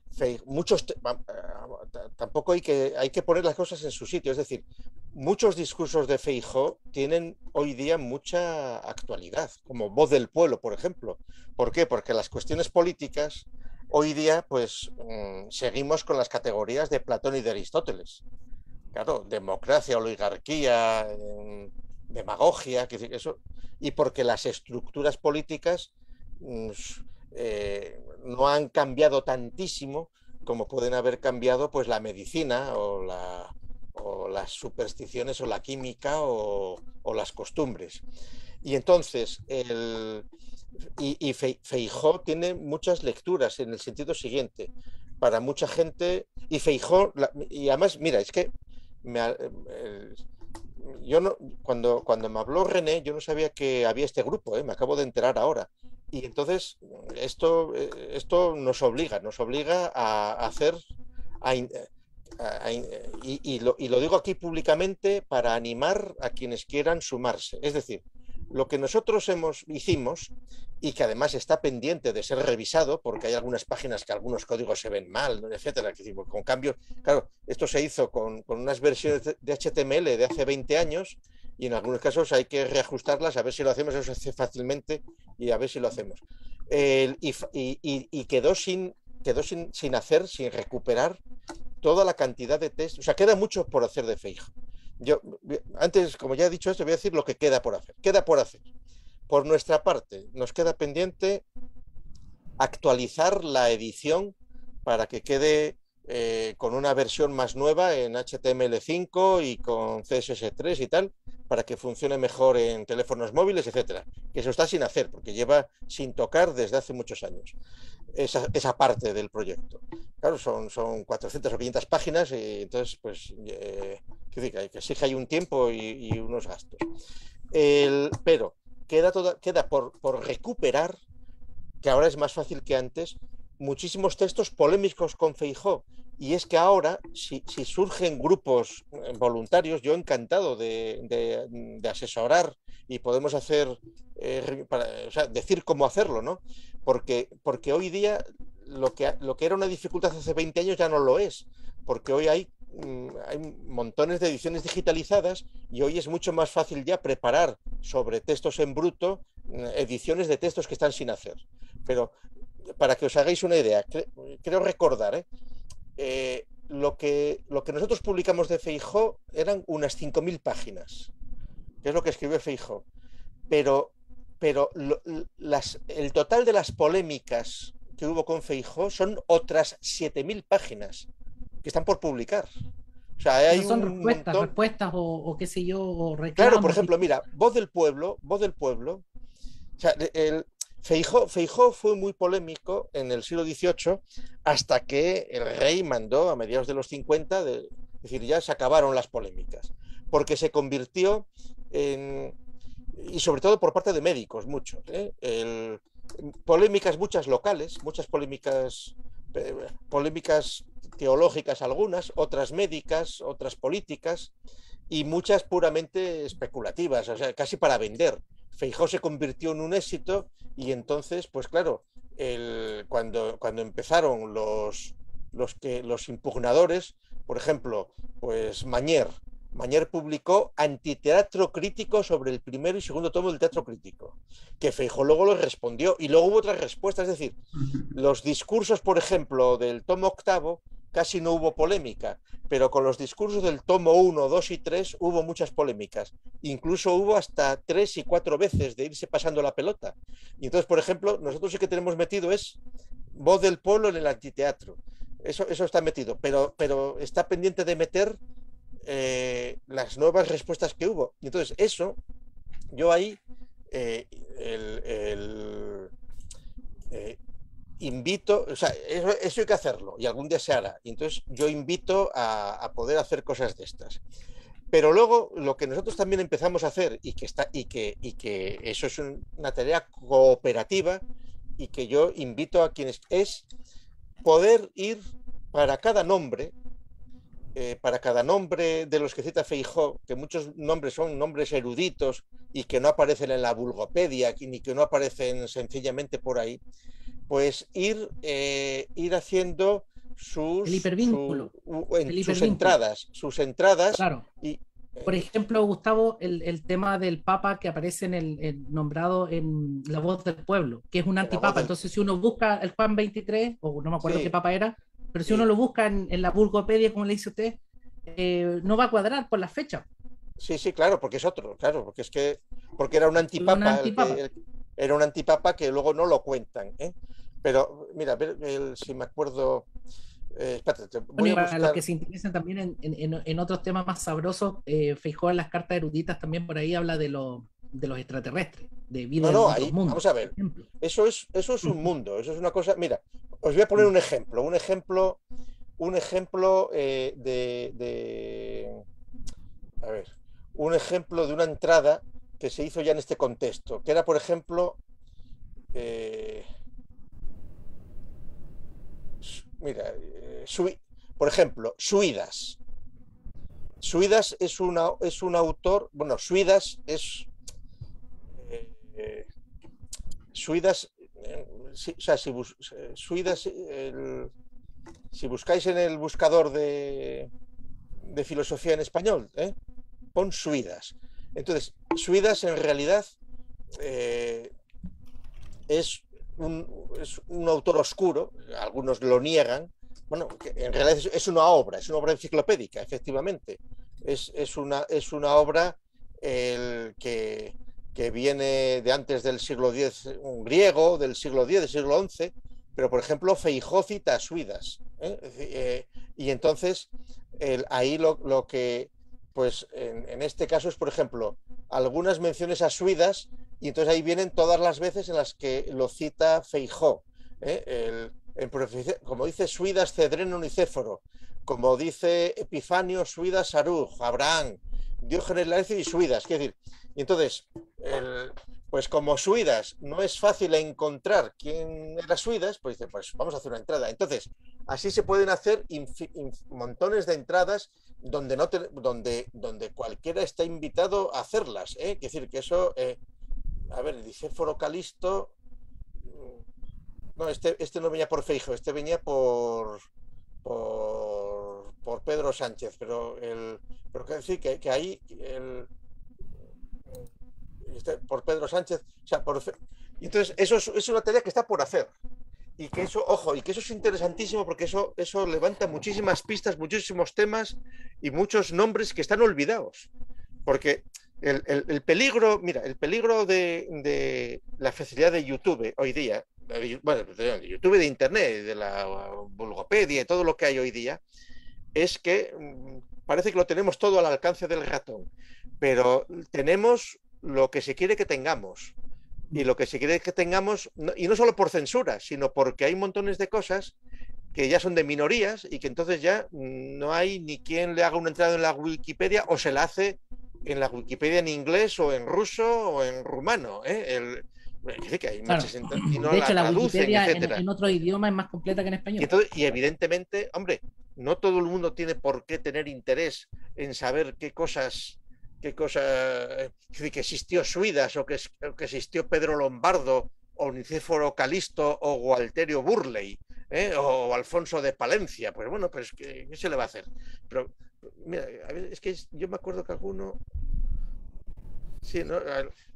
muchos, eh, tampoco hay que, hay que poner las cosas en su sitio. Es decir, muchos discursos de Feijo tienen hoy día mucha actualidad, como voz del pueblo, por ejemplo. ¿Por qué? Porque las cuestiones políticas hoy día, pues, mm, seguimos con las categorías de Platón y de Aristóteles. Claro, democracia, oligarquía, mm, demagogia, que Y porque las estructuras políticas mm, eh, no han cambiado tantísimo como pueden haber cambiado pues la medicina o, las supersticiones o la química o, las costumbres. Y entonces, y, Feijó tiene muchas lecturas en el sentido siguiente. Para mucha gente, y Feijó, y además, mira, es que yo no, cuando, cuando me habló René, yo no sabía que había este grupo, eh, me acabo de enterar ahora. Y entonces esto, eh, esto nos obliga, nos obliga a hacer, y, y, lo, digo aquí públicamente para animar a quienes quieran sumarse. Es decir, lo que nosotros hemos, hicimos y que además está pendiente de ser revisado porque hay algunas páginas que algunos códigos se ven mal, etcétera, con cambios, claro, esto se hizo con, con unas versiones de HTML de hace 20 años y en algunos casos hay que reajustarlas, a ver si lo hacemos, eso hace fácilmente y a ver si lo hacemos. y, quedó, sin, quedó sin, sin hacer, sin recuperar toda la cantidad de test, o sea, queda mucho por hacer de Feijo. Yo, antes, como ya he dicho esto, voy a decir lo que queda por hacer. Queda por hacer. Por nuestra parte, nos queda pendiente actualizar la edición para que quede eh, con una versión más nueva en HTML5 y con CSS3 y tal, para que funcione mejor en teléfonos móviles, etcétera. Que eso está sin hacer, porque lleva sin tocar desde hace muchos años esa, parte del proyecto. Claro, son, son 400 o 500 páginas y entonces, pues, eh, que, sí que hay un tiempo y, unos gastos. pero queda, queda por, por recuperar, que ahora es más fácil que antes, muchísimos textos polémicos con Feijó. Y es que ahora, si, surgen grupos eh, voluntarios, yo encantado de, asesorar y podemos hacer, eh, decir cómo hacerlo, ¿no? Porque, porque hoy día lo que, lo que era una dificultad hace 20 años ya no lo es, porque hoy hay mm, hay montones de ediciones digitalizadas y hoy es mucho más fácil ya preparar sobre textos en bruto mm, ediciones de textos que están sin hacer. Pero para que os hagáis una idea, creo recordar, ¿eh? Eh, lo, que, lo que nosotros publicamos de Feijó eran unas 5.000 páginas, que es lo que escribe Feijó. Pero, pero las, el total de las polémicas que hubo con Feijó son otras 7.000 páginas que están por publicar. O sea, hay son un respuestas, respuestas o, qué sé yo, reclamos. Claro, por ejemplo, mira, Voz del Pueblo, Voz del Pueblo, o sea, el, Feijó, fue muy polémico en el siglo XVIII hasta que el rey mandó a mediados de los 50, es decir, ya se acabaron las polémicas, porque se convirtió en, y sobre todo por parte de médicos, muchos, ¿eh? polémicas muchas locales, muchas polémicas, eh, polémicas teológicas algunas, otras médicas, otras políticas, y muchas puramente especulativas, o sea, casi para vender. Feijó se convirtió en un éxito y entonces, pues claro, cuando, cuando empezaron los, los, que, los impugnadores, por ejemplo, pues Mañer, Mañer publicó Antiteatro Crítico sobre el primero y segundo tomo del Teatro Crítico, que Feijó luego lo respondió y luego hubo otras respuestas, es decir, los discursos, por ejemplo, del tomo octavo casi no hubo polémica, pero con los discursos del tomo 1, 2 y 3 hubo muchas polémicas. Incluso hubo hasta tres y cuatro veces de irse pasando la pelota. Y entonces, por ejemplo, nosotros sí que tenemos metido es voz del pueblo en el antiteatro. Eso, eso está metido, pero, pero está pendiente de meter eh, las nuevas respuestas que hubo. Y entonces, eso, yo ahí, eh, el, eh, invito, o sea, eso, hay que hacerlo y algún día se hará. entonces yo invito a, poder hacer cosas de estas. Pero luego lo que nosotros también empezamos a hacer y que, está, y que, y que eso es una tarea cooperativa y que yo invito a quienes es poder ir para cada nombre, eh, para cada nombre de los que cita Feijó, que muchos nombres son nombres eruditos y que no aparecen en la vulgopedia ni que no aparecen sencillamente por ahí, pues ir, eh, ir haciendo sus, entradas, sus entradas. Y, Por eh, ejemplo, Gustavo, el, tema del Papa que aparece en el, nombrado en La Voz del Pueblo, que es un antipapa. Entonces, si uno busca el Juan 23, o no me acuerdo qué papa era, pero si uno lo busca en, la Burgopedia, como le dice usted, eh, no va a cuadrar por la fecha. Sí, sí, claro, porque es otro, claro, porque es que porque era un antipapa, era un antipapa que luego no lo cuentan. ¿eh? Pero mira, a ver si me acuerdo. Eh, bueno, a los que se interesan también en, otros temas más sabrosos, eh, fijó en las cartas eruditas también por ahí habla de, los extraterrestres, de vida no, no, en ahí, mundos, Vamos a ver, eso es, eso es un mm. mundo, eso es una cosa. Mira, os voy a poner mm. un ejemplo, un ejemplo, un ejemplo de, de. A ver, un ejemplo de una entrada que se hizo ya en este contexto, que era, por ejemplo, eh, mira, eh, por ejemplo, Suidas. Suidas es, es un autor, bueno, Suidas es... Eh, Suidas, o sea, si, Suidas, si buscáis en el buscador de, de filosofía en español, pon Suidas entonces, Suidas en realidad eh, es, un, autor oscuro, algunos lo niegan. Bueno, en realidad es, una obra, es una obra enciclopédica, efectivamente. Es, una, es una obra el que, viene de antes del siglo X, un griego del siglo X, del siglo XI, pero por ejemplo Feijó cita a Suidas. ¿eh? Eh, y entonces ahí lo, que, pues en, este caso es, por ejemplo, algunas menciones a Suidas, y entonces ahí vienen todas las veces en las que lo cita Feijó. ¿eh? como dice Suidas, Cedreno, Nicéforo, como dice Epifanio, Suidas, Aruj, Abraham, Diógenes Larecio y Suidas. Es decir, y entonces, pues como Suidas no es fácil encontrar quién era Suidas, pues dice, pues vamos a hacer una entrada. Entonces, así se pueden hacer montones de entradas donde, no donde, donde cualquiera está invitado a hacerlas. Es ¿eh? decir, que eso, eh, a ver, dice Foro Calisto, mm, no, este, este, no venía por Feijo, este venía por, por, Pedro Sánchez, pero, el, pero quiero decir que, que ahí el por Pedro Sánchez, o sea, por... entonces eso es, una tarea que está por hacer. Y que eso, ojo, y que eso es interesantísimo porque eso, eso levanta muchísimas pistas, muchísimos temas y muchos nombres que están olvidados. Porque el, el, peligro, mira, el peligro de, de, la facilidad de YouTube hoy día, bueno, de YouTube, de Internet, de la vulgopedia y todo lo que hay hoy día, es que mm, parece que lo tenemos todo al alcance del ratón, pero tenemos lo que se quiere que tengamos. Y lo que se quiere que tengamos, y no solo por censura, sino porque hay montones de cosas que ya son de minorías y que entonces ya no hay ni quien le haga una entrada en la Wikipedia o se la hace en la Wikipedia en inglés o en ruso o en rumano. ¿eh? de la, Wikipedia en, otro idioma es más completa que en español. Y, y, evidentemente, hombre, no todo el mundo tiene por qué tener interés en saber qué cosas qué cosa, eh, que existió Suidas o que, que existió Pedro Lombardo o Nicéforo Calisto o Gualterio Burley ¿eh? o Alfonso de Palencia. Pues bueno, pues ¿qué, se le va a hacer? Pero mira, es que yo me acuerdo que alguno... Sí,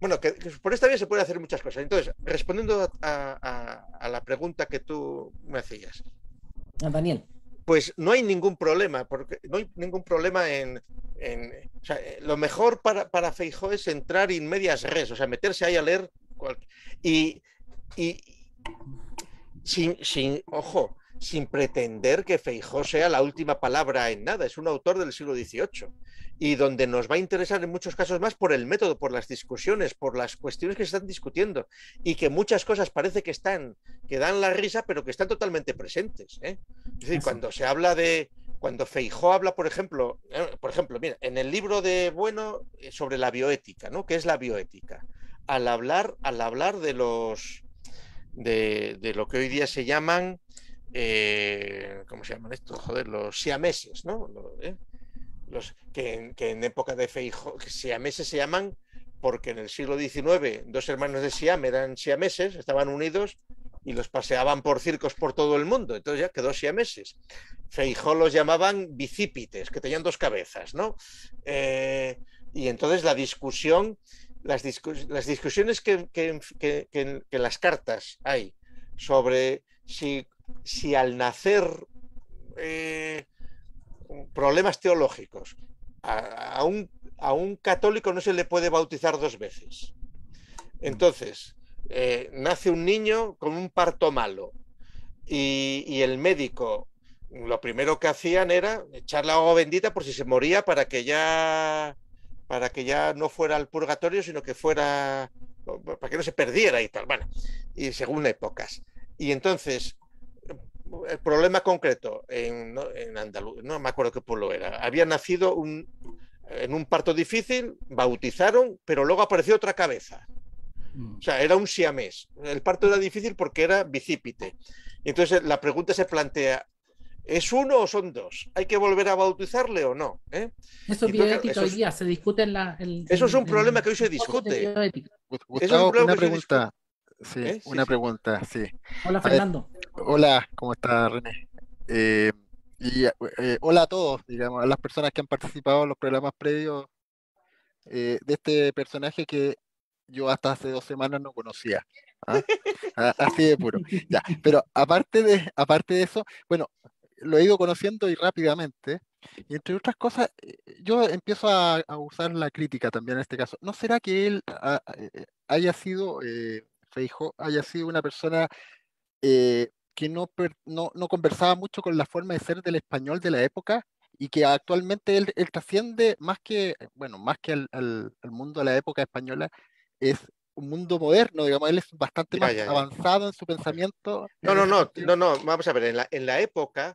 Bueno, que, por esta vía se puede hacer muchas cosas. Entonces, respondiendo a, a la pregunta que tú me hacías. Ah, Daniel pues no hay ningún problema, porque no hay ningún problema en... Eh, eh, lo mejor para, para Feijó es entrar en medias res, o sea, meterse ahí a leer y, y sin, sin, ojo, sin pretender que Feijó sea la última palabra en nada. Es un autor del siglo XVIII y donde nos va a interesar en muchos casos más por el método, por las discusiones, por las cuestiones que se están discutiendo y que muchas cosas parece que están, que dan la risa, pero que están totalmente presentes. ¿eh? cuando se habla de, cuando Feijó habla, por ejemplo, eh, por ejemplo, en el libro de Bueno eh, sobre la bioética, ¿no? ¿Qué es la bioética? Al hablar, al hablar de los de lo que hoy día se llaman eh, ¿cómo se llaman estos? Joder, los siameses, ¿no? ¿eh? Los, que, en, época de Feijó siameses se llaman porque en el siglo XIX dos hermanos de Siam eran siameses, estaban unidos y los paseaban por circos por todo el mundo. Entonces ya quedó siameses. Feijó los llamaban bicípites, que tenían dos cabezas, ¿no? Eh, y entonces la discusión, las, discusiones que, que, en las cartas hay sobre si si al nacer eh, problemas teológicos, a, un, católico no se le puede bautizar dos veces. Entonces, eh, nace un niño con un parto malo y, el médico lo primero que hacían era echarle agua bendita por si se moría para que ya para que ya no fuera al purgatorio, sino que fuera para que no se perdiera y tal, bueno, y según épocas. Y entonces, el problema concreto en, Andalucía, no me acuerdo qué pueblo era, había nacido en un parto difícil, bautizaron, pero luego apareció otra cabeza. Mm. O sea, era un siamés. El parto era difícil porque era bicípite. Entonces la pregunta se plantea, ¿es uno o son dos? ¿Hay que volver a bautizarle o no? ¿Eh? Eso, es bioético, hoy se discute en la... eso es un problema que hoy se discute. es una pregunta. ¿Eh? una pregunta, sí. Hola, Fernando. Hola, ¿cómo está René? Eh, y eh, eh, hola a todos, digamos, a las personas que han participado en los programas previos de este personaje que yo hasta hace dos semanas no conocía. ¿ah? Así de puro. Pero aparte de, aparte de eso, bueno, lo he ido conociendo y rápidamente. Y entre otras cosas, yo empiezo a, usar la crítica también en este caso. ¿No será que él ah, haya sido, eh, Feijo, haya sido una persona que no, no, no, conversaba mucho con la forma de ser del español de la época y que actualmente él, trasciende más que, bueno, más que al, mundo de la época española, es un mundo moderno, digamos, él es bastante más avanzado en su pensamiento. No, no, no, no, no, vamos a ver, en la, en la época,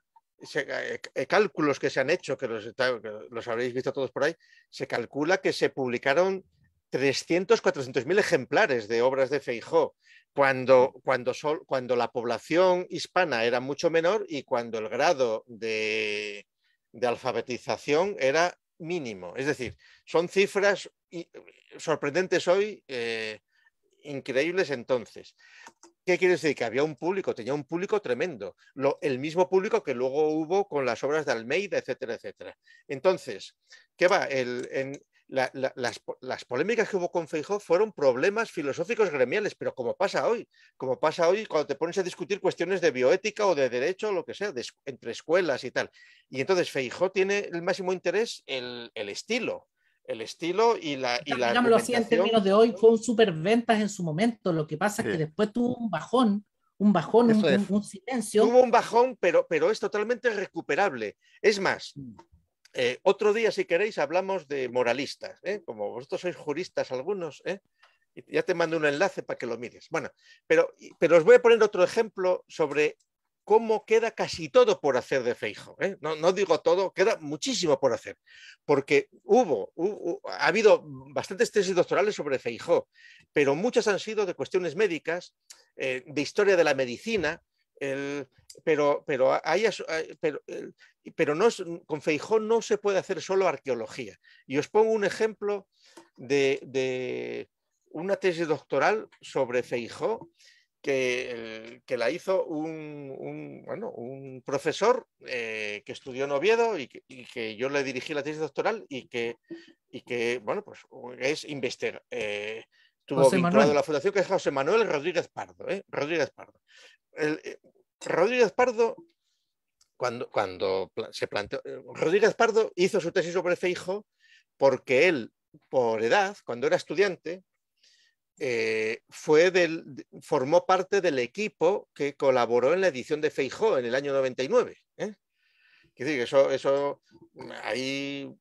eh, eh, cálculos que se han hecho, que los, que los habréis visto todos por ahí, se calcula que se publicaron 300, 400 mil ejemplares de obras de Feijó, cuando, mm. cuando, cuando la población hispana era mucho menor y cuando el grado de, alfabetización era mínimo. Es decir, son cifras sorprendentes hoy, eh, increíbles entonces. ¿Qué quiere decir? Que había un público, tenía un público tremendo, el mismo público que luego hubo con las obras de Almeida, etcétera, etcétera. Entonces, ¿qué va? El, las, las, polémicas que hubo con Feijó fueron problemas filosóficos gremiales, pero como pasa hoy, como pasa hoy cuando te pones a discutir cuestiones de bioética o de derecho lo que sea, entre escuelas y tal. Y entonces Feijó tiene el máximo interés el, el estilo, el estilo y la. Y Digámoslo así en términos de hoy, fue un superventas en su momento. Lo que pasa es que después tuvo un bajón, un bajón, un, un, silencio. Tuvo un bajón, pero, pero es totalmente recuperable. Es más, mm. Eh, otro día, si queréis, hablamos de moralistas, ¿eh? como vosotros sois juristas algunos, ¿eh? ya te mando un enlace para que lo mires. Bueno, pero, pero os voy a poner otro ejemplo sobre cómo queda casi todo por hacer de Feijo. No, digo todo, queda muchísimo por hacer, porque hubo, ha habido bastantes tesis doctorales sobre Feijo, pero muchas han sido de cuestiones médicas, de historia de la medicina, pero, pero, pero, no con Feijó no se puede hacer solo arqueología. Y os pongo un ejemplo de, una tesis doctoral sobre Feijó que, eh, la hizo un, profesor eh, que estudió en Oviedo y que, yo le dirigí la tesis doctoral y que, y que bueno, pues es investigar. Eh, estuvo vinculado la fundación, que es José Manuel Rodríguez Pardo. ¿eh? Rodríguez Pardo. El, eh, Rodríguez Pardo, cuando, cuando se planteó, eh, Rodríguez Pardo hizo su tesis sobre Feijo porque él, por edad, cuando era estudiante, fue del, formó parte del equipo que colaboró en la edición de Feijó en el año 99. decir, eso, eso ahí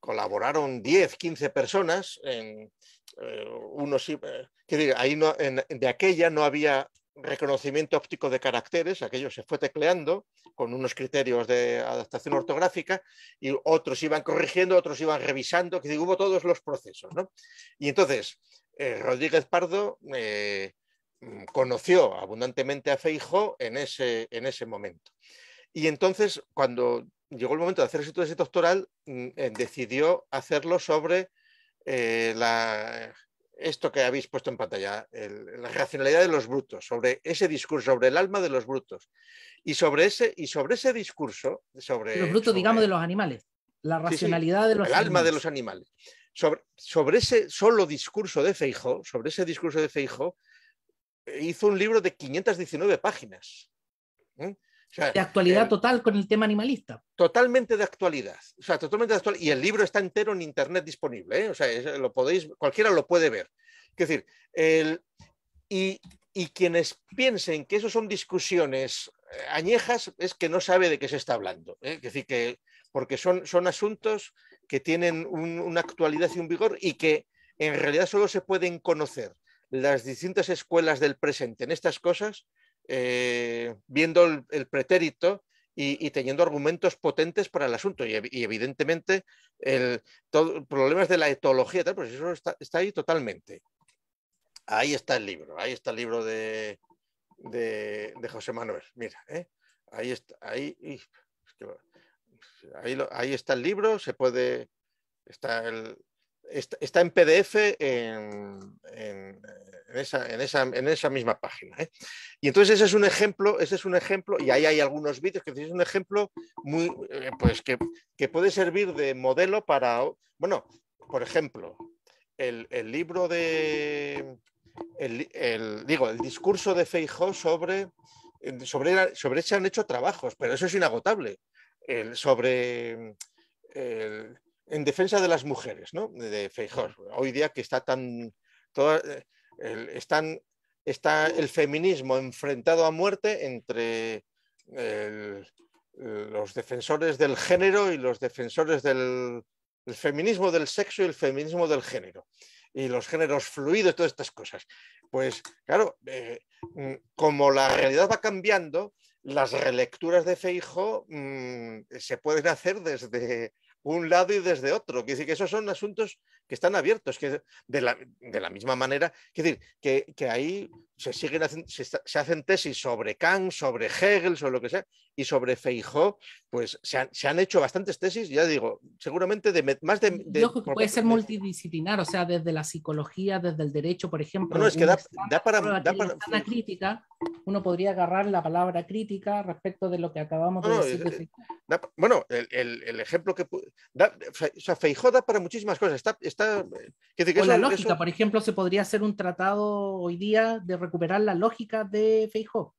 colaboraron 10, 15 personas en, eh, uno sí, eh, que ahí de aquella no había reconocimiento óptico de caracteres, aquello se fue tecleando con unos criterios de adaptación ortográfica y otros iban corrigiendo, otros iban revisando, que hubo todos los procesos. ¿no? Y entonces, eh, Rodríguez Pardo mm, conoció abundantemente a Feijo en ese, en ese momento. Y entonces, cuando llegó el momento de hacer su tesis doctoral, mm, decidió hacerlo sobre eh, la, esto que habéis puesto en pantalla, la racionalidad de los brutos, sobre ese discurso, sobre el alma de los brutos. Y sobre ese, y sobre ese discurso, sobre... Los brutos, digamos, de los animales. La racionalidad de los alma de los animales. Sobre, sobre, ese solo discurso de Feijo, sobre ese discurso de Feijo, hizo un libro de 519 páginas de actualidad eh, total con el tema animalista. Totalmente de actualidad. sea, totalmente Y el libro está entero en internet disponible. ¿eh? O lo podéis, cualquiera lo puede ver. Es decir, y, quienes piensen que eso son discusiones eh, añejas es que no sabe de qué se está hablando. decir, que, porque son, son asuntos que tienen una actualidad y un vigor y que en realidad solo se pueden conocer las distintas escuelas del presente en estas cosas eh, viendo el, pretérito y, teniendo argumentos potentes para el asunto. Y, evidentemente, el, problema problemas de la etología, tal, pues eso está, ahí totalmente. Ahí está el libro, ahí está el libro de, de, José Manuel. Mira, ¿eh? ahí está, ahí, ahí, ahí, está el libro, se puede, está el, está, en PDF en, esa, misma página. ¿eh? Y entonces ese es un ejemplo, ese es un ejemplo, y ahí hay algunos vídeos que es un ejemplo muy, eh, pues que, puede servir de modelo para, bueno, por ejemplo, el, libro de, el, digo, el discurso de Feijó sobre, sobre, sobre se han hecho trabajos, pero eso es inagotable, sobre... El, en defensa de las mujeres, ¿no? De Feijóo. Hoy día que está tan... Eh, están, está el feminismo enfrentado a muerte entre los defensores del género y los defensores del feminismo del sexo y el feminismo del género. Y los géneros fluidos, todas estas cosas. Pues claro, eh, como la realidad va cambiando, las relecturas de Feijo mm, se pueden hacer desde, un lado y desde otro. Quiere decir que esos son asuntos que están abiertos, que de la, misma manera, es decir, que, ahí se, siguen, se, se, hacen tesis sobre Kant, sobre Hegel, sobre lo que sea, y sobre Feijó, pues se han, hecho bastantes tesis, ya digo, seguramente de más de... puede ser multidisciplinar, o sea, desde la psicología, desde el derecho, por ejemplo. No, es que da, para... Da crítica, uno podría agarrar la palabra crítica respecto de lo que acabamos de decir. Eh, bueno, el, el, ejemplo que... o sea, Feijó da para muchísimas cosas, está que, la lógica, por ejemplo, se podría hacer un tratado hoy día de recuperar la lógica de Feijó?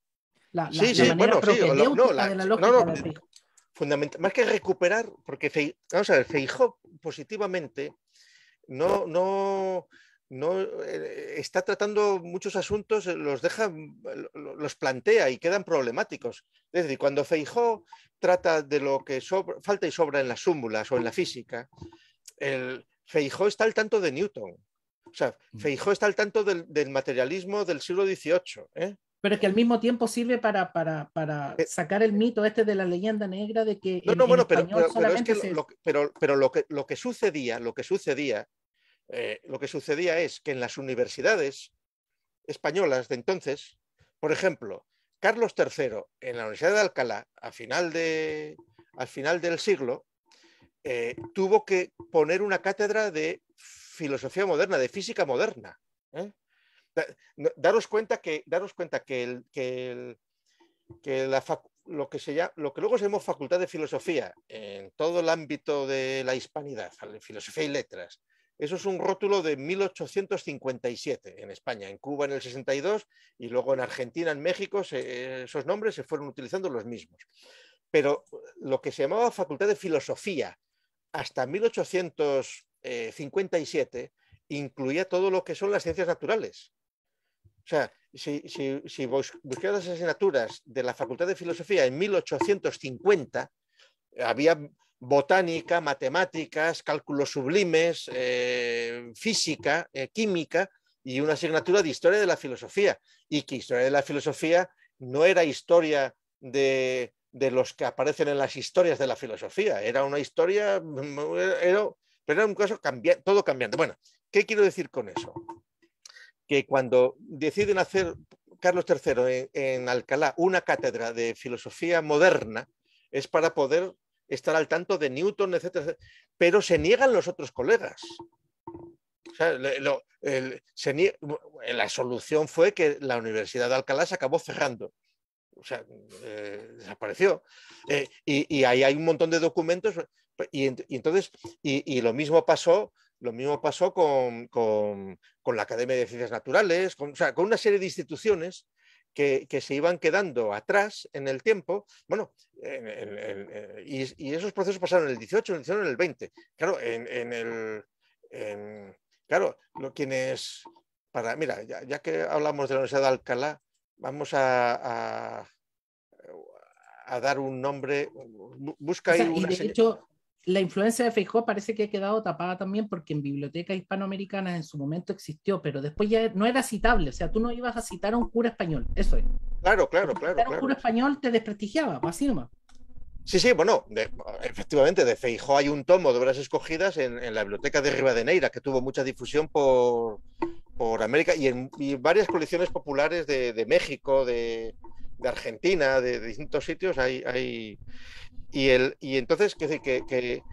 La, sí, sí, manera bueno, sí, no, la, lógica de Fundamental, más que recuperar, porque vamos a ver, Feijó positivamente no, no, no eh, está tratando muchos asuntos, eh, los deja, los plantea y quedan problemáticos. Es decir, cuando Feijó trata de lo que falta y sobra en las súmulas o en la física, el, Feijó está al tanto de Newton. O sea, mm. Feijó está al tanto del, materialismo del siglo XVIII. ¿eh? Pero Pero que al mismo tiempo sirve para, eh, sacar el mito este de la leyenda negra de que. No, no, bueno, pero, es que lo, pero, lo, que, sucedía, lo que sucedía, eh, lo que sucedía es que en las universidades españolas de entonces, por ejemplo, Carlos III en la Universidad de Alcalá, al final del siglo, eh, tuvo que poner una cátedra de filosofía moderna, de física moderna. ¿eh? Daros cuenta que, daros cuenta que, lo, que lo que luego se llamó Facultad de Filosofía en todo el ámbito de la hispanidad, filosofía y letras, eso es un rótulo de 1857 en España, en Cuba en el 62 y luego en Argentina, en México, esos nombres se fueron utilizando los mismos. Pero lo que se llamaba Facultad de Filosofía hasta 1857 eh, incluía todo lo que son las ciencias naturales. O sea, si, si, las asignaturas de la Facultad de Filosofía en 1850, había botánica, matemáticas, cálculos sublimes, eh, física, eh, química y una asignatura de historia de la filosofía. Y que historia de la filosofía no era historia de de los que aparecen en las historias de la filosofía. Era una historia, mm, mm, era, pero era un caso todo cambiante. Bueno, ¿qué quiero decir con eso? Que cuando deciden hacer Carlos III en, Alcalá una cátedra de filosofía moderna, es para poder estar al tanto de Newton, etc. pero se niegan los otros colegas. la solución fue que la Universidad de Alcalá se acabó cerrando o sea, eh, desapareció. Eh, y, ahí hay un montón de documentos. Y, entonces, y, lo mismo pasó, lo mismo pasó con, la Academia de Ciencias Naturales, con, una serie de instituciones que, se iban quedando atrás en el tiempo. Bueno, y, esos procesos pasaron en el 18, en el en el 20. Claro, en, el. claro, lo, quienes. Para, mira, ya, que hablamos de la Universidad de Alcalá, vamos a, dar un nombre, busca ahí una y de hecho, la influencia de Feijó parece que ha quedado tapada también porque en bibliotecas hispanoamericanas en su momento existió, pero después ya no era citable, o sea, tú no ibas a citar a un cura español, eso es. Claro, claro, claro. Citar a un cura español te desprestigiaba, más y nomás. Sí, sí, bueno, efectivamente, de Feijó hay un tomo de obras escogidas en, en, la biblioteca de Rivadeneira, que tuvo mucha difusión por, por América y en varias colecciones populares de, México, de, Argentina, de, distintos sitios, hay, Y, el, y entonces, que, decir que, eh,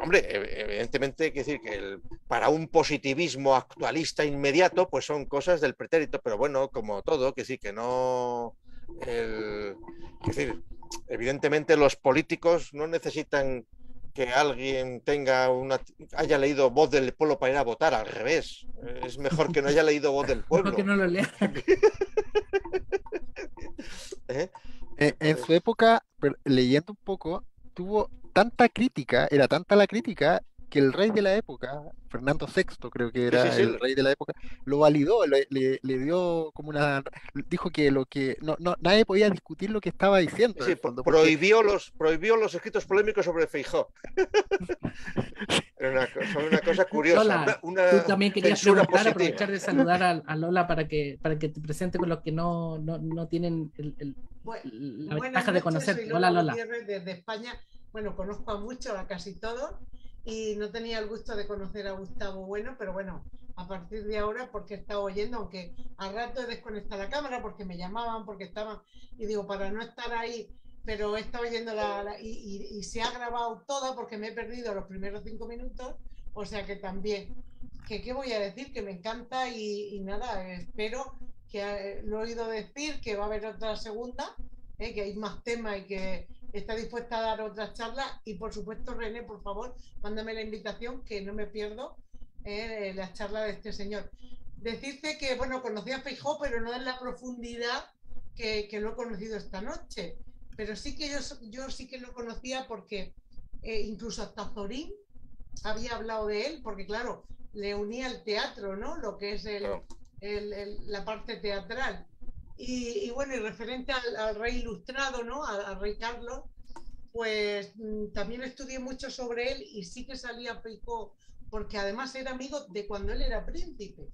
hombre, e, evidentemente, que decir que para un positivismo actualista inmediato, pues son cosas del pretérito, pero bueno, como todo, que sí, que no... El, decir, evidentemente los políticos no necesitan que alguien tenga una haya leído voz del pueblo para ir a votar, al revés. Es mejor que no haya leído voz del pueblo. que no lo lea. ¿Eh? Eh, en eh. su época, leyendo un poco, tuvo tanta crítica, era tanta la crítica que el rey de la época, Fernando VI creo que era el rey de la época, lo validó, le, dio como una... dijo que lo que... No, nadie podía discutir lo que estaba diciendo. prohibió, los, prohibió los escritos polémicos sobre Feijó. era una, cosa, curiosa. una, también querías aprovechar de saludar a, Lola para que, para que te presente con los que no, no, no tienen el, la ventaja de conocer Hola Lola. Desde España. Bueno, conozco a muchos, a casi todos y no tenía el gusto de conocer a Gustavo Bueno, pero bueno, a partir de ahora, porque he estado oyendo, aunque al rato he desconectado la cámara porque me llamaban, porque estaban, y digo, para no estar ahí, pero he estado oyendo la, y, se ha grabado toda porque me he perdido los primeros cinco minutos, o sea que también, que qué voy a decir, que me encanta y, nada, espero que eh, lo he oído decir, que va a haber otra segunda, eh, que hay más temas y que está dispuesta a dar otras charlas. Y por supuesto, René, por favor, mándame la invitación, que no me pierdo eh, las charlas de este señor. Decirte que, bueno, conocí a Feijó, pero no en la profundidad que, lo he conocido esta noche. Pero sí que yo, yo sí que lo conocía porque eh, incluso hasta Zorín había hablado de él, porque claro, le unía el teatro, ¿no? Lo que es la parte teatral. Y, bueno, y referente al, rey ilustrado, ¿no? Al, rey Carlos, pues mm, también estudié mucho sobre él y sí que salía Pico porque además era amigo de cuando él era príncipe.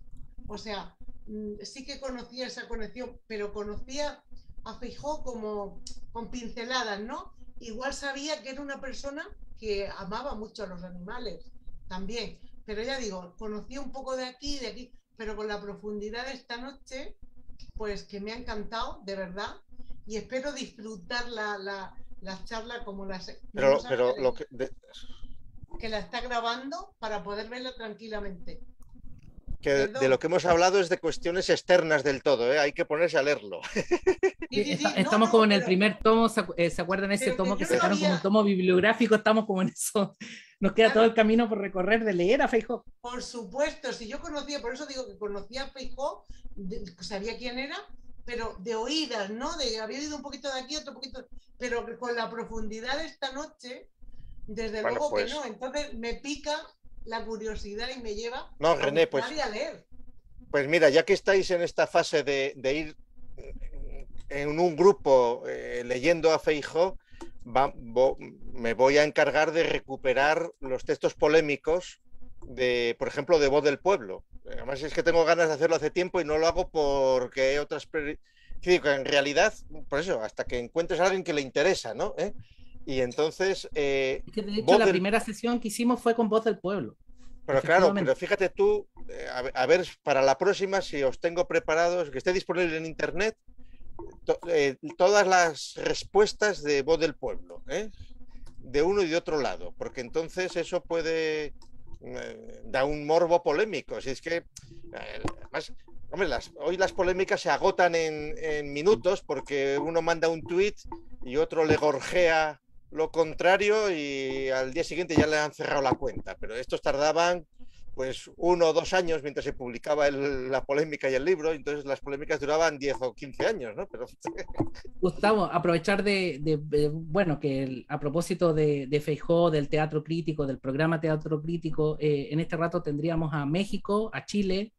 O sea, mm, sí que conocía esa conexión, pero conocía a fijó como con pinceladas, ¿no? Igual sabía que era una persona que amaba mucho a los animales también, pero ya digo, conocía un poco de aquí y de aquí, pero con la profundidad de esta noche, pues que me ha encantado, de verdad, y espero disfrutar la, la, charla como las... Pero, pero lo que... que la está grabando para poder verla tranquilamente que de lo que hemos hablado es de cuestiones externas del todo, ¿eh? hay que ponerse a leerlo. estamos como en el primer tomo, ¿se eh, acuerdan ese tomo que, sacaron como un tomo bibliográfico? Estamos como en eso. Nos queda todo el camino por recorrer de leer a Feijó. Por supuesto, si yo conocía, por eso digo que conocía a Feijó, sabía quién era, pero de oídas, ¿no? De había ido un poquito de aquí, otro poquito, pero con la profundidad de esta noche, desde luego que pues no. Entonces me pica la curiosidad y me lleva no, René, pues a, a leer. Pues mira, ya que estáis en esta fase de, ir eh, en un grupo eh, leyendo a Feijó, me voy a encargar de recuperar los textos polémicos de, por ejemplo, de Voz del Pueblo. Además es que tengo ganas de hacerlo hace tiempo y no lo hago porque hay otras... en realidad, por pues eso, hasta que encuentres a alguien que le interesa, ¿no? ¿Eh? Y entonces. Eh, de hecho, la primera sesión que hicimos fue con Voz del Pueblo. Pero claro, pero fíjate tú, eh, a, ver, para la próxima, si os tengo preparados, que esté disponible en internet, eh, todas las respuestas de Voz del Pueblo, de uno y de otro lado, porque entonces eso puede. da un morbo polémico. Si es que. Además, hoy las polémicas se agotan en, minutos porque uno manda un tweet y otro le gorjea lo contrario y al día siguiente ya le han cerrado la cuenta. Pero estos tardaban pues uno o dos años mientras se publicaba la polémica y el libro, entonces las polémicas duraban 10 o 15 años, ¿no? Pero... Gustavo, aprovechar de, bueno, que a propósito de, de Feijó, del teatro crítico, del programa Teatro Crítico, eh, en este rato tendríamos a México, a Chile,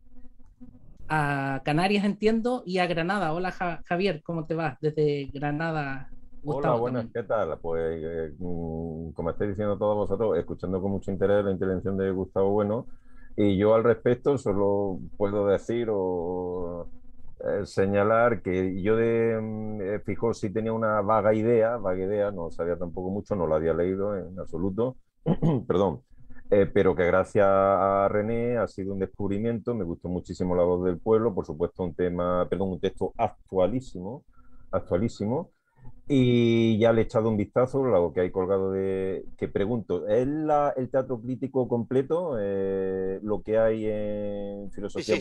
a Canarias, entiendo, y a Granada. Hola Javier, ¿cómo te vas desde Granada, Hola, buenas, ¿qué tal? Pues eh, mm, como estáis diciendo todos vosotros, escuchando con mucho interés la intervención de Gustavo Bueno, y yo al respecto solo puedo decir o eh, señalar que yo de mm, eh, sí tenía una vaga idea, vaga idea, no sabía tampoco mucho, no la había leído en absoluto, perdón, pero que gracias a René ha sido un descubrimiento, me gustó muchísimo La Voz del Pueblo, por supuesto un tema, perdón, un texto actualísimo, actualísimo, y ya le he echado un vistazo, lo que hay colgado de... que pregunto, ¿es el teatro crítico completo eh, lo que hay en filosofía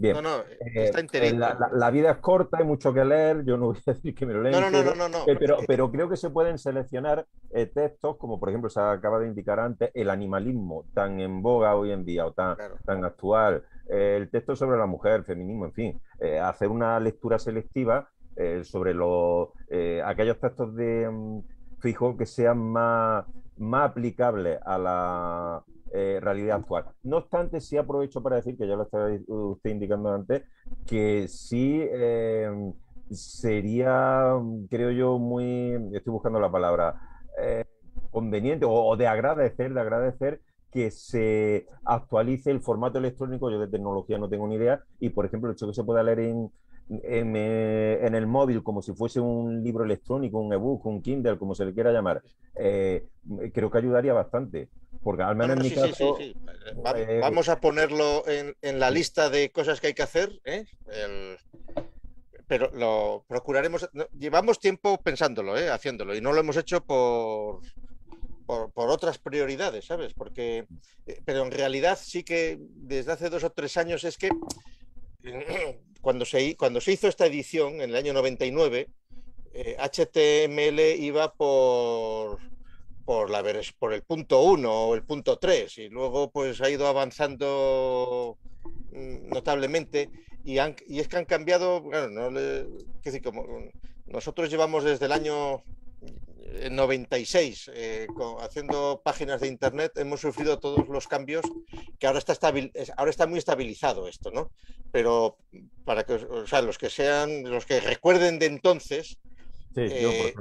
Bien. No, no, eh, está interesante. Eh, la, vida es corta, hay mucho que leer, yo no voy a decir que me lo lea. No, no, no, no, Pero, creo que se pueden seleccionar textos como, por ejemplo, se acaba de indicar antes, el animalismo, tan en boga hoy en día o tan, tan actual, el texto sobre la mujer, feminismo, en fin, hacer una lectura selectiva eh, sobre eh, aquellos textos de mm, fijo que sean más, más aplicables a la eh, realidad actual. No obstante, sí aprovecho para decir, que ya lo estaba usted indicando antes, que sí em, sería, mm, creo yo, muy, mm, estoy buscando la palabra, conveniente o, de agradecer, de agradecer que se actualice el formato electrónico, yo de tecnología no tengo ni idea, y por ejemplo el hecho que se pueda leer en, eh, en, el móvil como si fuese un libro electrónico, un ebook, un Kindle, como se le quiera llamar, eh, creo que ayudaría bastante. Porque al menos en mi caso. Eh, vamos a ponerlo en, la lista de cosas que hay que hacer. pero lo procuraremos. Llevamos tiempo pensándolo, haciéndolo, y no lo hemos hecho por, por, por, otras prioridades, ¿sabes? Porque, pero en realidad sí que desde hace dos o tres años es que cuando se, cuando se hizo esta edición, en el año 99, eh, HTML iba por, por, la, por el punto 1 o el punto 3 y luego pues ha ido avanzando mm, notablemente y, es que han cambiado, mm, nosotros llevamos desde el año, 96, eh, haciendo páginas de Internet, hemos sufrido todos los cambios que ahora está, ahora está muy estabilizado esto, ¿no? Pero para que, o los que sean, los que recuerden de entonces, eh,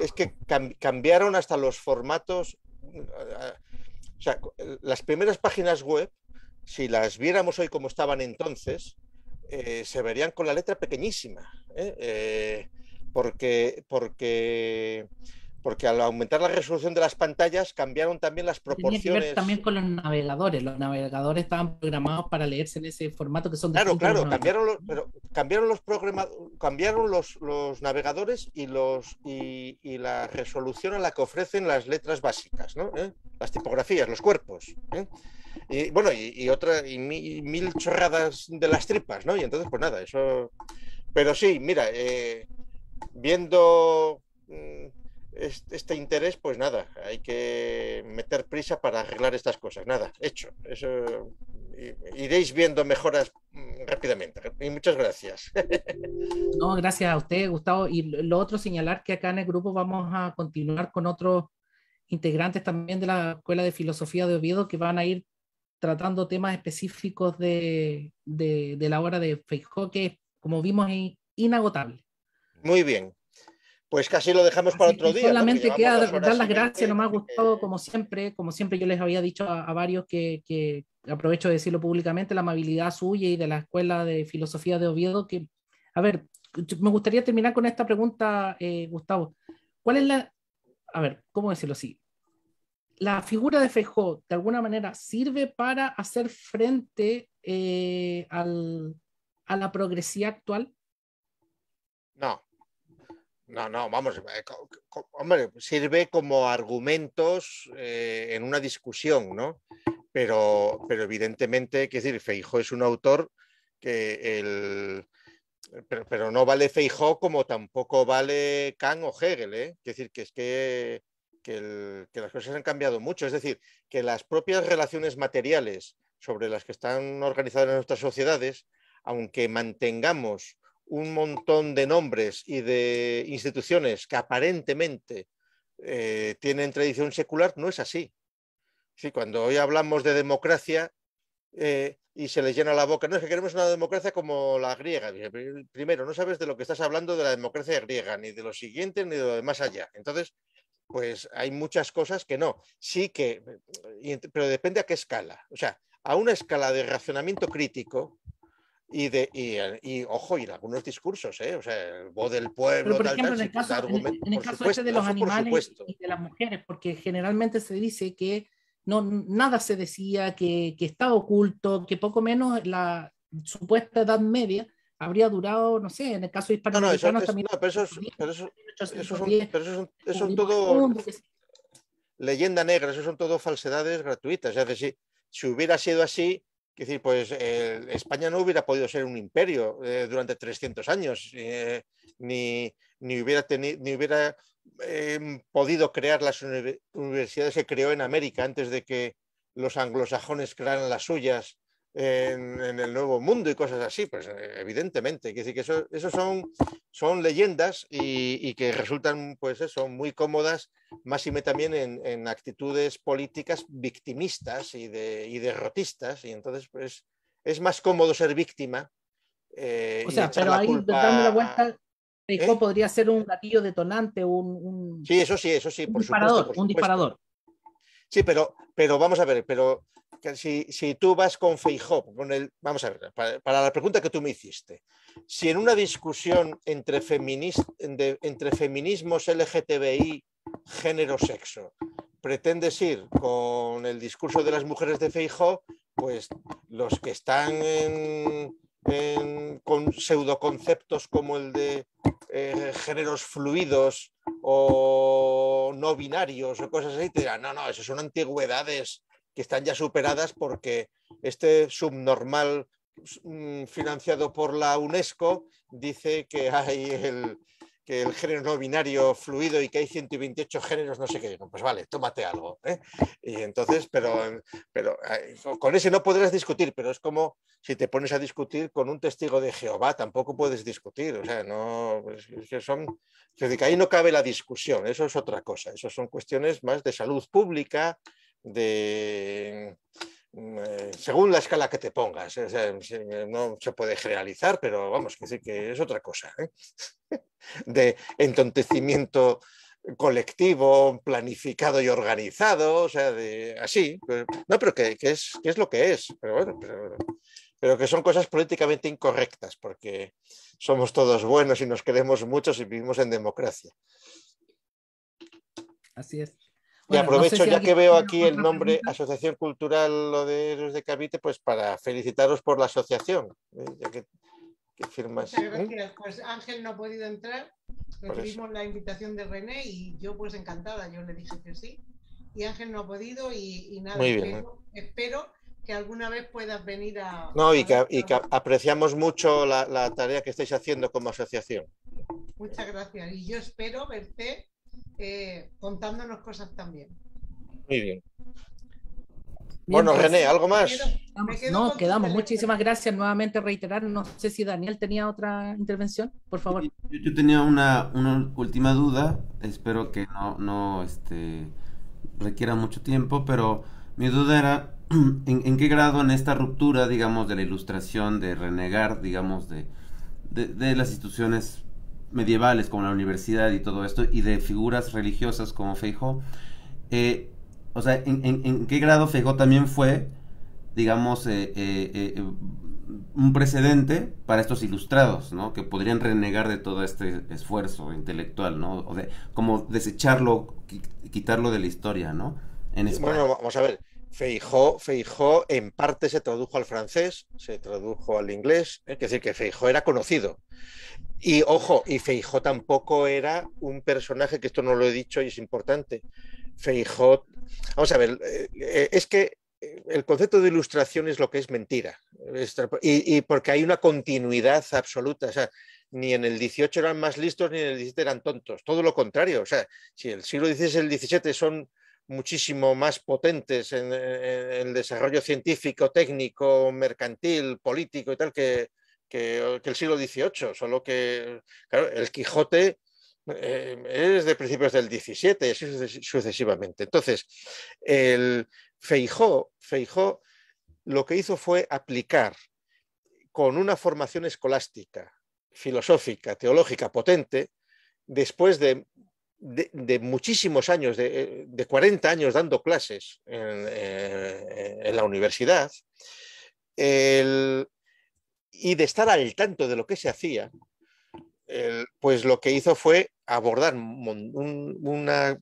es, que cambiaron hasta los formatos. Eh, o sea, las primeras páginas web, si las viéramos hoy como estaban entonces, se verían con la letra pequeñísima porque, porque, porque al aumentar la resolución de las pantallas cambiaron también las proporciones. también con los navegadores. Los navegadores estaban programados para leerse en ese formato que son. Claro, claro. Cambiaron los, cambiaron los navegadores y los y, la resolución a la que ofrecen las letras básicas, ¿no? ¿Eh? Las tipografías, los cuerpos. ¿eh? Y bueno y, otra y mil, chorradas de las tripas, ¿no? Y entonces pues nada eso. Pero sí, mira. Eh, viendo mm, este interés, pues nada, hay que meter prisa para arreglar estas cosas. Nada, hecho. iréis viendo mejoras mm, rápidamente. Y muchas gracias. No, gracias a usted, Gustavo. Y lo otro, señalar que acá en el grupo vamos a continuar con otros integrantes también de la Escuela de Filosofía de Oviedo que van a ir tratando temas específicos de, la obra de Feijó que como vimos es inagotable. Muy bien. Pues casi lo dejamos para otro día. Solamente queda dar las gracias, no me ha gustado como siempre, como siempre yo les había dicho a, varios que, aprovecho de decirlo públicamente, la amabilidad suya y de la Escuela de Filosofía de Oviedo, que, a ver, me gustaría terminar con esta pregunta, eh, Gustavo. ¿Cuál es la, a ver, cómo decirlo así? ¿La figura de Fejó, de alguna manera sirve para hacer frente eh, a la progresía actual? No. No, no, vamos, eh, hombre, sirve como argumentos eh, en una discusión, ¿no? Pero, pero evidentemente, que decir, Feijo es un autor que el... Pero, no vale Feijó como tampoco vale Kant o Hegel, ¿eh? Es decir, que es que, que las cosas han cambiado mucho. Es decir, que las propias relaciones materiales sobre las que están organizadas nuestras sociedades, aunque mantengamos un montón de nombres y de instituciones que aparentemente eh, tienen tradición secular, no es así. cuando hoy hablamos de democracia eh, y se le llena la boca, no es que queremos una democracia como la griega. Primero, no sabes de lo que estás hablando de la democracia griega, ni de lo siguiente, ni de lo de más allá. Entonces, pues hay muchas cosas que no. Sí que, eh, pero depende a qué escala. O sea, a una escala de racionamiento crítico, y de y, eh, y, ojo y en algunos discursos eh o sea voz del pueblo Pero por ejemplo tal, en el caso, en, el caso este de los animales y de las mujeres porque generalmente se dice que no nada se decía que, que estaba oculto que poco menos la supuesta edad media habría durado, no sé, en el caso hispanoamericano también. pero eso es, eso es todo leyenda negra, eso son todo falsedades gratuitas. Es decir, si hubiera sido así, es decir, pues eh, España no hubiera podido ser un imperio eh, durante 300 años, eh, ni, hubiera, ni hubiera em, podido crear las universidades que creó en América antes de que los anglosajones crearan las suyas en, el Nuevo Mundo y cosas así, pues eh, evidentemente, quiere decir que eso, son, son leyendas y, que resultan, pues eso, muy cómodas, más y me también en, actitudes políticas victimistas y, de, y derrotistas, y entonces pues es más cómodo ser víctima. Eh, o sea, pero ahí dando la vuelta, ¿Eh? podría ser un gatillo detonante, un, un... Sí, eso sí, eso sí, un disparador, un disparador. Sí, pero, pero vamos a ver, pero que si, tú vas con Feijó, vamos a ver, para, la pregunta que tú me hiciste, si en una discusión entre, entre feminismos LGTBI, género, sexo, pretendes ir con el discurso de las mujeres de Feijó, pues los que están en, con pseudoconceptos como el de eh, géneros fluidos o no binarios o cosas así, te dirán, no, no, eso son antigüedades que están ya superadas porque este subnormal mm, financiado por la UNESCO dice que hay el, que el género no binario fluido y que hay 128 géneros, no sé qué. Pues vale, tómate algo. ¿eh? Y entonces, pero, pero con ese no podrás discutir, pero es como si te pones a discutir con un testigo de Jehová, tampoco puedes discutir. O sea, no, pues, es que son, ahí no cabe la discusión, eso es otra cosa. Eso son cuestiones más de salud pública, Mm, eh, según la escala que te pongas. Eh, no se puede generalizar, pero vamos, que sí que es otra cosa. ¿eh? De entontecimiento colectivo, planificado y organizado, o sea, de, así. No, pero que, es, lo que es. Pero bueno, pero, pero que son cosas políticamente incorrectas, porque somos todos buenos y nos queremos mucho y vivimos en democracia. Así es y aprovecho ya que veo aquí el nombre Asociación Cultural lo de Héroes de Cavite, pues para felicitaros por la asociación. ¿eh? firmas. ¿eh? Pues Ángel no ha podido entrar, recibimos la invitación de René y yo pues encantada, yo le dije que sí. Y Ángel no ha podido y, nada, ¿eh? espero, que alguna vez puedas venir a... No, y que, apreciamos mucho la, la, tarea que estáis haciendo como asociación. Muchas gracias. Y yo espero verte eh, contándonos cosas también. Muy bien. Bueno, René, ¿algo más? no, quedamos. Muchísimas gracias nuevamente. Reiterar, no sé si Daniel tenía otra intervención, por favor. Yo, tenía una, última duda. Espero que no, no este, requiera mucho tiempo, pero mi duda era ¿en, qué grado en esta ruptura, digamos, de la ilustración, de renegar, digamos, de, de, de las instituciones medievales como la universidad y todo esto, y de figuras religiosas como Feijó, eh, o sea, ¿en, qué grado Feijó también fue, digamos, eh, eh, un precedente para estos ilustrados, ¿no? Que podrían renegar de todo este esfuerzo intelectual, de, como desecharlo, quitarlo de la historia, ¿no? En Bueno, vamos a ver. Feijó, Feijó en parte se tradujo al francés, se tradujo al inglés, es decir, que Feijó era conocido. Y ojo, y Feijó tampoco era un personaje, que esto no lo he dicho y es importante. Feijó, vamos a ver, eh, eh, es que eh, el concepto de ilustración es lo que es mentira, y, porque hay una continuidad absoluta. O sea, ni en el 18 eran más listos ni en el 17 eran tontos, todo lo contrario. O sea, si el siglo XVI y el 17 son muchísimo más potentes en, el desarrollo científico, técnico, mercantil, político y tal que, que, el siglo XVIII, solo que, claro, el Quijote eh, es de principios del XVII y así sucesivamente. Entonces, el Feijó, Feijó lo que hizo fue aplicar con una formación escolástica, filosófica, teológica potente, después de, de, muchísimos años, de, de, 40 años dando clases en, eh, en la universidad, el, y de estar al tanto de lo que se hacía, pues lo que hizo fue abordar una,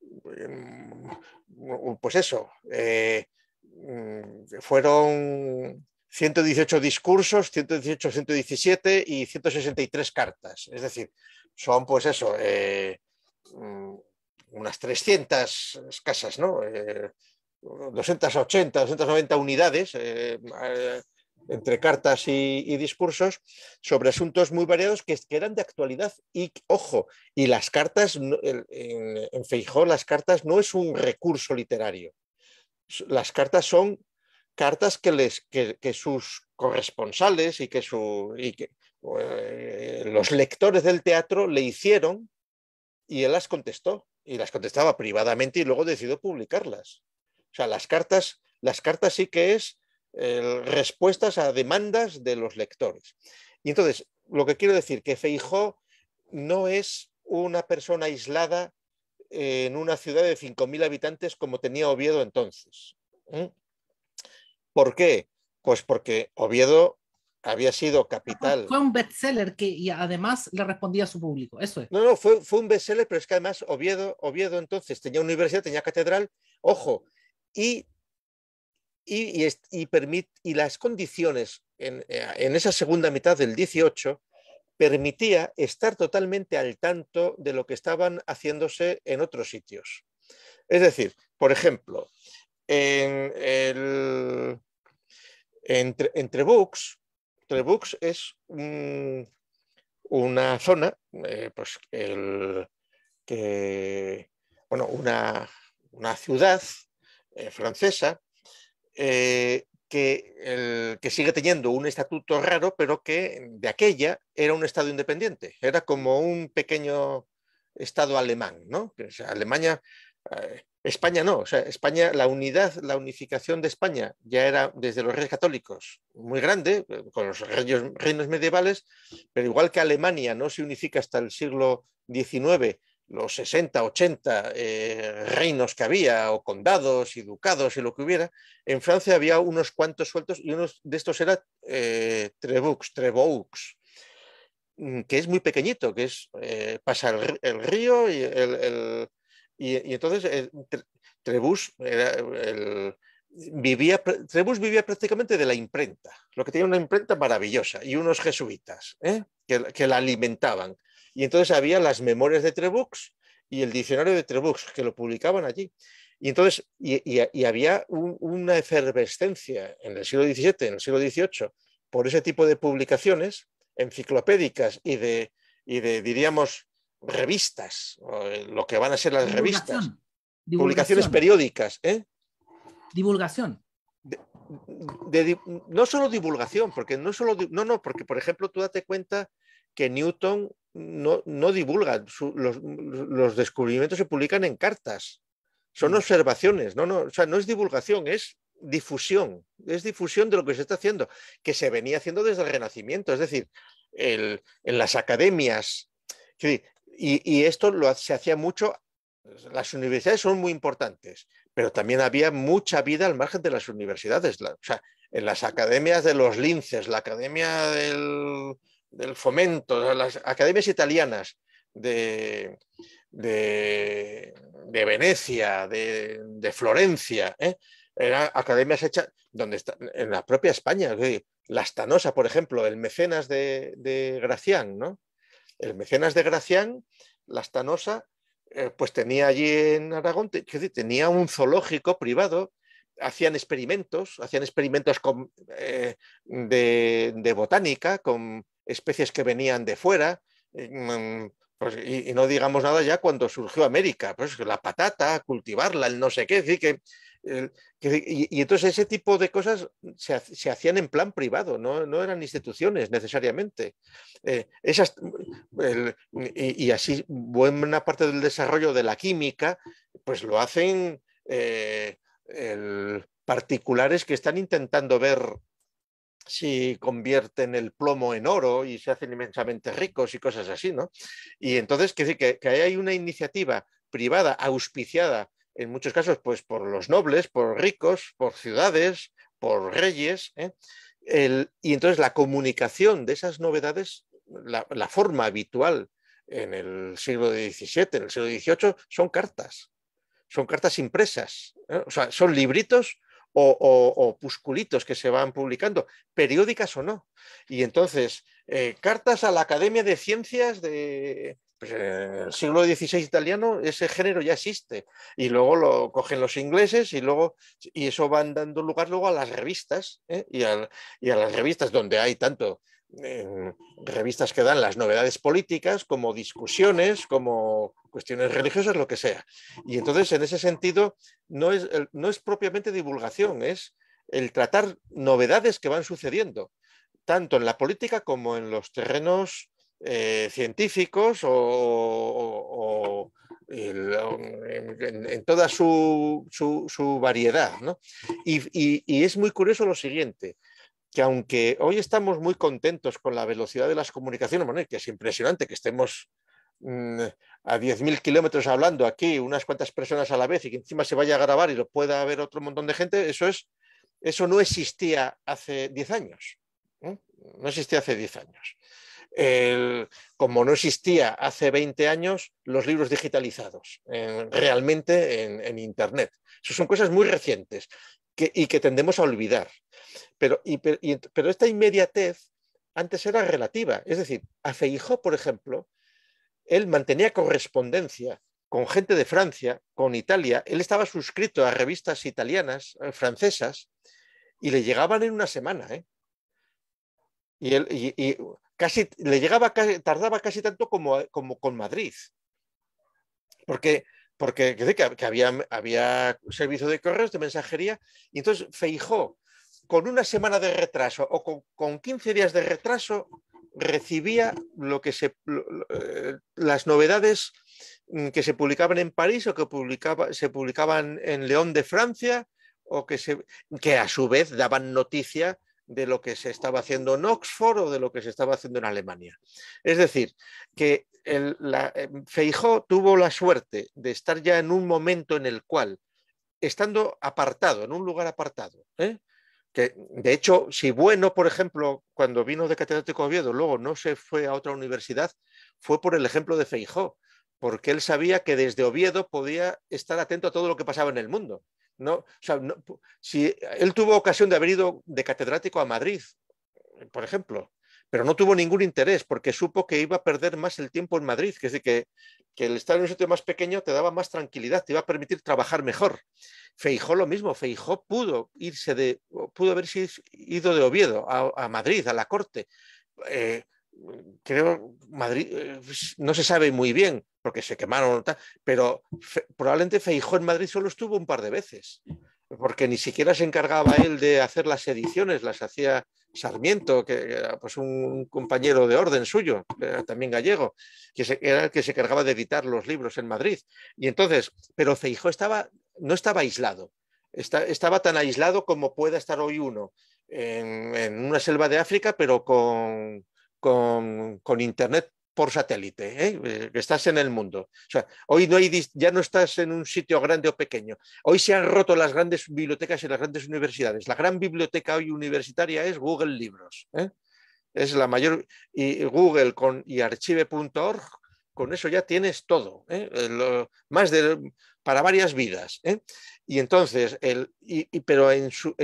mm, pues eso, eh, mm, fueron 118 discursos, 118, 117 y 163 cartas. Es decir, son pues eso, eh, mm, unas 300 casas, ¿no? 280, eh, 290 unidades entre cartas y, discursos sobre asuntos muy variados que, eran de actualidad. Y ojo, y las cartas, en, en las cartas no es un recurso literario. Las cartas son cartas que, les, sus corresponsales y que, su, y eh, los lectores del teatro le hicieron y él las contestó. Y las contestaba privadamente y luego decidió publicarlas. O sea, las cartas, las cartas sí que es eh, respuestas a demandas de los lectores. Y entonces, lo que quiero decir, que Feijó no es una persona aislada en una ciudad de 5.000 habitantes como tenía Oviedo entonces. ¿Por qué? Pues porque Oviedo había sido capital. Fue un bestseller que y además le respondía a su público, eso No, no, fue, fue un bestseller, pero es que además Oviedo, Oviedo entonces tenía universidad, tenía catedral, ojo, y y, y, las condiciones eh, en, esa segunda mitad del 18 permitía estar totalmente al tanto de lo que estaban haciéndose en otros sitios. Es decir, por ejemplo, en el, entre, Trebux es una zona, eh, pues que, una, ciudad eh, francesa eh, que, sigue teniendo un estatuto raro, pero que de aquella era un estado independiente, era como un pequeño estado alemán, ¿no? Alemania, eh, España no, o sea, España, la unidad, la unificación de España ya era desde los reyes católicos muy grande, eh, con los reinos, reinos medievales, pero igual que Alemania no se unifica hasta el siglo XIX los 60, 80 eh, reinos que había, o condados y ducados y lo que hubiera, en Francia había unos cuantos sueltos y uno de estos era eh, Treboux, mm, que es muy pequeñito, que es, eh, pasa el, río y, y, entonces Treboux vivía, vivía prácticamente de la imprenta, lo que tenía una imprenta maravillosa y unos jesuitas que, que, la alimentaban. Y entonces había las memorias de Trebuch y el diccionario de Trebuch, que lo publicaban allí. Y entonces, y, había una efervescencia en el siglo XVII, en el siglo XVIII, por ese tipo de publicaciones enciclopédicas y de, y diríamos, revistas, eh, lo que van a ser las revistas, publicaciones periódicas. ¿eh? Divulgación. no solo divulgación, porque no solo, no, no, porque por ejemplo tú date cuenta Newton no, no divulga, los, descubrimientos se publican en cartas, son mm. observaciones, no, no, no es divulgación, es difusión, es difusión de lo que se está haciendo, que se venía haciendo desde el Renacimiento, es decir, en las academias. Y, esto lo, se hacía mucho, las universidades son muy importantes, pero también había mucha vida al margen de las universidades, en las academias de los linces, la academia del, del fomento, las academias italianas de, de, Venecia, de, Florencia, ¿eh? eran academias hechas donde está, en la propia España, la Stanosa, por ejemplo, el mecenas de, de Gracián, ¿no? El mecenas de Gracián, la Stanosa, eh, pues tenía allí en Aragón, tenía un zoológico privado, hacían experimentos, hacían experimentos eh, de, de, botánica, con, especies que venían de fuera. Eh, mm, pues, y, no digamos nada ya cuando surgió América, pues la patata, cultivarla, el no sé qué, que, y, entonces ese tipo de cosas se, hacían en plan privado, no, eran instituciones necesariamente. Eh, esas, y, así buena parte del desarrollo de la química, pues lo hacen eh, particulares que están intentando ver si convierten el plomo en oro y se hacen inmensamente ricos y cosas así, ¿no? Y entonces, que, que, hay una iniciativa privada, auspiciada, en muchos casos, pues por los nobles, por ricos, por ciudades, por reyes, ¿eh? y entonces la comunicación de esas novedades, la, forma habitual en el siglo XVII, en el siglo XVIII, son cartas, son cartas impresas, ¿eh? o sea, son libritos o, pusculitos que se van publicando, periódicas o no. Y entonces, eh, cartas a la Academia de Ciencias del pues, eh, siglo XVI italiano, ese género ya existe. Y luego lo cogen los ingleses y luego y eso van dando lugar luego a las revistas ¿eh? y, a, las revistas donde hay tanto revistas que dan las novedades políticas, como discusiones, como cuestiones religiosas, lo que sea. Y entonces, en ese sentido, no es, propiamente divulgación, es el tratar novedades que van sucediendo, tanto en la política como en los terrenos eh, científicos o, en, toda su, variedad. y es muy curioso lo siguiente, que aunque hoy estamos muy contentos con la velocidad de las comunicaciones, que es impresionante que estemos mm, a 10.000 kilómetros hablando aquí unas cuantas personas a la vez y que encima se vaya a grabar y lo pueda ver otro montón de gente, eso, es, eso no existía hace 10 años. ¿eh? No existía hace 10 años. como no existía hace 20 años los libros digitalizados realmente en, Internet. Eso son cosas muy recientes y que tendemos a olvidar. Pero, esta inmediatez antes era relativa. Es decir, a Feijó, por ejemplo, él mantenía correspondencia con gente de Francia, con Italia. Él estaba suscrito a revistas italianas, eh, francesas, y le llegaban en una semana. ¿eh? Y, él, casi le llegaba, tardaba casi tanto como, como con Madrid. Porque, porque que había, había servicio de correos, de mensajería, y entonces Feijó con una semana de retraso o con, 15 días de retraso recibía eh, las novedades mm, que se publicaban en París o que se publicaban en León de Francia o que, a su vez daban noticia de lo que se estaba haciendo en Oxford o de lo que se estaba haciendo en Alemania. Es decir, que eh, Feijó tuvo la suerte de estar ya en un momento en el cual, estando apartado, en un lugar apartado, ¿eh? de hecho, si Bueno, por ejemplo, cuando vino de catedrático a Oviedo, luego no se fue a otra universidad, fue por el ejemplo de Feijó, porque él sabía que desde Oviedo podía estar atento a todo lo que pasaba en el mundo. si él tuvo ocasión de haber ido de catedrático a Madrid, por ejemplo, pero no tuvo ningún interés porque supo que iba a perder más el tiempo en Madrid, que es decir, que, el estar en un sitio más pequeño te daba más tranquilidad, te iba a permitir trabajar mejor. Feijó lo mismo, Feijó pudo irse de, pudo haberse ido de Oviedo a, Madrid, a la corte. Eh, creo Madrid eh, pues, no se sabe muy bien porque se quemaron, pero probablemente Feijó en Madrid solo estuvo un par de veces porque ni siquiera se encargaba él de hacer las ediciones, las hacía Sarmiento, que era pues un compañero de orden suyo, también gallego, que era el que se encargaba de editar los libros en Madrid. Y entonces, pero Ceijo estaba, no estaba aislado, estaba tan aislado como pueda estar hoy uno en, una selva de África, pero con Internet por satélite, ¿eh? estás en el mundo. O sea, hoy no hay, ya no estás en un sitio grande o pequeño. Hoy se han roto las grandes bibliotecas y las grandes universidades. La gran biblioteca hoy universitaria es Google Libros. ¿eh? Es la mayor, y Google con, y archive.org, con eso ya tienes todo, ¿eh? más de, para varias vidas. Y entonces, el, pero en su,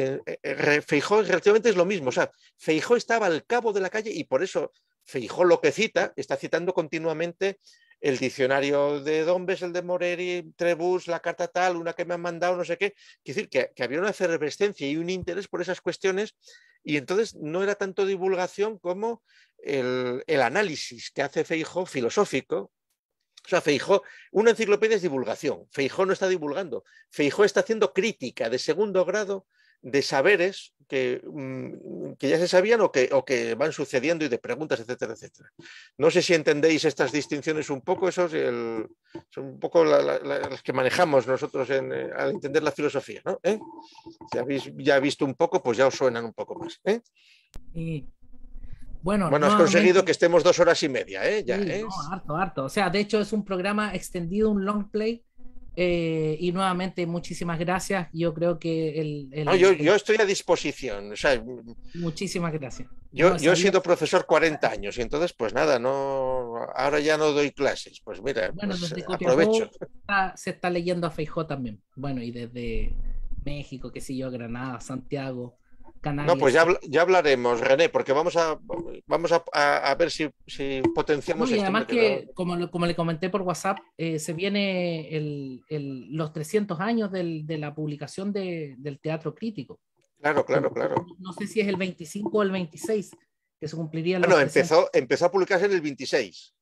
Feijó relativamente es lo mismo. O sea, Feijó estaba al cabo de la calle y por eso Feijó lo que cita, está citando continuamente el diccionario de Dombes, el de Moreri, Trebus, la carta tal, una que me han mandado, no sé qué. Quiere decir que, había una efervescencia y un interés por esas cuestiones y entonces no era tanto divulgación como el, el análisis que hace Feijó filosófico. O sea, Feijó, una enciclopedia es divulgación. Feijó no está divulgando. Feijó está haciendo crítica de segundo grado de saberes Mm, que, ya se sabían o que, o que van sucediendo y de preguntas, etcétera, etcétera. No sé si entendéis estas distinciones un poco, eso es son un poco las que manejamos nosotros eh, al entender la filosofía, ¿no? ¿Eh? Si habéis ya visto un poco, pues ya os suenan un poco más. ¿eh? Bueno, bueno has conseguido que estemos dos horas y media, ¿eh? Ya, ¿eh? no, harto, harto. O sea, de hecho es un programa extendido, un long play eh, y nuevamente, muchísimas gracias. Yo creo que el. No, yo, yo, estoy a disposición. muchísimas gracias. Yo, yo he sido profesor 40 años y entonces, pues nada, no ahora ya no doy clases. Pues mira, pues, eh, aprovecho. se está leyendo a Feijó también. Bueno, y desde México, qué sé yo, Granada, Santiago. No, pues ya, hablaremos, René, porque vamos a, vamos a, ver si, si potenciamos. esto además que, como, le comenté por WhatsApp, eh, se viene los 300 años de la publicación del teatro crítico. Claro, claro, claro. No sé si es el 25 o el 26 que se cumpliría. Bueno, empezó, empezó a publicarse en el 26.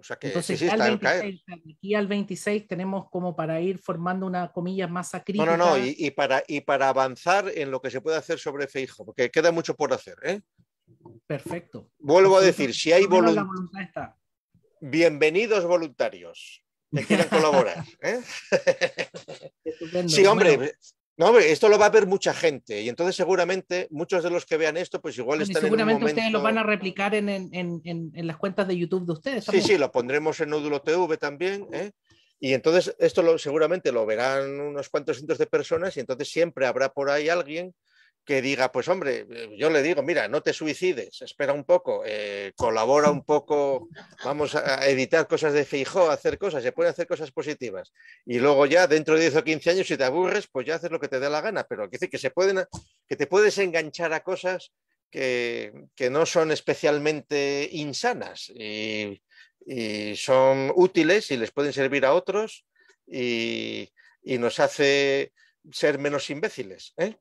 O sea que, Entonces, al 26, aquí al 26 tenemos como para ir formando una comilla más crítica. No, no, no, y, para, y para avanzar en lo que se puede hacer sobre Feijo, porque queda mucho por hacer. ¿eh? Perfecto. Vuelvo a decir, si hay voluntarios. voluntad. Bienvenidos voluntarios que quieran colaborar. ¿eh? sí, hombre, no, esto lo va a ver mucha gente y entonces seguramente muchos de los que vean esto pues igual están seguramente en un momento... ustedes lo van a replicar en, en, en, en, las cuentas de YouTube de ustedes. Sí, sí, lo pondremos en Nódulo TV también ¿eh? y entonces esto lo, seguramente lo verán unos cuantos cientos de personas y entonces siempre habrá por ahí alguien que diga, pues hombre, eh, yo le digo, mira, no te suicides, espera un poco, eh, colabora un poco, vamos a editar cosas de fijo, hacer cosas, se puede hacer cosas positivas. Y luego ya dentro de 10 o 15 años, si te aburres, pues ya haces lo que te dé la gana, pero que decir que, se pueden, que te puedes enganchar a cosas que, que no son especialmente insanas y, son útiles y les pueden servir a otros y, y nos hace ser menos imbéciles. ¿eh?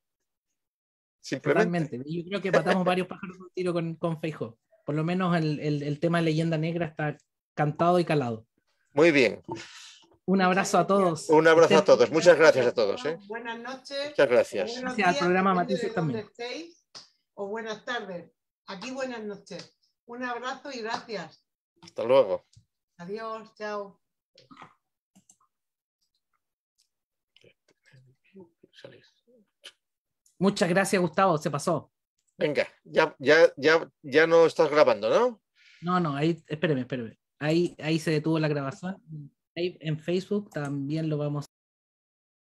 Simplemente. Yo creo que matamos varios pájaros de un tiro con, con Feijo. Por lo menos el, tema de leyenda negra está cantado y calado. Muy bien. Un abrazo a todos. Un abrazo a todos. Muchas gracias a todos. ¿eh? Buenas noches. Muchas gracias. Gracias al programa Matices también. o buenas tardes. Aquí buenas noches. Un abrazo y gracias. Hasta luego. Adiós, chao. Muchas gracias, Gustavo, se pasó. Venga, ya, ya, ya, no estás grabando, ¿no? No, no, ahí, espéreme, espéreme. Ahí, ahí se detuvo la grabación. Ahí en Facebook también lo vamos a...